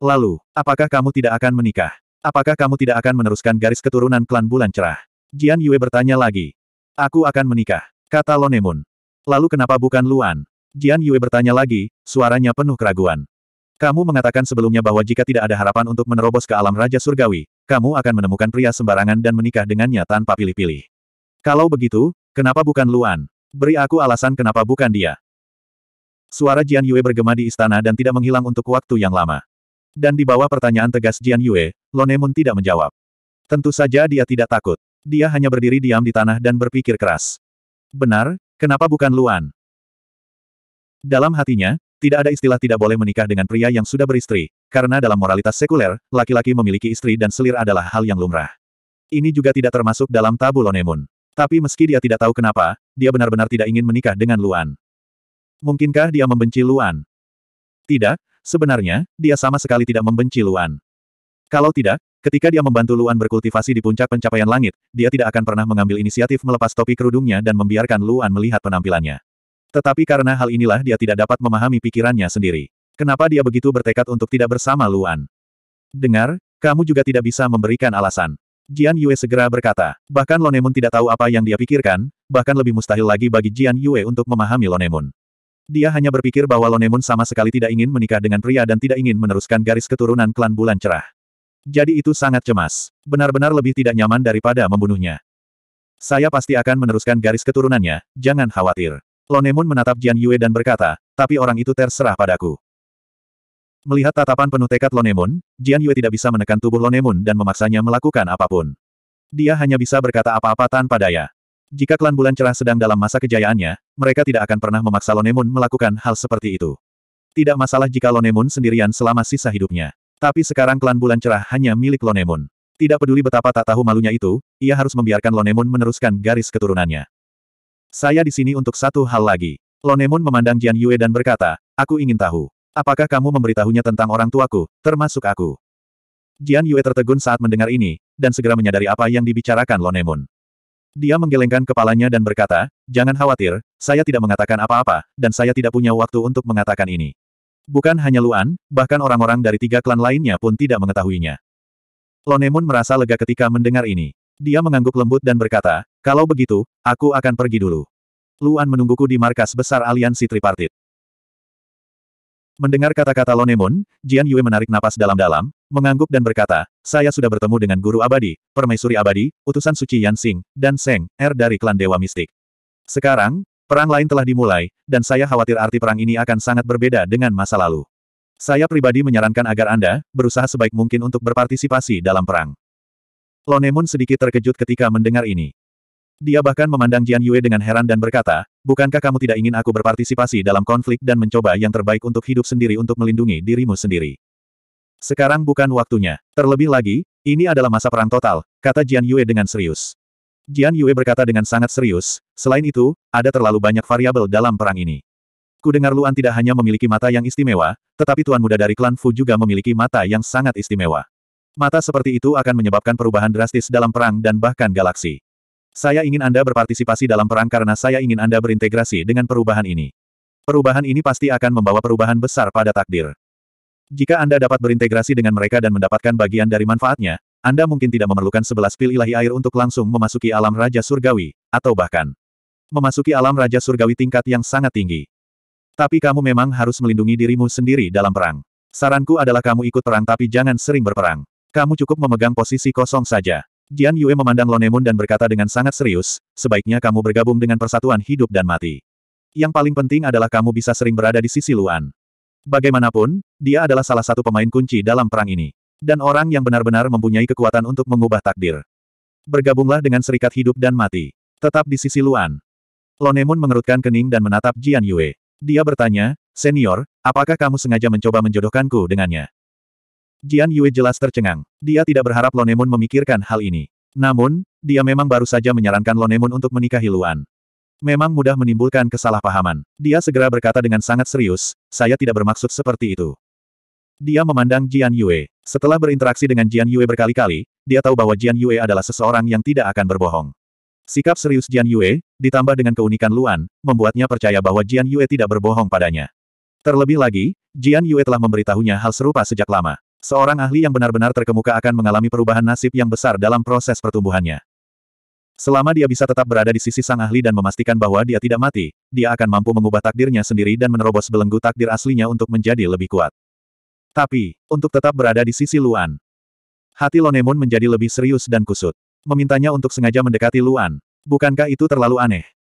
Lalu, apakah kamu tidak akan menikah? Apakah kamu tidak akan meneruskan garis keturunan klan bulan cerah? Jian Yue bertanya lagi. Aku akan menikah, kata Lonemun. Lalu kenapa bukan Luan? Jian Yue bertanya lagi, suaranya penuh keraguan. Kamu mengatakan sebelumnya bahwa jika tidak ada harapan untuk menerobos ke alam Raja Surgawi, kamu akan menemukan pria sembarangan dan menikah dengannya tanpa pilih-pilih. Kalau begitu, kenapa bukan Luan? Beri aku alasan kenapa bukan dia. Suara Jian Yue bergema di istana dan tidak menghilang untuk waktu yang lama. Dan di bawah pertanyaan tegas Jian Yue, Lone Mun tidak menjawab. Tentu saja dia tidak takut. Dia hanya berdiri diam di tanah dan berpikir keras. Benar, kenapa bukan Luan? Dalam hatinya, tidak ada istilah tidak boleh menikah dengan pria yang sudah beristri, karena dalam moralitas sekuler, laki-laki memiliki istri dan selir adalah hal yang lumrah. Ini juga tidak termasuk dalam tabu Lonemun. Tapi meski dia tidak tahu kenapa, dia benar-benar tidak ingin menikah dengan Luan. Mungkinkah dia membenci Luan? Tidak, Sebenarnya, dia sama sekali tidak membenci Luan. Kalau tidak, ketika dia membantu Luan berkultivasi di puncak pencapaian langit, dia tidak akan pernah mengambil inisiatif melepas topi kerudungnya dan membiarkan Luan melihat penampilannya. Tetapi karena hal inilah dia tidak dapat memahami pikirannya sendiri. Kenapa dia begitu bertekad untuk tidak bersama Luan? Dengar, kamu juga tidak bisa memberikan alasan. Jian Yue segera berkata, bahkan Lonemun tidak tahu apa yang dia pikirkan, bahkan lebih mustahil lagi bagi Jian Yue untuk memahami Lonemun. Dia hanya berpikir bahwa Lonemun sama sekali tidak ingin menikah dengan pria dan tidak ingin meneruskan garis keturunan klan bulan cerah. Jadi itu sangat cemas. Benar-benar lebih tidak nyaman daripada membunuhnya. Saya pasti akan meneruskan garis keturunannya, jangan khawatir. Lonemun menatap Jian Yue dan berkata, tapi orang itu terserah padaku. Melihat tatapan penuh tekad Lonemun, Jian Yue tidak bisa menekan tubuh Lonemun dan memaksanya melakukan apapun. Dia hanya bisa berkata apa-apa tanpa daya. Jika klan bulan cerah sedang dalam masa kejayaannya, mereka tidak akan pernah memaksa Lonemun melakukan hal seperti itu. Tidak masalah jika Lonemun sendirian selama sisa hidupnya. Tapi sekarang klan bulan cerah hanya milik Lonemun. Tidak peduli betapa tak tahu malunya itu, ia harus membiarkan Lonemun meneruskan garis keturunannya. Saya di sini untuk satu hal lagi. Lonemun memandang Jian Yue dan berkata, aku ingin tahu. Apakah kamu memberitahunya tentang orang tuaku, termasuk aku? Jian Yue tertegun saat mendengar ini, dan segera menyadari apa yang dibicarakan Lonemun. Dia menggelengkan kepalanya dan berkata, jangan khawatir, saya tidak mengatakan apa-apa, dan saya tidak punya waktu untuk mengatakan ini. Bukan hanya Luan, bahkan orang-orang dari tiga klan lainnya pun tidak mengetahuinya. Lonemun merasa lega ketika mendengar ini. Dia mengangguk lembut dan berkata, kalau begitu, aku akan pergi dulu. Luan menungguku di markas besar aliansi tripartit. Mendengar kata-kata Lonemun, Jian Yue menarik napas dalam-dalam, mengangguk dan berkata, saya sudah bertemu dengan guru abadi, permaisuri abadi, utusan suci Yan Xing, dan Seng, Er dari klan Dewa Mistik. Sekarang, perang lain telah dimulai, dan saya khawatir arti perang ini akan sangat berbeda dengan masa lalu. Saya pribadi menyarankan agar Anda, berusaha sebaik mungkin untuk berpartisipasi dalam perang. Lonemun sedikit terkejut ketika mendengar ini. Dia bahkan memandang Jian Yue dengan heran dan berkata, Bukankah kamu tidak ingin aku berpartisipasi dalam konflik dan mencoba yang terbaik untuk hidup sendiri untuk melindungi dirimu sendiri? Sekarang bukan waktunya. Terlebih lagi, ini adalah masa perang total, kata Jian Yue dengan serius. Jian Yue berkata dengan sangat serius, selain itu, ada terlalu banyak variabel dalam perang ini. Kudengar Luan tidak hanya memiliki mata yang istimewa, tetapi tuan muda dari klan Fu juga memiliki mata yang sangat istimewa. Mata seperti itu akan menyebabkan perubahan drastis dalam perang dan bahkan galaksi. Saya ingin Anda berpartisipasi dalam perang karena saya ingin Anda berintegrasi dengan perubahan ini. Perubahan ini pasti akan membawa perubahan besar pada takdir. Jika Anda dapat berintegrasi dengan mereka dan mendapatkan bagian dari manfaatnya, Anda mungkin tidak memerlukan sebelas pil ilahi air untuk langsung memasuki alam Raja Surgawi, atau bahkan memasuki alam Raja Surgawi tingkat yang sangat tinggi. Tapi kamu memang harus melindungi dirimu sendiri dalam perang. Saranku adalah kamu ikut perang tapi jangan sering berperang. Kamu cukup memegang posisi kosong saja. Jian Yue memandang Lonemun dan berkata dengan sangat serius, sebaiknya kamu bergabung dengan persatuan hidup dan mati. Yang paling penting adalah kamu bisa sering berada di sisi Luan. Bagaimanapun, dia adalah salah satu pemain kunci dalam perang ini. Dan orang yang benar-benar mempunyai kekuatan untuk mengubah takdir. Bergabunglah dengan serikat hidup dan mati. Tetap di sisi Luan. Lonemun mengerutkan kening dan menatap Jian Yue. Dia bertanya, Senior, apakah kamu sengaja mencoba menjodohkanku dengannya? Jian Yue jelas tercengang. Dia tidak berharap Lonemun memikirkan hal ini. Namun, dia memang baru saja menyarankan Lonemun untuk menikahi Luan. Memang mudah menimbulkan kesalahpahaman. Dia segera berkata dengan sangat serius, saya tidak bermaksud seperti itu. Dia memandang Jian Yue. Setelah berinteraksi dengan Jian Yue berkali-kali, dia tahu bahwa Jian Yue adalah seseorang yang tidak akan berbohong. Sikap serius Jian Yue, ditambah dengan keunikan Luan, membuatnya percaya bahwa Jian Yue tidak berbohong padanya. Terlebih lagi, Jian Yue telah memberitahunya hal serupa sejak lama. Seorang ahli yang benar-benar terkemuka akan mengalami perubahan nasib yang besar dalam proses pertumbuhannya. Selama dia bisa tetap berada di sisi Sang Ahli dan memastikan bahwa dia tidak mati, dia akan mampu mengubah takdirnya sendiri dan menerobos belenggu takdir aslinya untuk menjadi lebih kuat. Tapi, untuk tetap berada di sisi Luan, hati Lonemun menjadi lebih serius dan kusut. Memintanya untuk sengaja mendekati Luan. Bukankah itu terlalu aneh?